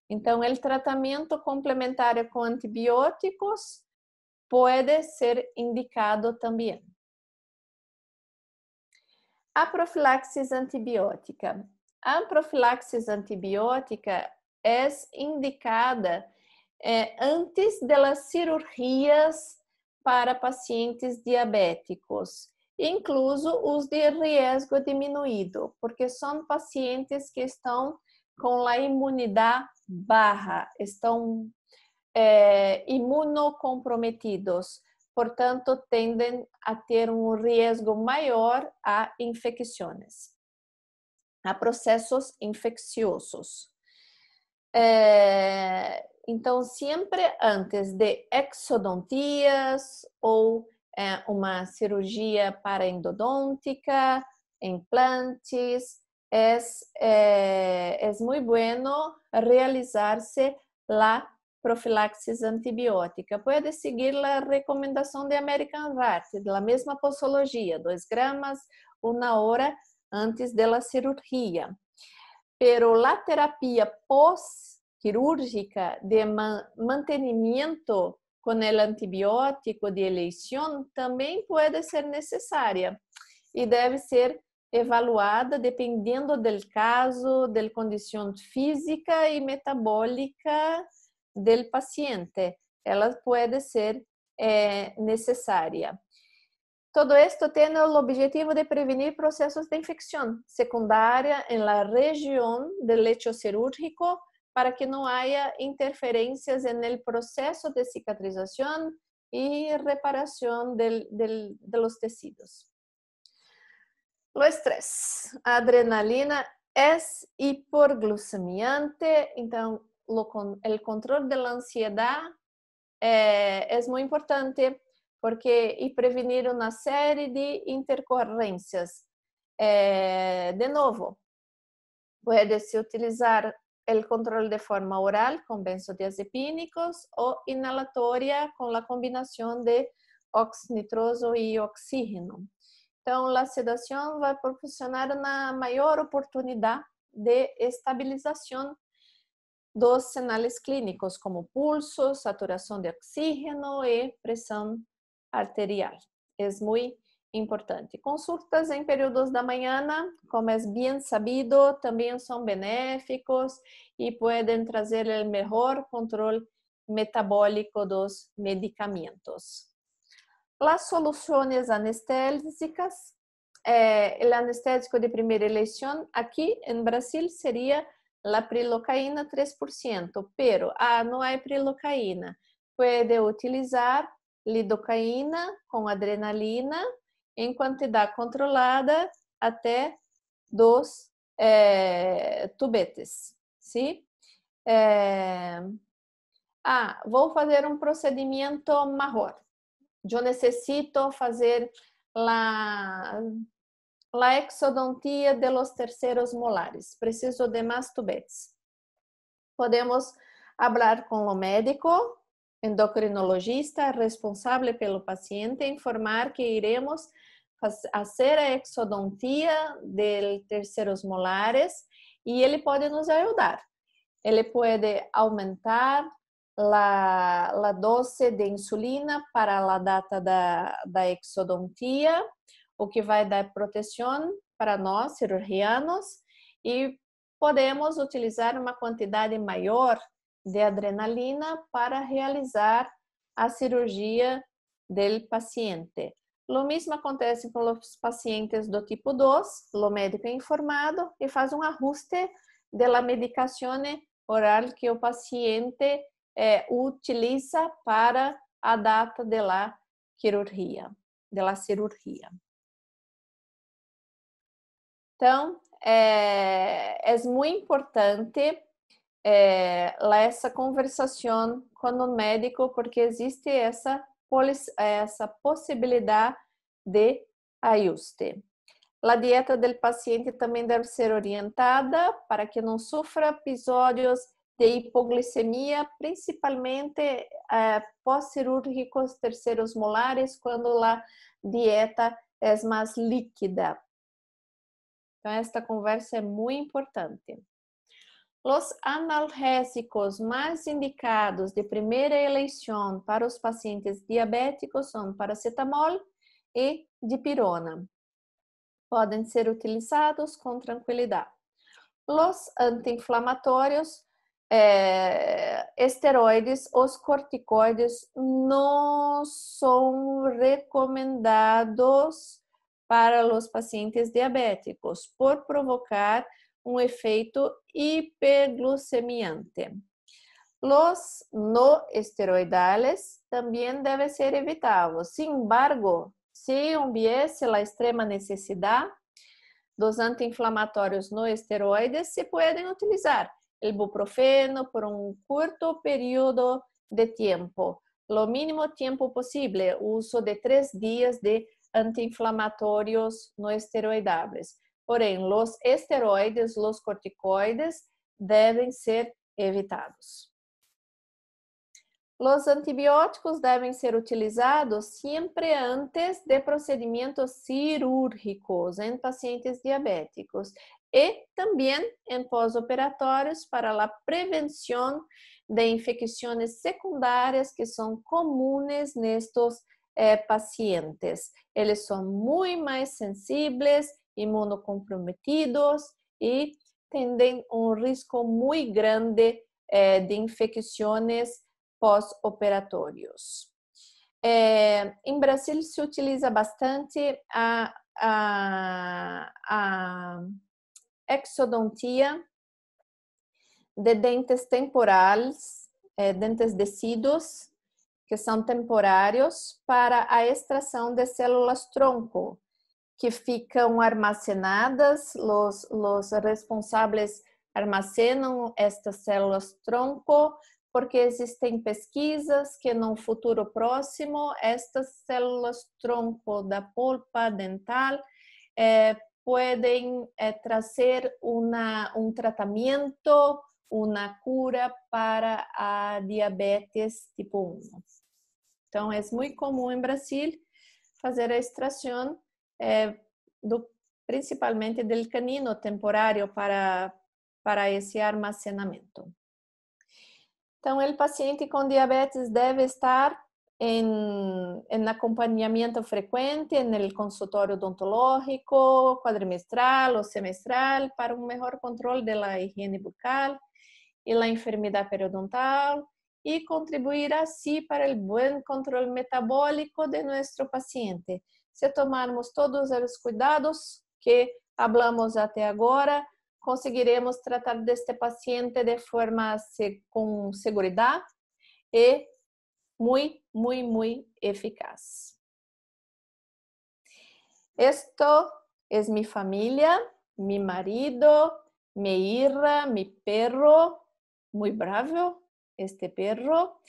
[SPEAKER 2] Então, o tratamento complementar com antibióticos pode ser indicado também. A profilaxis antibiótica. A profilaxis antibiótica é indicada é, antes das cirurgias para pacientes diabéticos, incluso os de risco diminuído, porque são pacientes que estão com a imunidade barra, estão é, imunocomprometidos portanto, tendem a ter um risco maior a infecções, a processos infecciosos. É, então, sempre antes de exodontias ou é, uma cirurgia para endodôntica, implantes, é, é, é muito bueno realizar-se a profilaxis antibiótica. Pode seguir a recomendação de American Heart, da mesma posologia, 2 gramas, uma hora antes da cirurgia. Pero a terapia pós-quirúrgica de mantenimento com o antibiótico de eleição também pode ser necessária e deve ser evaluada dependendo do caso, da condição física e metabólica del paciente, ela puede ser eh, necesaria. Todo esto tiene el objetivo de prevenir procesos de infección secundaria en la región del lecho cirúrgico para que no haya interferencias en el proceso de cicatrización y reparación de los tejidos. Lo estrés. adrenalina es hiperglucemiante, entonces el control de la ansiedad eh, es muy importante porque y prevenir una serie de intercorrencias. Eh, de nuevo, puede utilizar el control de forma oral con benzodiazepínicos o inhalatoria con la combinación de oxinitroso y oxígeno. Entonces, la sedación va a proporcionar una mayor oportunidad de estabilización dos señales clínicos como pulso, saturación de oxígeno y presión arterial. Es muy importante. Consultas en períodos de mañana, como es bien sabido, también son benéficos y pueden traer el mejor control metabólico de los medicamentos. Las soluciones anestésicas, eh, el anestésico de primera elección aquí en Brasil sería La prilocaína 3%, pero ah, não há é prilocaína. Pode utilizar lidocaína com adrenalina em quantidade controlada até dos é, tubetes, sim? É, ah, vou fazer um procedimento maior. Eu necessito fazer la La exodontia de los terceros molares. Preciso de más tubetes. Podemos hablar con lo médico, endocrinologista responsable pelo paciente, informar que iremos fazer a exodontia de terceiros molares e ele pode nos ajudar. Ele pode aumentar a, dose de insulina para a data da, da exodontia, o que vai dar proteção para nós, cirurgianos, e podemos utilizar uma quantidade maior de adrenalina para realizar a cirurgia do paciente. O mesmo acontece com os pacientes do tipo 2, o médico é informado e faz um ajuste da medicação oral que o paciente eh, utiliza para a data da cirurgia, da cirurgia. Então, é, é muito importante é, essa conversação com o médico, porque existe essa, essa possibilidade de ajuste. A dieta do paciente também deve ser orientada para que não sofra episódios de hipoglicemia, principalmente eh, pós-cirúrgicos terceiros molares, quando a dieta é mais líquida. Então, esta conversa é muito importante. Os analgésicos mais indicados de primeira eleição para os pacientes diabéticos são paracetamol e dipirona. Podem ser utilizados com tranquilidade. Os anti-inflamatórios, eh, esteroides, os corticoides não são recomendados para los pacientes diabéticos por provocar un efecto hiperglucemiante. Los no esteroidales también deben ser evitados. Sin embargo, si hubiese la extrema necesidad, los antiinflamatorios no esteroides se pueden utilizar. El buprofeno por un corto periodo de tiempo, lo mínimo tiempo posible, uso de tres días de antiinflamatórios no esteroidáveis. Porém, os esteroides, os corticoides devem ser evitados. Os antibióticos devem ser utilizados sempre antes de procedimentos cirúrgicos em pacientes diabéticos e também em pós-operatórios para a prevenção de infecções secundárias que são comuns nestes é pacientes. Eles são muito mais sensíveis, imunocomprometidos e têm um risco muito grande é, de infecções pós-operatórios. É, em Brasil se utiliza bastante a, a, a exodontia de dentes temporais, dentes descidos, que são temporários para a extração de células-tronco, que ficam armazenadas, os, responsáveis armazenam estas células-tronco, porque existem pesquisas que no futuro próximo estas células-tronco da polpa dental eh, podem eh, trazer um tratamento, uma cura para a diabetes tipo 1. Então, é muito comum em Brasil fazer a extração eh, do, principalmente do canino temporário para, para esse armazenamento. Então, o paciente com diabetes deve estar em, em acompanhamento frequente no consultório odontológico, quadrimestral ou semestral, para um melhor controle da higiene bucal e da enfermidade periodontal y contribuir así para el buen control metabólico de nuestro paciente. Si tomamos todos los cuidados que hablamos hasta ahora, conseguiremos tratar de este paciente de forma con seguridad y muy, muy, muy eficaz. Esto es mi familia, mi marido, mi hija, mi perro, muy bravo, este perro.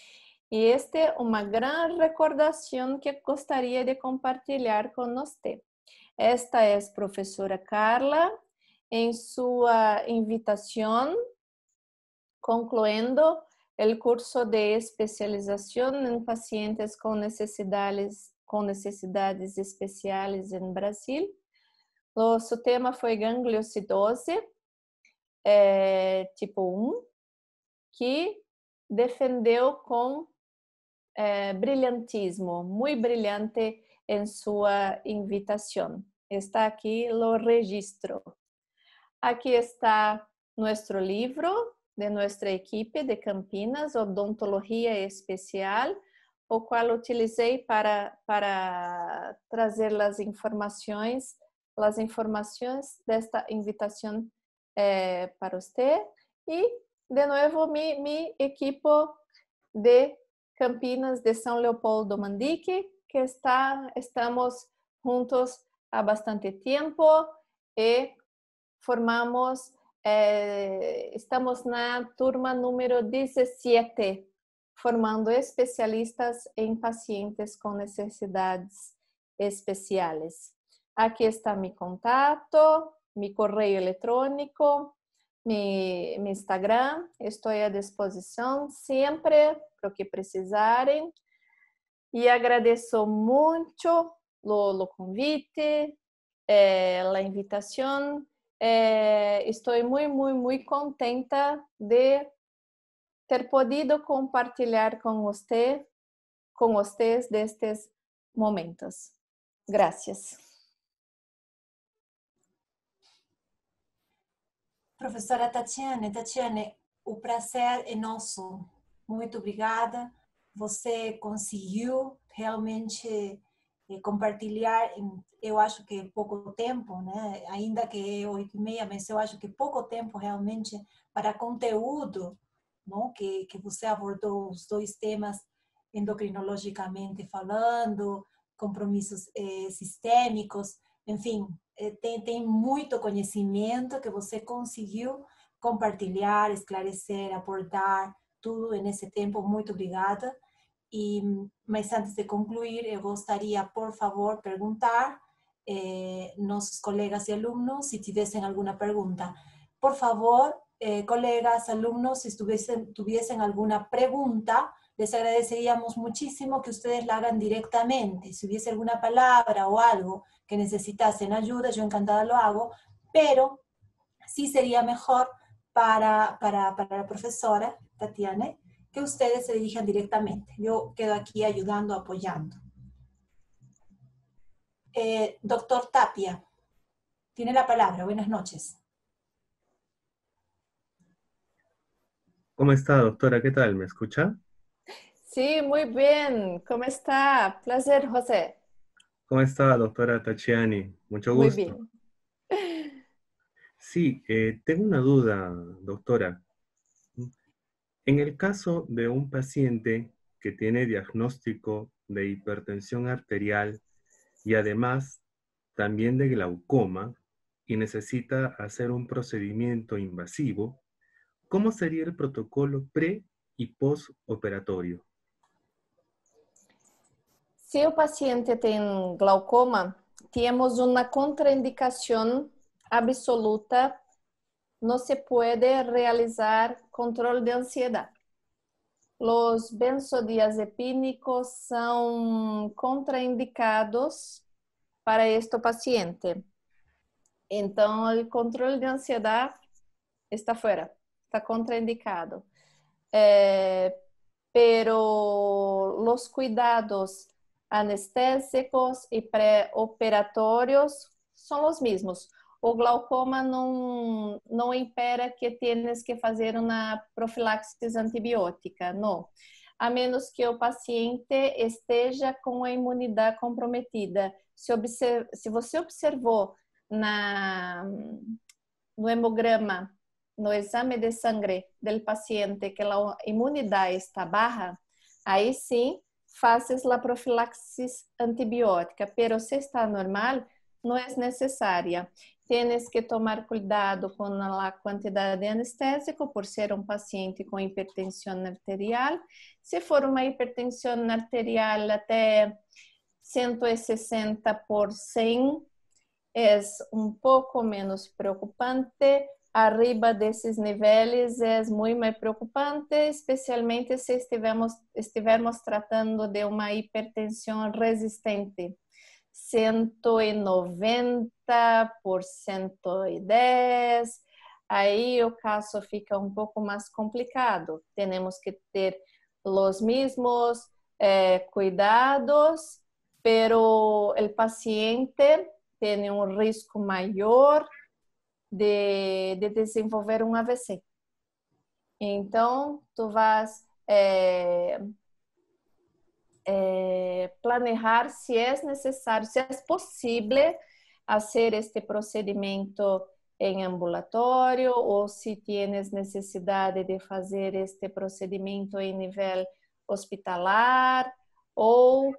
[SPEAKER 2] Y este una gran recordación que gustaría de compartir con usted. Esta es profesora Carla en su ah, invitación concluyendo el curso de especialización en pacientes con necesidades, con necesidades especiales en Brasil. su tema fue gangliocidose eh, tipo 1, que defendeu com eh, brilhantismo, muito brilhante em sua invitação. Está aqui o registro. Aqui está nosso livro de nossa equipe de Campinas, Odontologia Especial, o qual utilizei para, para trazer as informações, as informações desta invitação eh, para você e de novo mi, mi equipo de Campinas de São Leopoldo Mandique, que está, estamos juntos há bastante tempo e formamos, eh, estamos na turma número 17, formando especialistas em pacientes com necessidades especiais. Aqui está meu contato, meu correio eletrônico, me, me Instagram, estou à disposição sempre para o que precisarem. E agradeço muito o convite, eh, a invitação. Eh, estou muito, muito, muito contenta de ter podido compartilhar com você, com vocês destes momentos.
[SPEAKER 1] Gracias. Professora Tatiane, Tatiane, o prazer é nosso. Muito obrigada. Você conseguiu realmente eh, compartilhar, eu acho que pouco tempo, né? Ainda que é oito e meia, mas eu acho que pouco tempo realmente para conteúdo, não? Que que você abordou os dois temas endocrinologicamente falando, compromissos eh, sistêmicos. En fin, eh, tem mucho conocimiento que você consiguió compartilhar, esclarecer, aportar, tudo en tempo. tiempo. obrigada. E, mas mm, antes de concluir, eu eh, gostaria, por favor, preguntar a eh, nuestros colegas y alumnos si tivessem alguna pregunta. Por favor, colegas, alumnos, si tivessem, tivessem alguna pregunta les agradeceríamos muchísimo que ustedes la hagan directamente. Si hubiese alguna palabra o algo que necesitasen ayuda, yo encantada lo hago, pero sí sería mejor para, la profesora Tatiana que ustedes se dirijan directamente. Yo quedo aquí ayudando, apoyando. Eh, doctor Tapia, tiene la palabra. Buenas noches.
[SPEAKER 4] ¿Cómo está, doctora? ¿Qué tal? ¿Me escucha?
[SPEAKER 2] Sí, muy bien. ¿Cómo está? Placer, José.
[SPEAKER 4] ¿Cómo está, doctora Tachiani? Mucho gusto. Muy bien. Sí, eh, tengo una duda, doctora. En el caso de un paciente que tiene diagnóstico de hipertensión arterial y además también de glaucoma y necesita hacer un procedimiento invasivo, ¿cómo sería el protocolo pre y
[SPEAKER 2] postoperatorio? Se o paciente tem glaucoma, temos uma contraindicação absoluta. Não se pode realizar controle de ansiedade. Os benzodiazepínicos são contraindicados para este paciente. Então, o controle de ansiedade está fora, está contraindicado. Eh, pero os cuidados anestésicos e pré-operatórios são os mesmos. O glaucoma não, não impera que tenhas que fazer uma profilaxis antibiótica, não. A menos que o paciente esteja com a imunidade comprometida. Se, observ, se você observou na, no hemograma, no exame de sangue do paciente, que a imunidade está baixa, aí sim faces la profilaxis antibiótica, pero se está normal, não é necessária. Tienes que tomar cuidado com a quantidade de anestésico, por ser um paciente com hipertensão arterial. Se for uma hipertensão arterial até 160 por 100, é um pouco menos preocupante, arriba desses níveis é muito preocupante, especialmente se estivermos, estivermos tratando de uma hipertensão resistente. 190 por 110, aí o caso fica um pouco mais complicado. Temos que ter os mesmos eh, cuidados, pero o paciente tem um risco maior de, de desenvolver um AVC. Então, tu vas é, é, planejar se é necessário, se é possível fazer este procedimento em ambulatório ou se tienes necessidade de fazer este procedimento em nível hospitalar ou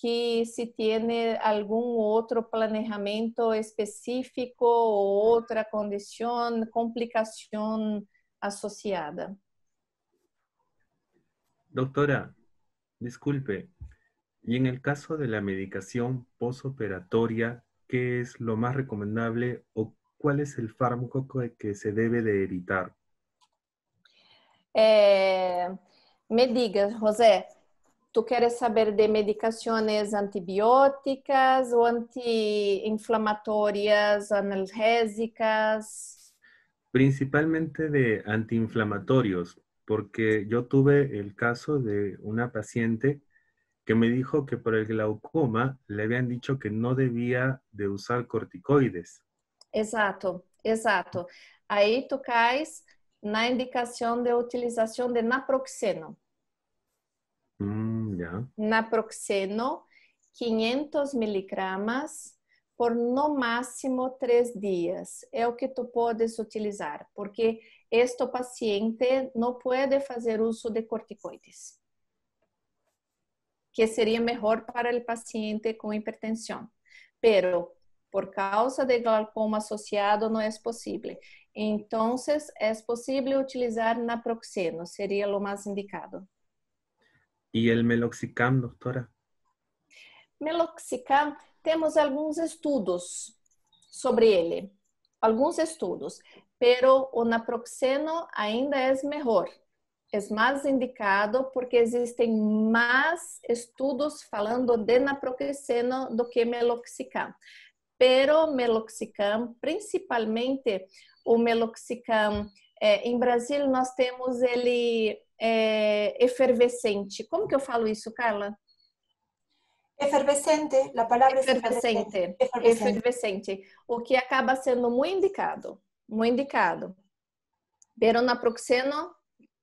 [SPEAKER 2] que si tiene algún otro planeamiento específico o otra condición, complicación asociada.
[SPEAKER 4] Doctora, disculpe, y en el caso de la medicación posoperatoria, ¿qué es lo más recomendable o cuál es el fármaco que se debe de evitar?
[SPEAKER 2] Eh, me diga, José, tú quieres saber de medicaciones antibióticas o antiinflamatorias, analgésicas?
[SPEAKER 4] Principalmente de antiinflamatorios, porque yo tuve el caso de una paciente que me dijo que por el glaucoma le habían dicho que no debía de usar corticoides.
[SPEAKER 2] Exacto, exacto. Ahí tocáis la indicación de utilización de naproxeno.
[SPEAKER 4] Mm, yeah.
[SPEAKER 2] Naproxeno, 500 miligramas por no máximo três dias. É o que tu podes utilizar, porque este paciente não pode fazer uso de corticoides, que seria melhor para o paciente com hipertensão. Pero por causa de glaucoma associado não é possível. Então, é possível utilizar naproxeno, seria o mais indicado.
[SPEAKER 4] E o meloxicam, doutora?
[SPEAKER 2] Meloxicam, temos alguns estudos sobre ele. Alguns estudos. Pero o naproxeno ainda é melhor. É mais indicado porque existem mais estudos falando de naproxeno do que meloxicam. Pero meloxicam, principalmente o meloxicam, é, em Brasil nós temos ele é, efervescente. Como que eu falo isso, Carla? Efervescente, a palavra efervescente. É efervescente. efervescente. O que acaba sendo muito indicado, muito indicado. Beronaproxeno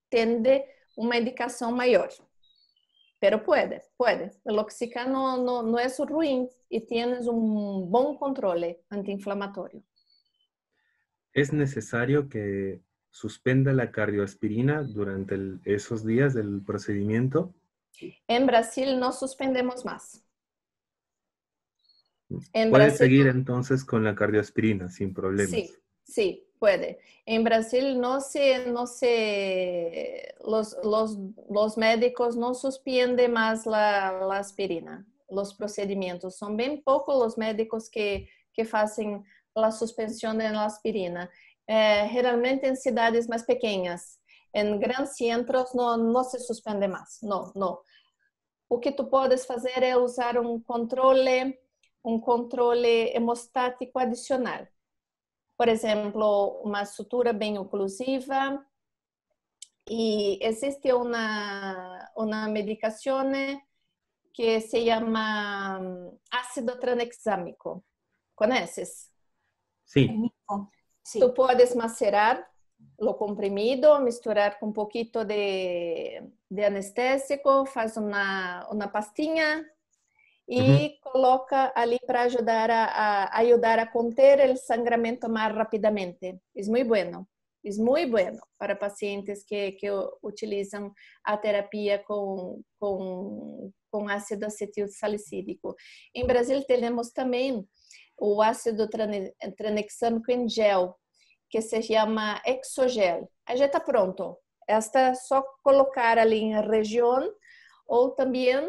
[SPEAKER 2] tende uma indicação maior. Pero pode, pode. O oxicano não, é ruim e tienes um bom controle anti-inflamatório.
[SPEAKER 4] necessário que suspenda la cardioaspirina durante esos días del procedimiento?
[SPEAKER 2] En Brasil no suspendemos más. Mm. puede seguir
[SPEAKER 4] entonces con la cardioaspirina sin problemas.
[SPEAKER 2] Sí, puede. En Brasil no se, no se, los, médicos no suspenden más la, aspirina, los procedimientos. Son bien pocos los médicos que, que hacen la suspensión de la aspirina. geralmente é, em cidades mais pequenas. Em grandes centros não, não se suspende mais, não, não. O que tu podes fazer é usar um controle, um controle hemostático adicional. Por exemplo, uma sutura bem oclusiva, e existe uma uma medicação que se chama hum, ácido tranexâmico. Conheces? Sim. É Sí. Tú puedes macerar lo comprimido, misturar con un poquito de, de anestésico, faz una, una pastinha y uh -huh. coloca ali para ayudar a, a, ayudar a conter el sangramento más rápidamente. Es muy bueno, es muy bueno para pacientes que, que utilizan a terapia con, con, con ácido acetil salicídico. Em Brasil, temos também o ácido tranexâmico em gel, que se chama Exogel. Aí já está pronto. Esta é só colocar ali em região ou também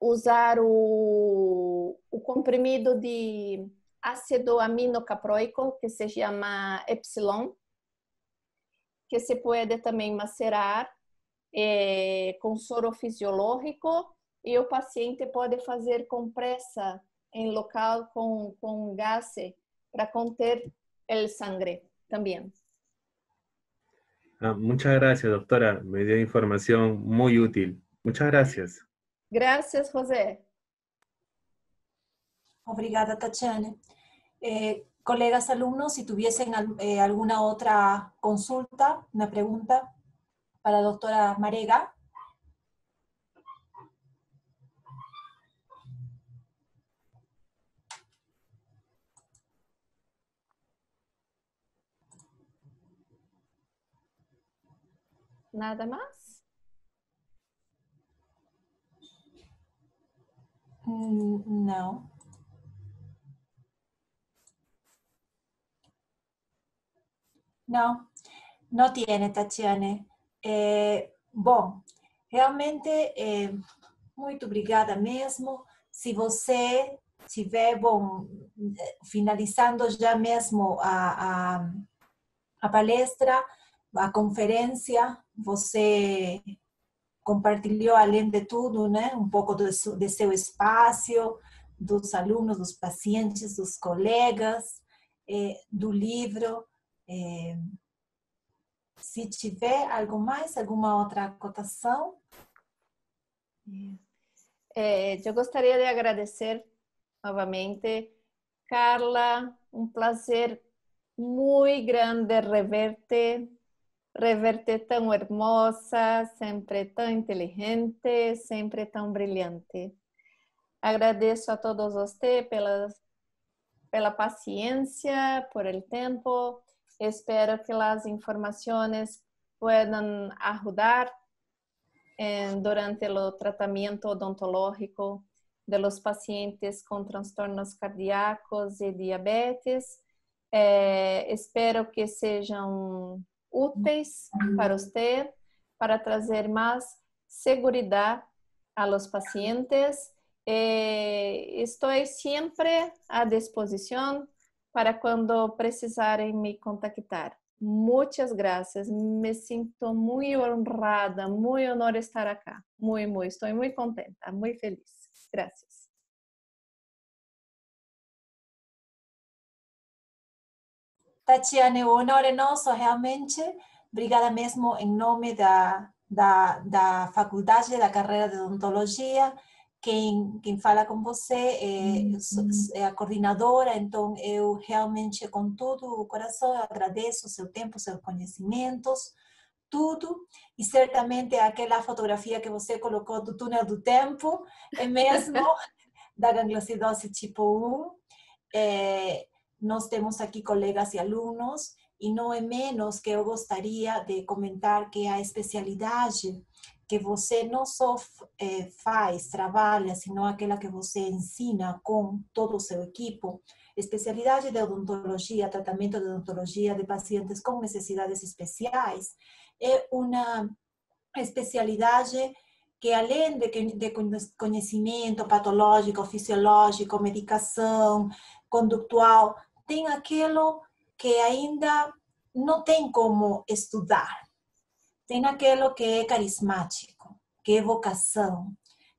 [SPEAKER 2] usar o, o comprimido de ácido aminocaproico, que se chama Epsilon, que se pode também macerar eh, com soro fisiológico e o paciente pode fazer compressa en local con, con gas para conter el sangre también.
[SPEAKER 4] Ah, muchas gracias, doctora. Me dio información muy útil. Muchas gracias.
[SPEAKER 1] Gracias, José. Obrigada, Tatiana. Eh, colegas alumnos, si tuviesen eh, alguna otra consulta, una pregunta para la doctora Marega.
[SPEAKER 2] Nada mais?
[SPEAKER 1] Hum, não. Não, não tem Tatiane. É, bom, realmente, é, muito obrigada mesmo. Se você tiver, bom, finalizando já mesmo a, a, a palestra, a conferência, você compartilhou, além de tudo, né, um pouco do, de seu espaço, dos alunos, dos pacientes, dos colegas, eh, do livro. Eh, se tiver algo mais, alguma outra cotação? É, eu gostaria de agradecer
[SPEAKER 2] novamente, Carla, um prazer muito grande rever-te reverte tão hermosa, sempre tão inteligente, sempre tão brilhante. Agradeço a todos vocês pela, pela paciência, por el tempo. Espero que as informações puedan ajudar durante o tratamento odontológico de los pacientes com transtornos cardíacos e diabetes. Eh, espero que sejam úteis para usted para trazer más seguridad a los pacientes. Eh, estoy siempre a disposición para cuando precisaren me contactar. Muchas gracias. Me siento muy honrada, muy honor estar acá. Muy, muy. Estoy muy contenta, muy feliz. Gracias.
[SPEAKER 3] Tatiana,
[SPEAKER 1] o honor é nosso, realmente. Obrigada mesmo em nome da, da, da faculdade, da carreira de odontologia. Quem, quem fala com você é, uhum. é a coordenadora, então eu realmente, com todo o coração, agradeço o seu tempo, seus conhecimentos, tudo. E certamente aquela fotografia que você colocou do túnel do tempo é mesmo da gangliosidose tipo 1. É, Nos temos aquí colegas y alumnos y no es menos que yo gustaría de comentar que a especialidad que você no só eh, faz, trabalha, aquella que você ensina con todo su equipo, especialidad de odontología, tratamiento de odontología de pacientes con necesidades especiales, es una especialidad que além de, de patológico, fisiológico, medicación, conductual, tem aquilo que ainda não tem como estudar, tem aquilo que é carismático, que é vocação,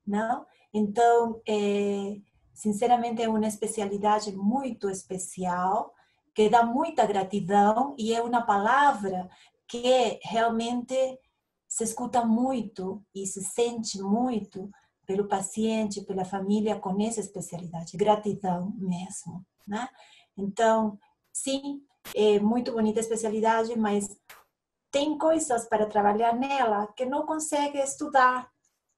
[SPEAKER 1] não? Né? Então, é, sinceramente, é uma especialidade muito especial, que dá muita gratidão e é uma palavra que realmente se escuta muito e se sente muito pelo paciente, pela família com essa especialidade. Gratidão mesmo, né? Então, sim, é muito bonita a especialidade, mas tem coisas para trabalhar nela que não consegue estudar,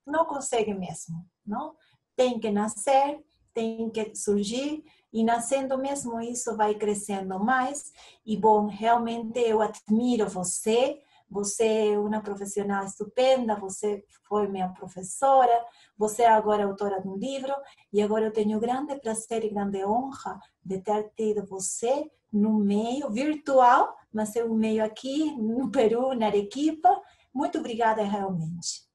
[SPEAKER 1] não consegue mesmo, não? Tem que nascer, tem que surgir e nascendo mesmo isso vai crescendo mais e bom, realmente eu admiro você você é uma profissional estupenda, você foi minha professora, você é agora é autora de um livro e agora eu tenho grande prazer e grande honra de ter tido você no meio virtual, mas é um meio aqui no Peru, na Arequipa. Muito obrigada realmente.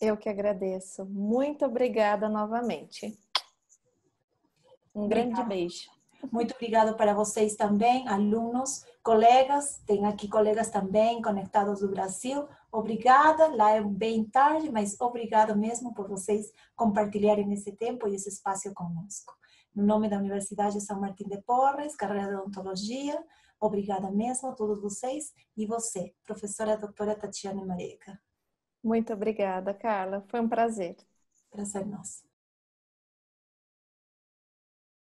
[SPEAKER 2] Eu que agradeço. Muito obrigada novamente.
[SPEAKER 1] Um obrigada. grande beijo. Muito obrigada para vocês também, alunos colegas, tem aqui colegas também conectados do Brasil. Obrigada, lá é bem tarde, mas obrigada mesmo por vocês compartilharem esse tempo e esse espaço conosco. No nome da Universidade São Martim de Porres, carreira de odontologia, obrigada mesmo a todos vocês e você, professora doutora Tatiana Mareca.
[SPEAKER 2] Muito obrigada, Carla, foi um prazer. Prazer nosso.